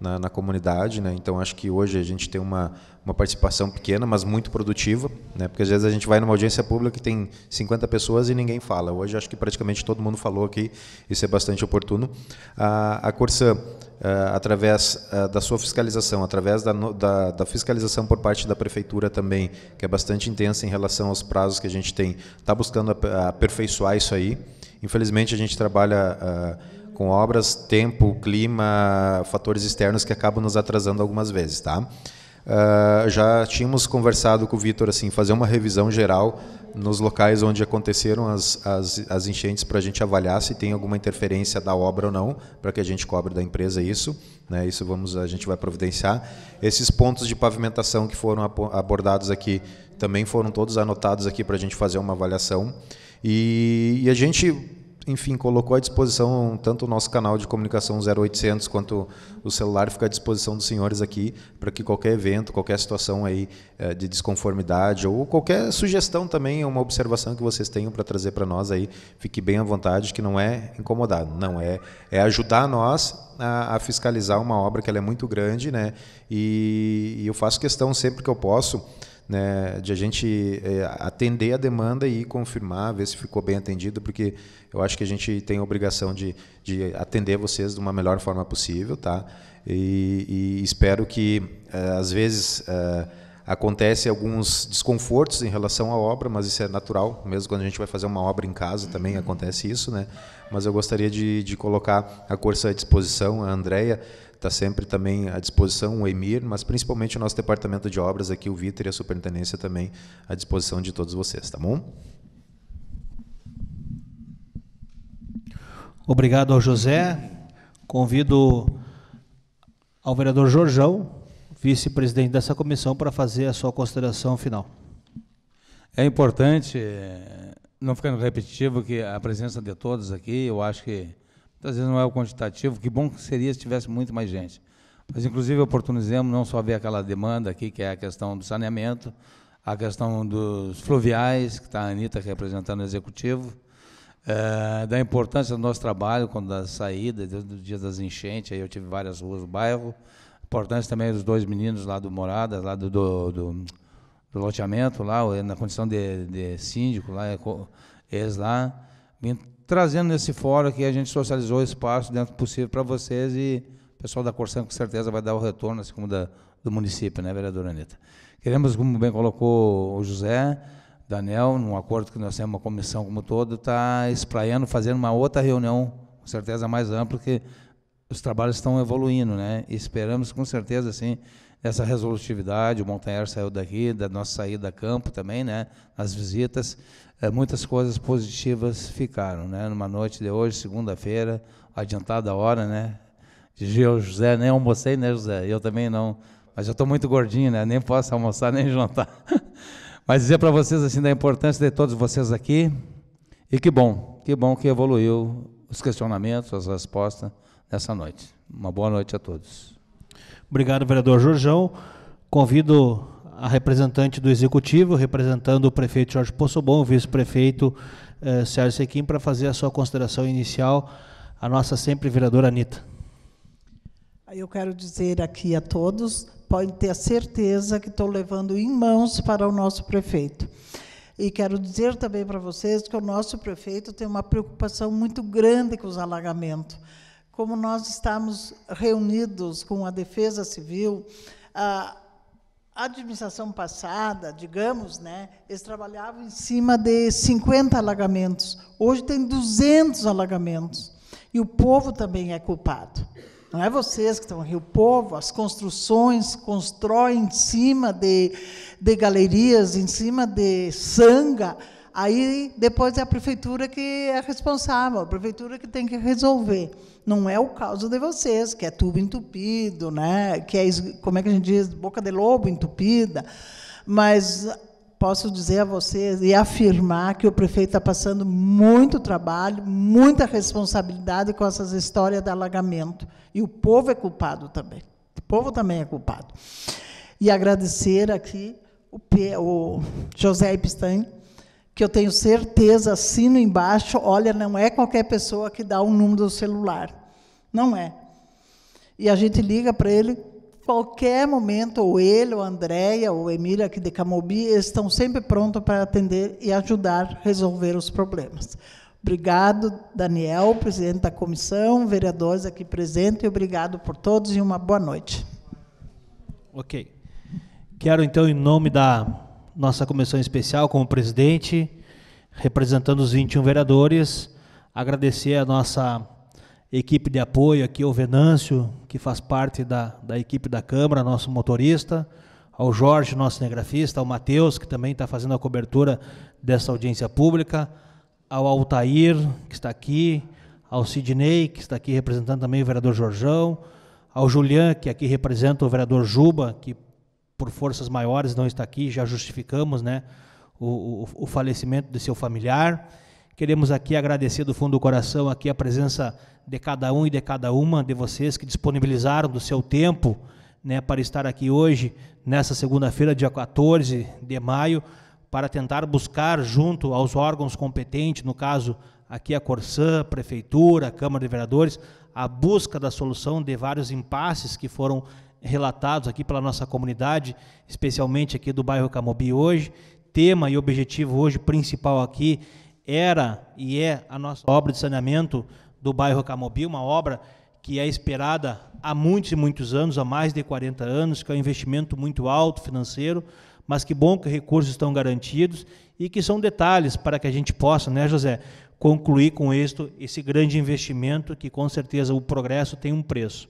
na, na comunidade. Né? Então, acho que hoje a gente tem uma, uma participação pequena, mas muito produtiva, né? porque às vezes a gente vai numa audiência pública que tem 50 pessoas e ninguém fala. Hoje, acho que praticamente todo mundo falou aqui, isso é bastante oportuno. A, a Corsã, é, através é, da sua fiscalização, através da, da, da, fiscalização por parte da prefeitura também, que é bastante intensa em relação aos prazos que a gente tem, está buscando aperfeiçoar isso aí. Infelizmente, a gente trabalha é, com obras, tempo, clima, fatores externos que acabam nos atrasando algumas vezes, tá? Uh, já tínhamos conversado com o Vitor assim, fazer uma revisão geral nos locais onde aconteceram as, as, as enchentes para a gente avaliar se tem alguma interferência da obra ou não, para que a gente cobre da empresa isso. Né, isso vamos, a gente vai providenciar. Esses pontos de pavimentação que foram abordados aqui também foram todos anotados aqui para a gente fazer uma avaliação. E, e a gente enfim, colocou à disposição tanto o nosso canal de comunicação 0800 quanto o celular fica à disposição dos senhores aqui para que qualquer evento, qualquer situação aí eh, de desconformidade ou qualquer sugestão também, uma observação que vocês tenham para trazer para nós aí, fique bem à vontade, que não é incomodar, não é, é ajudar nós a, a, fiscalizar uma obra que ela é muito grande, né? E, e eu faço questão sempre que eu posso né, de a gente é, atender a demanda e confirmar, ver se ficou bem atendido, porque eu acho que a gente tem a obrigação de, de atender vocês de uma melhor forma possível, tá? E, e espero que, é, às vezes, é, acontece alguns desconfortos em relação à obra, mas isso é natural, mesmo quando a gente vai fazer uma obra em casa também uhum. acontece isso, né? Mas eu gostaria de, de colocar a Corsa à disposição, a Andrea, está sempre também à disposição, o EMIR, mas principalmente o nosso departamento de obras aqui, o Vitor e a superintendência também à disposição de todos vocês, tá bom? Obrigado ao José. Convido ao vereador Jorjão, vice-presidente dessa comissão, para fazer a sua consideração final. É importante, eh, não ficando repetitivo, que a presença de todos aqui, eu acho que Muitas vezes não é o quantitativo, que bom que seria se tivesse muito mais gente. Mas, inclusive, oportunizamos não só ver aquela demanda aqui, que é a questão do saneamento, a questão dos fluviais, que está a Anitta representando o executivo, é, da importância do nosso trabalho, quando da saída, desde o dia das enchentes, aí eu tive várias ruas do bairro, importância também dos dois meninos lá do Morada, lá do, do, do, do loteamento, lá, na condição de, de síndico, lá, é eles lá, trazendo nesse fórum que a gente socializou o espaço dentro do possível para vocês e o pessoal da Corsan com certeza vai dar o retorno, assim como da, do município, né, vereadora Anitta? Queremos, como bem colocou o José, Daniel, num acordo que nós temos, uma comissão como todo, está espraiando, fazendo uma outra reunião, com certeza mais ampla, porque os trabalhos estão evoluindo, né? E esperamos, com certeza, assim, essa resolutividade. O Montanher saiu daqui, da nossa saída a campo também, né? Nas visitas, eh, muitas coisas positivas ficaram, né? Numa noite de hoje, segunda-feira, adiantada a hora, né? De José, nem almocei, né, José? Eu também não. Mas eu estou muito gordinho, né? Nem posso almoçar, nem jantar. Mas dizer para vocês, assim, da importância de todos vocês aqui. E que bom, que bom que evoluiu os questionamentos, as respostas nessa noite. Uma boa noite a todos. Obrigado, vereador Jorjão. Convido a representante do Executivo, representando o prefeito Jorge Possobon, o vice-prefeito eh, Sérgio Sequim, para fazer a sua consideração inicial, a nossa sempre vereadora Anitta. Eu quero dizer aqui a todos, podem ter certeza que estou levando em mãos para o nosso prefeito. E quero dizer também para vocês que o nosso prefeito tem uma preocupação muito grande com os alagamentos como nós estamos reunidos com a Defesa Civil, a administração passada, digamos, né, eles trabalhavam em cima de 50 alagamentos. Hoje tem 200 alagamentos. E o povo também é culpado. Não é vocês que estão aqui, o povo, as construções constroem em cima de, de galerias, em cima de sanga. Aí depois é a prefeitura que é responsável, a prefeitura que tem que resolver. Não é o caso de vocês, que é tubo entupido, né? que é, como é que a gente diz, boca de lobo entupida. Mas posso dizer a vocês e afirmar que o prefeito está passando muito trabalho, muita responsabilidade com essas histórias de alagamento. E o povo é culpado também. O povo também é culpado. E agradecer aqui o, P, o José Epstein, que eu tenho certeza, assino embaixo, olha, não é qualquer pessoa que dá o um número do celular. Não é. E a gente liga para ele, qualquer momento, ou ele, ou a Andréia, ou a Emília aqui de Camobi, eles estão sempre prontos para atender e ajudar a resolver os problemas. Obrigado, Daniel, presidente da comissão, vereadores aqui presentes, e obrigado por todos e uma boa noite. Ok. Quero, então, em nome da nossa comissão especial como presidente, representando os 21 vereadores. Agradecer a nossa equipe de apoio aqui, o Venâncio, que faz parte da, da equipe da Câmara, nosso motorista, ao Jorge, nosso cinegrafista, ao Matheus, que também está fazendo a cobertura dessa audiência pública, ao Altair, que está aqui, ao Sidney, que está aqui representando também o vereador Jorjão, ao Julian, que aqui representa o vereador Juba, que por forças maiores não está aqui, já justificamos né, o, o, o falecimento de seu familiar. Queremos aqui agradecer do fundo do coração aqui a presença de cada um e de cada uma de vocês que disponibilizaram do seu tempo né, para estar aqui hoje, nessa segunda-feira, dia 14 de maio, para tentar buscar junto aos órgãos competentes, no caso aqui a Corsã, a Prefeitura, a Câmara de Vereadores, a busca da solução de vários impasses que foram relatados aqui pela nossa comunidade, especialmente aqui do bairro Camobi hoje. Tema e objetivo hoje principal aqui era e é a nossa obra de saneamento do bairro Camobi, uma obra que é esperada há muitos e muitos anos, há mais de 40 anos, que é um investimento muito alto financeiro, mas que bom que recursos estão garantidos e que são detalhes para que a gente possa, né, José, concluir com êxito esse grande investimento que com certeza o progresso tem um preço.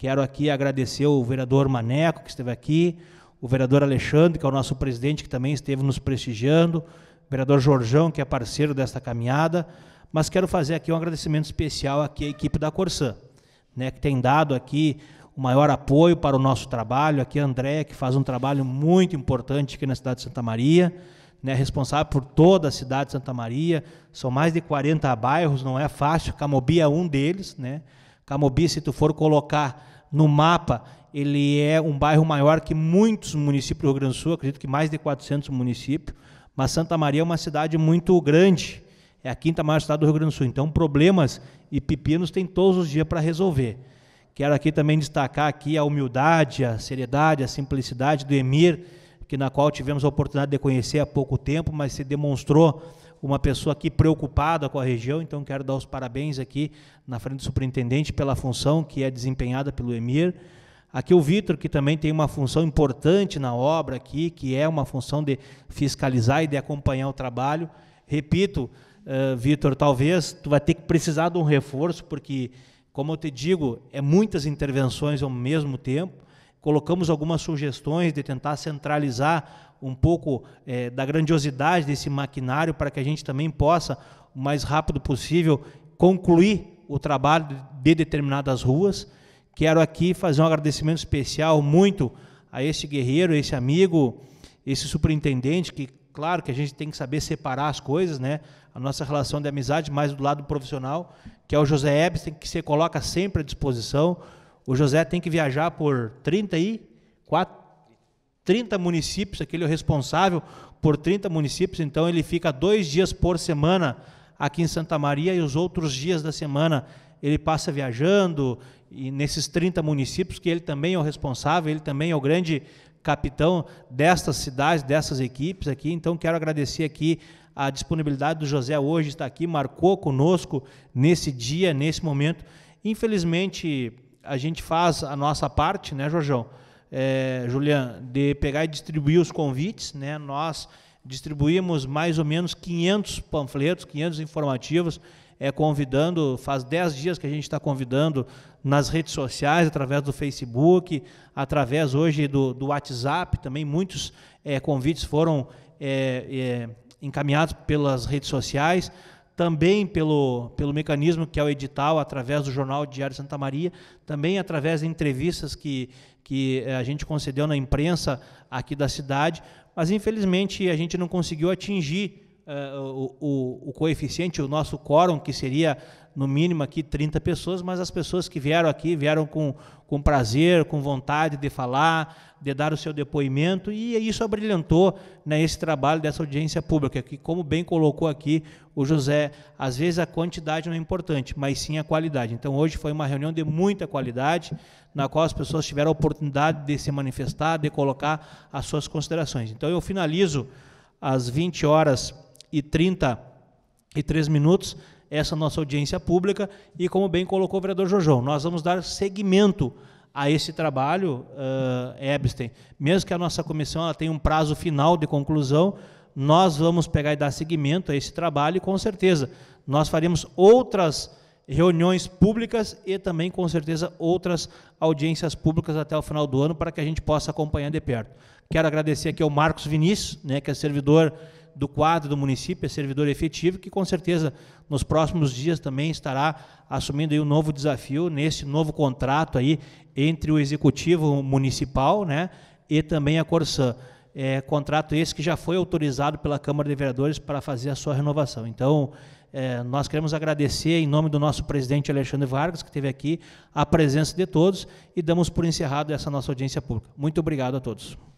Quero aqui agradecer o vereador Maneco, que esteve aqui, o vereador Alexandre, que é o nosso presidente, que também esteve nos prestigiando, o vereador Jorjão, que é parceiro desta caminhada, mas quero fazer aqui um agradecimento especial aqui à equipe da Corsã, né, que tem dado aqui o maior apoio para o nosso trabalho, aqui a Andréia, que faz um trabalho muito importante aqui na cidade de Santa Maria, né, responsável por toda a cidade de Santa Maria, são mais de 40 bairros, não é fácil, Camobi é um deles, né, Camobi, se tu for colocar no mapa, ele é um bairro maior que muitos municípios do Rio Grande do Sul, acredito que mais de 400 municípios, mas Santa Maria é uma cidade muito grande, é a quinta maior cidade do Rio Grande do Sul. Então, problemas e pepinos tem todos os dias para resolver. Quero aqui também destacar aqui a humildade, a seriedade, a simplicidade do Emir, que na qual tivemos a oportunidade de conhecer há pouco tempo, mas se demonstrou uma pessoa aqui preocupada com a região, então quero dar os parabéns aqui na frente do superintendente pela função que é desempenhada pelo Emir. Aqui o Vitor, que também tem uma função importante na obra aqui, que é uma função de fiscalizar e de acompanhar o trabalho. Repito, uh, Vitor, talvez tu vai ter que precisar de um reforço, porque, como eu te digo, é muitas intervenções ao mesmo tempo. Colocamos algumas sugestões de tentar centralizar um pouco é, da grandiosidade desse maquinário para que a gente também possa, o mais rápido possível, concluir o trabalho de determinadas ruas. Quero aqui fazer um agradecimento especial muito a esse guerreiro, esse amigo, esse superintendente, que claro que a gente tem que saber separar as coisas, né? A nossa relação de amizade mais do lado profissional, que é o José Epstein, que se coloca sempre à disposição. O José tem que viajar por 34 e 30 municípios, aquele é o responsável por 30 municípios, então ele fica dois dias por semana aqui em Santa Maria e os outros dias da semana ele passa viajando e nesses 30 municípios que ele também é o responsável, ele também é o grande capitão destas cidades, dessas equipes aqui. Então quero agradecer aqui a disponibilidade do José hoje está aqui, marcou conosco nesse dia, nesse momento. Infelizmente a gente faz a nossa parte, né, Jorjão? é, Julian, de pegar e distribuir os convites. Né? Nós distribuímos mais ou menos 500 panfletos, 500 informativos, é, convidando, faz 10 dias que a gente está convidando nas redes sociais, através do Facebook, através hoje do, do WhatsApp, também muitos é, convites foram é, é, encaminhados pelas redes sociais, também pelo, pelo mecanismo que é o edital, através do jornal Diário Santa Maria, também através de entrevistas que, que eh, a gente concedeu na imprensa aqui da cidade, mas infelizmente a gente não conseguiu atingir uh, o, o, o, coeficiente, o nosso quórum, que seria no mínimo aqui 30 pessoas, mas as pessoas que vieram aqui vieram com, com prazer, com vontade de falar, de dar o seu depoimento, e isso abrilhantou né, esse trabalho dessa audiência pública, que, como bem colocou aqui o José, às vezes a quantidade não é importante, mas sim a qualidade. Então, hoje foi uma reunião de muita qualidade, na qual as pessoas tiveram a oportunidade de se manifestar, de colocar as suas considerações. Então, eu finalizo às 20 horas e 33 minutos essa nossa audiência pública e, como bem colocou o vereador Jojão, nós vamos dar seguimento a esse trabalho, uh, Mesmo que a nossa comissão ela tenha um prazo final de conclusão, nós vamos pegar e dar seguimento a esse trabalho e, com certeza, nós faremos outras reuniões públicas e também, com certeza, outras audiências públicas até o final do ano para que a gente possa acompanhar de perto. Quero agradecer aqui ao Marcos Vinícius, né, que é servidor do quadro do município, é servidor efetivo, que com certeza nos próximos dias também estará assumindo aí um novo desafio nesse novo contrato aí entre o executivo municipal, né, e também a Corsã. É, contrato esse que já foi autorizado pela Câmara de Vereadores para fazer a sua renovação. Então, é, nós queremos agradecer, em nome do nosso presidente Alexandre Vargas, que esteve aqui, a presença de todos e damos por encerrado essa nossa audiência pública. Muito obrigado a todos.